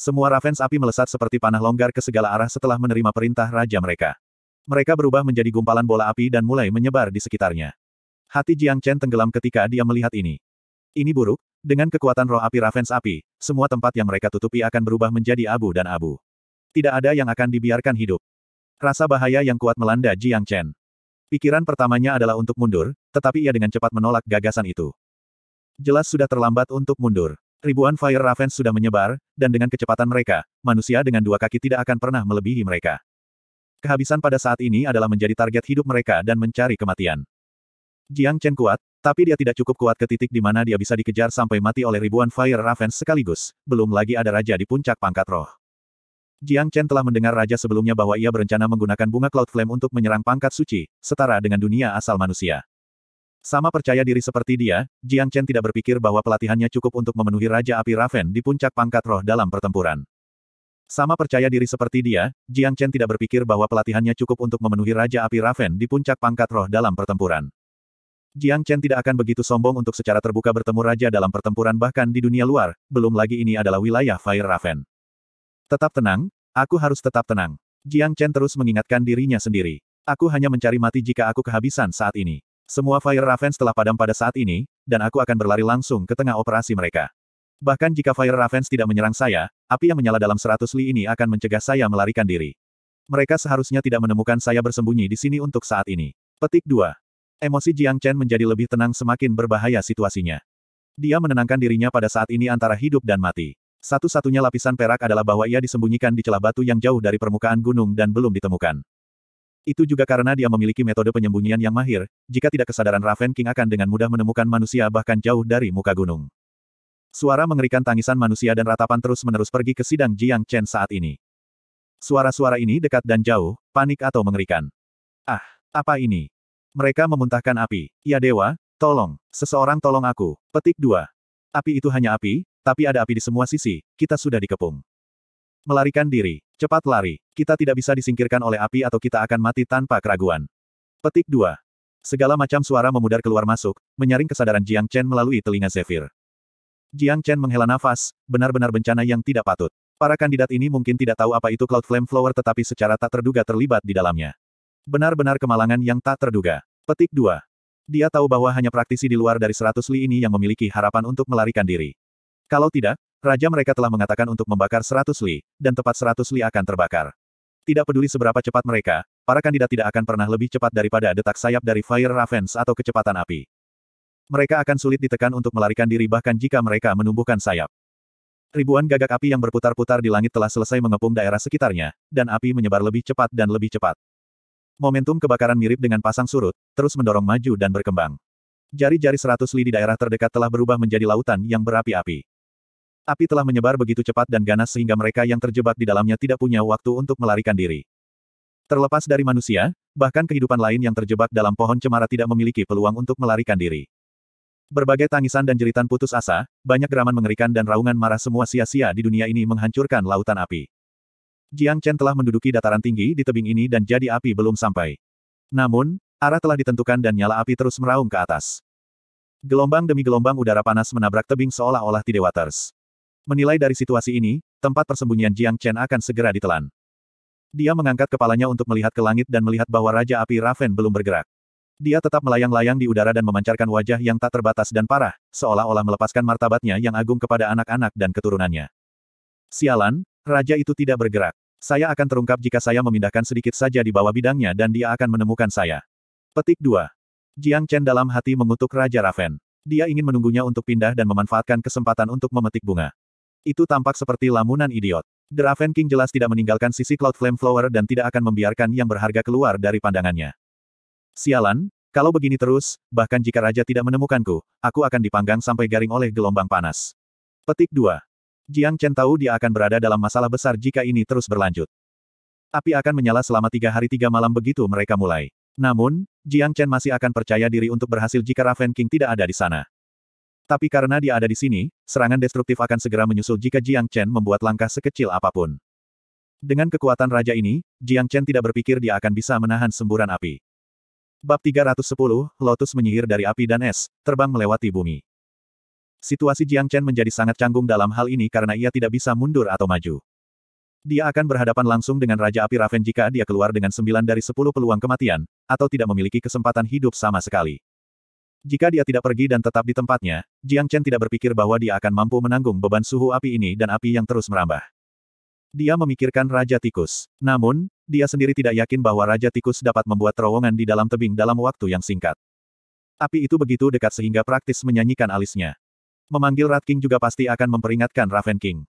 Semua Ravens api melesat seperti panah longgar ke segala arah setelah menerima perintah raja mereka. Mereka berubah menjadi gumpalan bola api dan mulai menyebar di sekitarnya. Hati Jiang Chen tenggelam ketika dia melihat ini. Ini buruk, dengan kekuatan roh api Ravens api, semua tempat yang mereka tutupi akan berubah menjadi abu dan abu. Tidak ada yang akan dibiarkan hidup. Rasa bahaya yang kuat melanda Jiang Chen. Pikiran pertamanya adalah untuk mundur, tetapi ia dengan cepat menolak gagasan itu. Jelas sudah terlambat untuk mundur. Ribuan Fire Raven sudah menyebar, dan dengan kecepatan mereka, manusia dengan dua kaki tidak akan pernah melebihi mereka. Kehabisan pada saat ini adalah menjadi target hidup mereka dan mencari kematian. Jiang Chen kuat, tapi dia tidak cukup kuat ke titik di mana dia bisa dikejar sampai mati oleh ribuan Fire Raven sekaligus, belum lagi ada raja di puncak pangkat roh. Jiang Chen telah mendengar raja sebelumnya bahwa ia berencana menggunakan bunga Cloud Flame untuk menyerang pangkat suci, setara dengan dunia asal manusia. Sama percaya diri seperti dia, Jiang Chen tidak berpikir bahwa pelatihannya cukup untuk memenuhi Raja Api Raven di puncak pangkat roh dalam pertempuran. Sama percaya diri seperti dia, Jiang Chen tidak berpikir bahwa pelatihannya cukup untuk memenuhi Raja Api Raven di puncak pangkat roh dalam pertempuran. Jiang Chen tidak akan begitu sombong untuk secara terbuka bertemu Raja dalam pertempuran bahkan di dunia luar, belum lagi ini adalah wilayah Fire Raven. Tetap tenang, aku harus tetap tenang. Jiang Chen terus mengingatkan dirinya sendiri. Aku hanya mencari mati jika aku kehabisan saat ini. Semua Fire Ravens telah padam pada saat ini, dan aku akan berlari langsung ke tengah operasi mereka. Bahkan jika Fire Ravens tidak menyerang saya, api yang menyala dalam seratus li ini akan mencegah saya melarikan diri. Mereka seharusnya tidak menemukan saya bersembunyi di sini untuk saat ini. Petik 2. Emosi Jiang Chen menjadi lebih tenang semakin berbahaya situasinya. Dia menenangkan dirinya pada saat ini antara hidup dan mati. Satu-satunya lapisan perak adalah bahwa ia disembunyikan di celah batu yang jauh dari permukaan gunung dan belum ditemukan. Itu juga karena dia memiliki metode penyembunyian yang mahir, jika tidak kesadaran Raven King akan dengan mudah menemukan manusia bahkan jauh dari muka gunung. Suara mengerikan tangisan manusia dan ratapan terus-menerus pergi ke sidang Jiang Chen saat ini. Suara-suara ini dekat dan jauh, panik atau mengerikan. Ah, apa ini? Mereka memuntahkan api. Ya dewa, tolong, seseorang tolong aku. Petik 2. Api itu hanya api, tapi ada api di semua sisi, kita sudah dikepung. Melarikan diri, cepat lari, kita tidak bisa disingkirkan oleh api atau kita akan mati tanpa keraguan. Petik 2. Segala macam suara memudar keluar masuk, menyaring kesadaran Jiang Chen melalui telinga Zephyr. Jiang Chen menghela nafas, benar-benar bencana yang tidak patut. Para kandidat ini mungkin tidak tahu apa itu Cloud Flame Flower tetapi secara tak terduga terlibat di dalamnya. Benar-benar kemalangan yang tak terduga. Petik 2. Dia tahu bahwa hanya praktisi di luar dari seratus li ini yang memiliki harapan untuk melarikan diri. Kalau tidak, raja mereka telah mengatakan untuk membakar seratus li, dan tepat seratus li akan terbakar. Tidak peduli seberapa cepat mereka, para kandidat tidak akan pernah lebih cepat daripada detak sayap dari Fire Ravens atau kecepatan api. Mereka akan sulit ditekan untuk melarikan diri bahkan jika mereka menumbuhkan sayap. Ribuan gagak api yang berputar-putar di langit telah selesai mengepung daerah sekitarnya, dan api menyebar lebih cepat dan lebih cepat. Momentum kebakaran mirip dengan pasang surut, terus mendorong maju dan berkembang. Jari-jari seratus li di daerah terdekat telah berubah menjadi lautan yang berapi-api. Api telah menyebar begitu cepat dan ganas sehingga mereka yang terjebak di dalamnya tidak punya waktu untuk melarikan diri. Terlepas dari manusia, bahkan kehidupan lain yang terjebak dalam pohon cemara tidak memiliki peluang untuk melarikan diri. Berbagai tangisan dan jeritan putus asa, banyak geraman mengerikan dan raungan marah semua sia-sia di dunia ini menghancurkan lautan api. Jiang Chen telah menduduki dataran tinggi di tebing ini dan jadi api belum sampai. Namun, arah telah ditentukan dan nyala api terus meraung ke atas. Gelombang demi gelombang udara panas menabrak tebing seolah-olah Tidewaters. Menilai dari situasi ini, tempat persembunyian Jiang Chen akan segera ditelan. Dia mengangkat kepalanya untuk melihat ke langit dan melihat bahwa Raja Api Raven belum bergerak. Dia tetap melayang-layang di udara dan memancarkan wajah yang tak terbatas dan parah, seolah-olah melepaskan martabatnya yang agung kepada anak-anak dan keturunannya. Sialan, raja itu tidak bergerak. Saya akan terungkap jika saya memindahkan sedikit saja di bawah bidangnya dan dia akan menemukan saya. Petik 2. Jiang Chen dalam hati mengutuk Raja Raven. Dia ingin menunggunya untuk pindah dan memanfaatkan kesempatan untuk memetik bunga. Itu tampak seperti lamunan idiot. The Raven King jelas tidak meninggalkan sisi Cloud Flame Flower dan tidak akan membiarkan yang berharga keluar dari pandangannya. Sialan, kalau begini terus, bahkan jika Raja tidak menemukanku, aku akan dipanggang sampai garing oleh gelombang panas. Petik 2. Jiang Chen tahu dia akan berada dalam masalah besar jika ini terus berlanjut. Api akan menyala selama tiga hari tiga malam begitu mereka mulai. Namun, Jiang Chen masih akan percaya diri untuk berhasil jika Raven King tidak ada di sana. Tapi karena dia ada di sini, serangan destruktif akan segera menyusul jika Jiang Chen membuat langkah sekecil apapun. Dengan kekuatan raja ini, Jiang Chen tidak berpikir dia akan bisa menahan semburan api. Bab 310, Lotus menyihir dari api dan es, terbang melewati bumi. Situasi Jiang Chen menjadi sangat canggung dalam hal ini karena ia tidak bisa mundur atau maju. Dia akan berhadapan langsung dengan Raja Api Raven jika dia keluar dengan sembilan dari sepuluh peluang kematian, atau tidak memiliki kesempatan hidup sama sekali. Jika dia tidak pergi dan tetap di tempatnya, Jiang Chen tidak berpikir bahwa dia akan mampu menanggung beban suhu api ini dan api yang terus merambah. Dia memikirkan Raja Tikus. Namun, dia sendiri tidak yakin bahwa Raja Tikus dapat membuat terowongan di dalam tebing dalam waktu yang singkat. Api itu begitu dekat sehingga praktis menyanyikan alisnya. Memanggil Rat King juga pasti akan memperingatkan Raven King.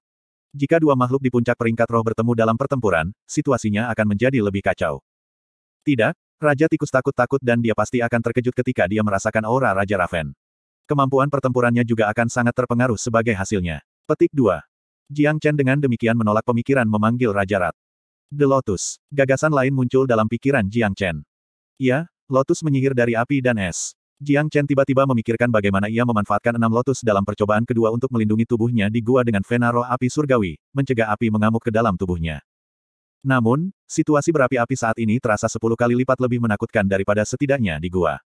Jika dua makhluk di puncak peringkat roh bertemu dalam pertempuran, situasinya akan menjadi lebih kacau. Tidak, Raja tikus takut-takut dan dia pasti akan terkejut ketika dia merasakan aura Raja Raven. Kemampuan pertempurannya juga akan sangat terpengaruh sebagai hasilnya. Petik 2. Jiang Chen dengan demikian menolak pemikiran memanggil Raja Rat. The Lotus. Gagasan lain muncul dalam pikiran Jiang Chen. Ya, Lotus menyihir dari api dan es. Jiang Chen tiba-tiba memikirkan bagaimana ia memanfaatkan enam lotus dalam percobaan kedua untuk melindungi tubuhnya di gua dengan Venaro api surgawi, mencegah api mengamuk ke dalam tubuhnya. Namun, situasi berapi-api saat ini terasa sepuluh kali lipat lebih menakutkan daripada setidaknya di gua.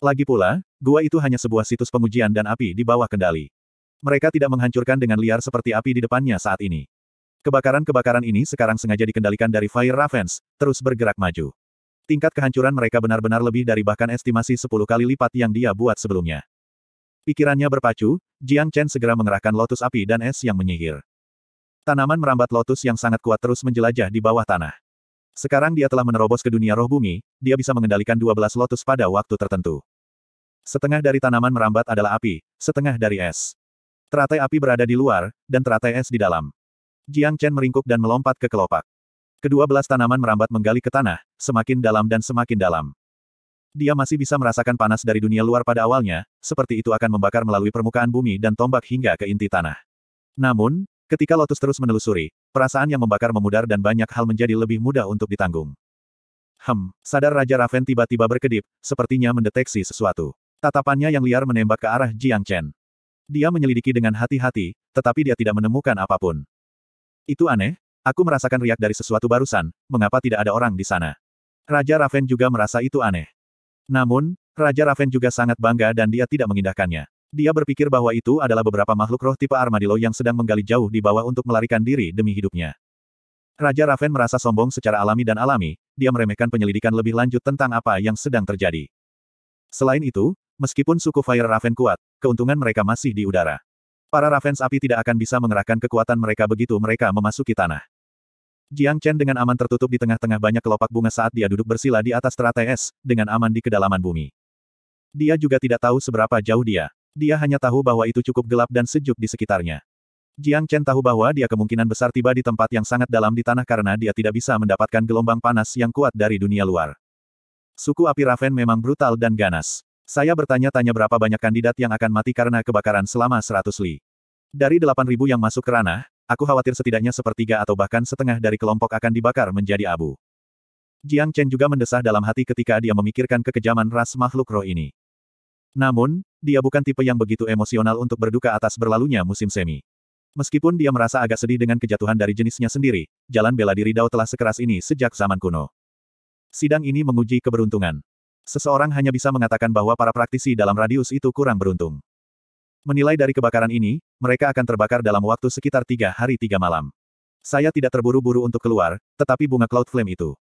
Lagi pula, gua itu hanya sebuah situs pengujian dan api di bawah kendali. Mereka tidak menghancurkan dengan liar seperti api di depannya saat ini. Kebakaran-kebakaran ini sekarang sengaja dikendalikan dari Fire Ravens, terus bergerak maju. Tingkat kehancuran mereka benar-benar lebih dari bahkan estimasi sepuluh kali lipat yang dia buat sebelumnya. Pikirannya berpacu, Jiang Chen segera mengerahkan lotus api dan es yang menyihir. Tanaman merambat lotus yang sangat kuat terus menjelajah di bawah tanah. Sekarang dia telah menerobos ke dunia roh bumi, dia bisa mengendalikan 12 lotus pada waktu tertentu. Setengah dari tanaman merambat adalah api, setengah dari es. Teratai api berada di luar, dan teratai es di dalam. Jiang Chen meringkuk dan melompat ke kelopak. Kedua belas tanaman merambat menggali ke tanah, semakin dalam dan semakin dalam. Dia masih bisa merasakan panas dari dunia luar pada awalnya, seperti itu akan membakar melalui permukaan bumi dan tombak hingga ke inti tanah. Namun, Ketika Lotus terus menelusuri, perasaan yang membakar memudar dan banyak hal menjadi lebih mudah untuk ditanggung. Hem, sadar Raja Raven tiba-tiba berkedip, sepertinya mendeteksi sesuatu. Tatapannya yang liar menembak ke arah Jiang Chen. Dia menyelidiki dengan hati-hati, tetapi dia tidak menemukan apapun. Itu aneh, aku merasakan riak dari sesuatu barusan, mengapa tidak ada orang di sana. Raja Raven juga merasa itu aneh. Namun, Raja Raven juga sangat bangga dan dia tidak mengindahkannya. Dia berpikir bahwa itu adalah beberapa makhluk roh tipe armadillo yang sedang menggali jauh di bawah untuk melarikan diri demi hidupnya. Raja Raven merasa sombong secara alami dan alami, dia meremehkan penyelidikan lebih lanjut tentang apa yang sedang terjadi. Selain itu, meskipun suku Fire Raven kuat, keuntungan mereka masih di udara. Para Ravens api tidak akan bisa mengerahkan kekuatan mereka begitu mereka memasuki tanah. Jiang Chen dengan aman tertutup di tengah-tengah banyak kelopak bunga saat dia duduk bersila di atas teratai es, dengan aman di kedalaman bumi. Dia juga tidak tahu seberapa jauh dia. Dia hanya tahu bahwa itu cukup gelap dan sejuk di sekitarnya. Jiang Chen tahu bahwa dia kemungkinan besar tiba di tempat yang sangat dalam di tanah karena dia tidak bisa mendapatkan gelombang panas yang kuat dari dunia luar. Suku api Raven memang brutal dan ganas. Saya bertanya-tanya berapa banyak kandidat yang akan mati karena kebakaran selama 100 li. Dari 8.000 yang masuk ke ranah, aku khawatir setidaknya sepertiga atau bahkan setengah dari kelompok akan dibakar menjadi abu. Jiang Chen juga mendesah dalam hati ketika dia memikirkan kekejaman ras makhluk roh ini. Namun, dia bukan tipe yang begitu emosional untuk berduka atas berlalunya musim semi. Meskipun dia merasa agak sedih dengan kejatuhan dari jenisnya sendiri, jalan bela diri Dao telah sekeras ini sejak zaman kuno. Sidang ini menguji keberuntungan. Seseorang hanya bisa mengatakan bahwa para praktisi dalam radius itu kurang beruntung. Menilai dari kebakaran ini, mereka akan terbakar dalam waktu sekitar tiga hari tiga malam. Saya tidak terburu-buru untuk keluar, tetapi bunga Cloud Flame itu.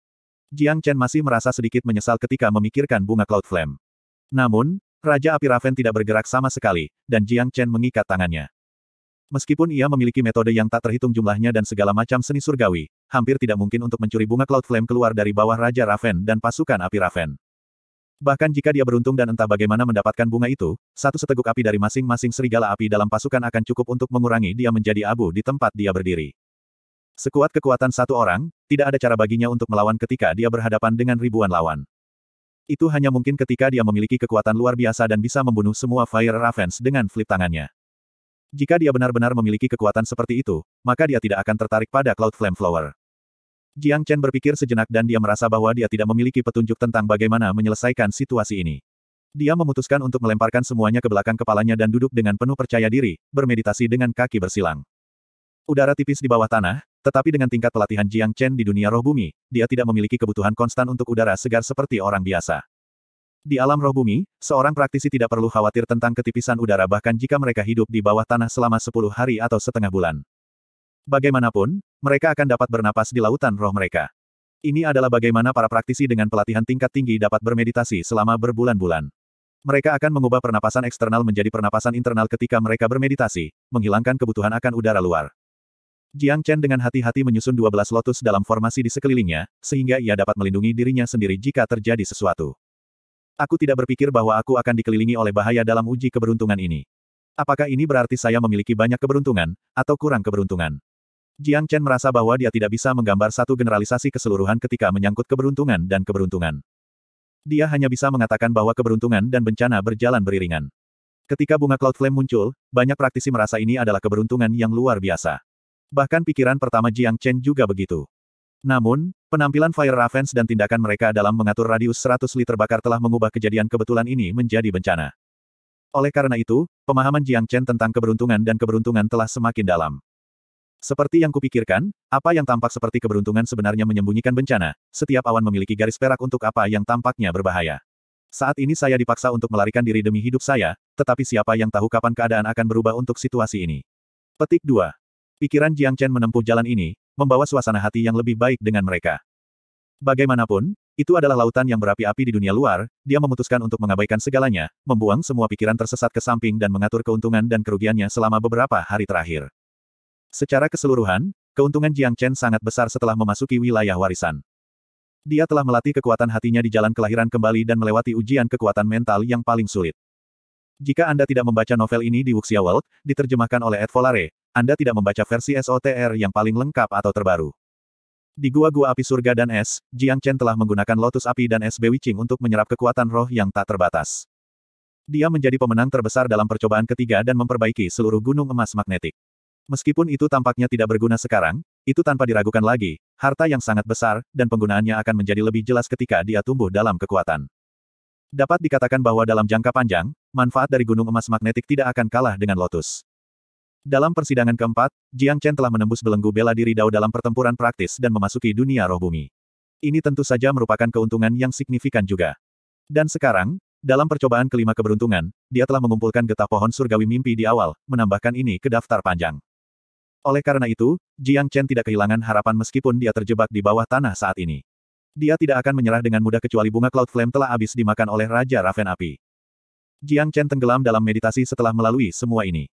Jiang Chen masih merasa sedikit menyesal ketika memikirkan bunga Cloud Flame. Namun, Raja Api Raven tidak bergerak sama sekali, dan Jiang Chen mengikat tangannya. Meskipun ia memiliki metode yang tak terhitung jumlahnya dan segala macam seni surgawi, hampir tidak mungkin untuk mencuri bunga Cloud Flame keluar dari bawah Raja Raven dan pasukan Api Raven. Bahkan jika dia beruntung dan entah bagaimana mendapatkan bunga itu, satu seteguk api dari masing-masing serigala api dalam pasukan akan cukup untuk mengurangi dia menjadi abu di tempat dia berdiri. Sekuat kekuatan satu orang, tidak ada cara baginya untuk melawan ketika dia berhadapan dengan ribuan lawan. Itu hanya mungkin ketika dia memiliki kekuatan luar biasa dan bisa membunuh semua Fire Ravens dengan flip tangannya. Jika dia benar-benar memiliki kekuatan seperti itu, maka dia tidak akan tertarik pada Cloud Flame Flower. Jiang Chen berpikir sejenak dan dia merasa bahwa dia tidak memiliki petunjuk tentang bagaimana menyelesaikan situasi ini. Dia memutuskan untuk melemparkan semuanya ke belakang kepalanya dan duduk dengan penuh percaya diri, bermeditasi dengan kaki bersilang. Udara tipis di bawah tanah, tetapi dengan tingkat pelatihan Jiang Chen di dunia roh bumi, dia tidak memiliki kebutuhan konstan untuk udara segar seperti orang biasa. Di alam roh bumi, seorang praktisi tidak perlu khawatir tentang ketipisan udara bahkan jika mereka hidup di bawah tanah selama 10 hari atau setengah bulan. Bagaimanapun, mereka akan dapat bernapas di lautan roh mereka. Ini adalah bagaimana para praktisi dengan pelatihan tingkat tinggi dapat bermeditasi selama berbulan-bulan. Mereka akan mengubah pernapasan eksternal menjadi pernapasan internal ketika mereka bermeditasi, menghilangkan kebutuhan akan udara luar. Jiang Chen dengan hati-hati menyusun 12 lotus dalam formasi di sekelilingnya, sehingga ia dapat melindungi dirinya sendiri jika terjadi sesuatu. Aku tidak berpikir bahwa aku akan dikelilingi oleh bahaya dalam uji keberuntungan ini. Apakah ini berarti saya memiliki banyak keberuntungan, atau kurang keberuntungan? Jiang Chen merasa bahwa dia tidak bisa menggambar satu generalisasi keseluruhan ketika menyangkut keberuntungan dan keberuntungan. Dia hanya bisa mengatakan bahwa keberuntungan dan bencana berjalan beriringan. Ketika bunga Cloud Flame muncul, banyak praktisi merasa ini adalah keberuntungan yang luar biasa. Bahkan pikiran pertama Jiang Chen juga begitu. Namun, penampilan Fire Ravens dan tindakan mereka dalam mengatur radius 100 liter bakar telah mengubah kejadian kebetulan ini menjadi bencana. Oleh karena itu, pemahaman Jiang Chen tentang keberuntungan dan keberuntungan telah semakin dalam. Seperti yang kupikirkan, apa yang tampak seperti keberuntungan sebenarnya menyembunyikan bencana. Setiap awan memiliki garis perak untuk apa yang tampaknya berbahaya. Saat ini saya dipaksa untuk melarikan diri demi hidup saya, tetapi siapa yang tahu kapan keadaan akan berubah untuk situasi ini. Petik 2. Pikiran Jiang Chen menempuh jalan ini, membawa suasana hati yang lebih baik dengan mereka. Bagaimanapun, itu adalah lautan yang berapi-api di dunia luar, dia memutuskan untuk mengabaikan segalanya, membuang semua pikiran tersesat ke samping dan mengatur keuntungan dan kerugiannya selama beberapa hari terakhir. Secara keseluruhan, keuntungan Jiang Chen sangat besar setelah memasuki wilayah warisan. Dia telah melatih kekuatan hatinya di jalan kelahiran kembali dan melewati ujian kekuatan mental yang paling sulit. Jika Anda tidak membaca novel ini di Wuxia World, diterjemahkan oleh Ed Volare, anda tidak membaca versi SOTR yang paling lengkap atau terbaru. Di gua-gua api surga dan es, Jiang Chen telah menggunakan lotus api dan es Bewiching untuk menyerap kekuatan roh yang tak terbatas. Dia menjadi pemenang terbesar dalam percobaan ketiga dan memperbaiki seluruh gunung emas magnetik. Meskipun itu tampaknya tidak berguna sekarang, itu tanpa diragukan lagi, harta yang sangat besar, dan penggunaannya akan menjadi lebih jelas ketika dia tumbuh dalam kekuatan. Dapat dikatakan bahwa dalam jangka panjang, manfaat dari gunung emas magnetik tidak akan kalah dengan lotus. Dalam persidangan keempat, Jiang Chen telah menembus belenggu bela diri Dao dalam pertempuran praktis dan memasuki dunia roh bumi. Ini tentu saja merupakan keuntungan yang signifikan juga. Dan sekarang, dalam percobaan kelima keberuntungan, dia telah mengumpulkan getah pohon surgawi mimpi di awal, menambahkan ini ke daftar panjang. Oleh karena itu, Jiang Chen tidak kehilangan harapan meskipun dia terjebak di bawah tanah saat ini. Dia tidak akan menyerah dengan mudah kecuali bunga Cloud Flame telah habis dimakan oleh Raja Raven Api. Jiang Chen tenggelam dalam meditasi setelah melalui semua ini.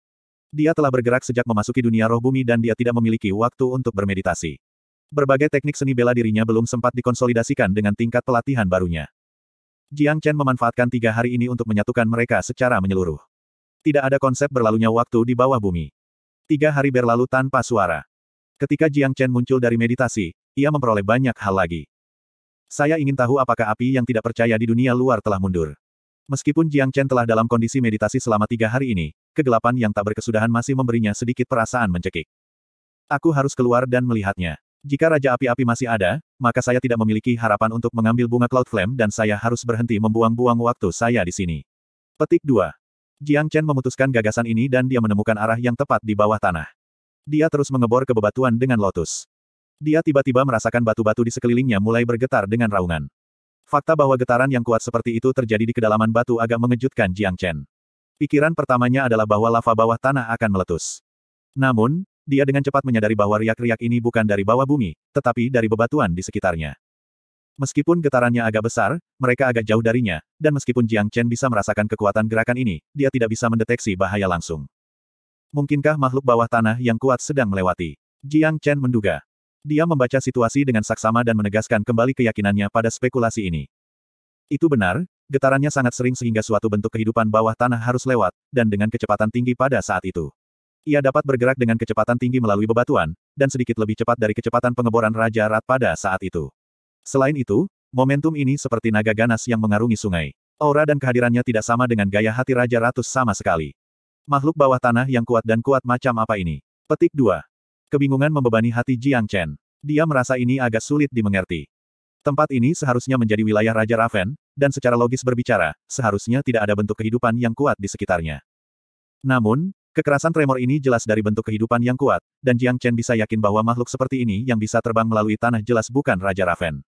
Dia telah bergerak sejak memasuki dunia roh bumi dan dia tidak memiliki waktu untuk bermeditasi. Berbagai teknik seni bela dirinya belum sempat dikonsolidasikan dengan tingkat pelatihan barunya. Jiang Chen memanfaatkan tiga hari ini untuk menyatukan mereka secara menyeluruh. Tidak ada konsep berlalunya waktu di bawah bumi. Tiga hari berlalu tanpa suara. Ketika Jiang Chen muncul dari meditasi, ia memperoleh banyak hal lagi. Saya ingin tahu apakah api yang tidak percaya di dunia luar telah mundur. Meskipun Jiang Chen telah dalam kondisi meditasi selama tiga hari ini, kegelapan yang tak berkesudahan masih memberinya sedikit perasaan mencekik. Aku harus keluar dan melihatnya. Jika Raja Api-Api masih ada, maka saya tidak memiliki harapan untuk mengambil bunga Cloud Flame dan saya harus berhenti membuang-buang waktu saya di sini. Petik 2. Jiang Chen memutuskan gagasan ini dan dia menemukan arah yang tepat di bawah tanah. Dia terus mengebor ke bebatuan dengan lotus. Dia tiba-tiba merasakan batu-batu di sekelilingnya mulai bergetar dengan raungan. Fakta bahwa getaran yang kuat seperti itu terjadi di kedalaman batu agak mengejutkan Jiang Chen. Pikiran pertamanya adalah bahwa lava bawah tanah akan meletus. Namun, dia dengan cepat menyadari bahwa riak-riak ini bukan dari bawah bumi, tetapi dari bebatuan di sekitarnya. Meskipun getarannya agak besar, mereka agak jauh darinya, dan meskipun Jiang Chen bisa merasakan kekuatan gerakan ini, dia tidak bisa mendeteksi bahaya langsung. Mungkinkah makhluk bawah tanah yang kuat sedang melewati? Jiang Chen menduga. Dia membaca situasi dengan saksama dan menegaskan kembali keyakinannya pada spekulasi ini. Itu benar, Getarannya sangat sering sehingga suatu bentuk kehidupan bawah tanah harus lewat, dan dengan kecepatan tinggi pada saat itu. Ia dapat bergerak dengan kecepatan tinggi melalui bebatuan, dan sedikit lebih cepat dari kecepatan pengeboran Raja Rat pada saat itu. Selain itu, momentum ini seperti naga ganas yang mengarungi sungai. Aura dan kehadirannya tidak sama dengan gaya hati Raja Ratus sama sekali. Makhluk bawah tanah yang kuat dan kuat macam apa ini? Petik 2. Kebingungan membebani hati Jiang Chen. Dia merasa ini agak sulit dimengerti. Tempat ini seharusnya menjadi wilayah Raja Raven, dan secara logis berbicara, seharusnya tidak ada bentuk kehidupan yang kuat di sekitarnya. Namun, kekerasan tremor ini jelas dari bentuk kehidupan yang kuat, dan Jiang Chen bisa yakin bahwa makhluk seperti ini yang bisa terbang melalui tanah jelas bukan Raja Raven.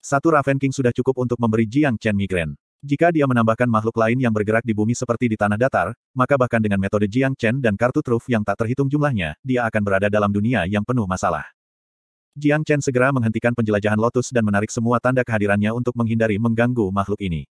Satu Raven King sudah cukup untuk memberi Jiang Chen migren. Jika dia menambahkan makhluk lain yang bergerak di bumi seperti di tanah datar, maka bahkan dengan metode Jiang Chen dan kartu truf yang tak terhitung jumlahnya, dia akan berada dalam dunia yang penuh masalah. Jiang Chen segera menghentikan penjelajahan Lotus dan menarik semua tanda kehadirannya untuk menghindari mengganggu makhluk ini.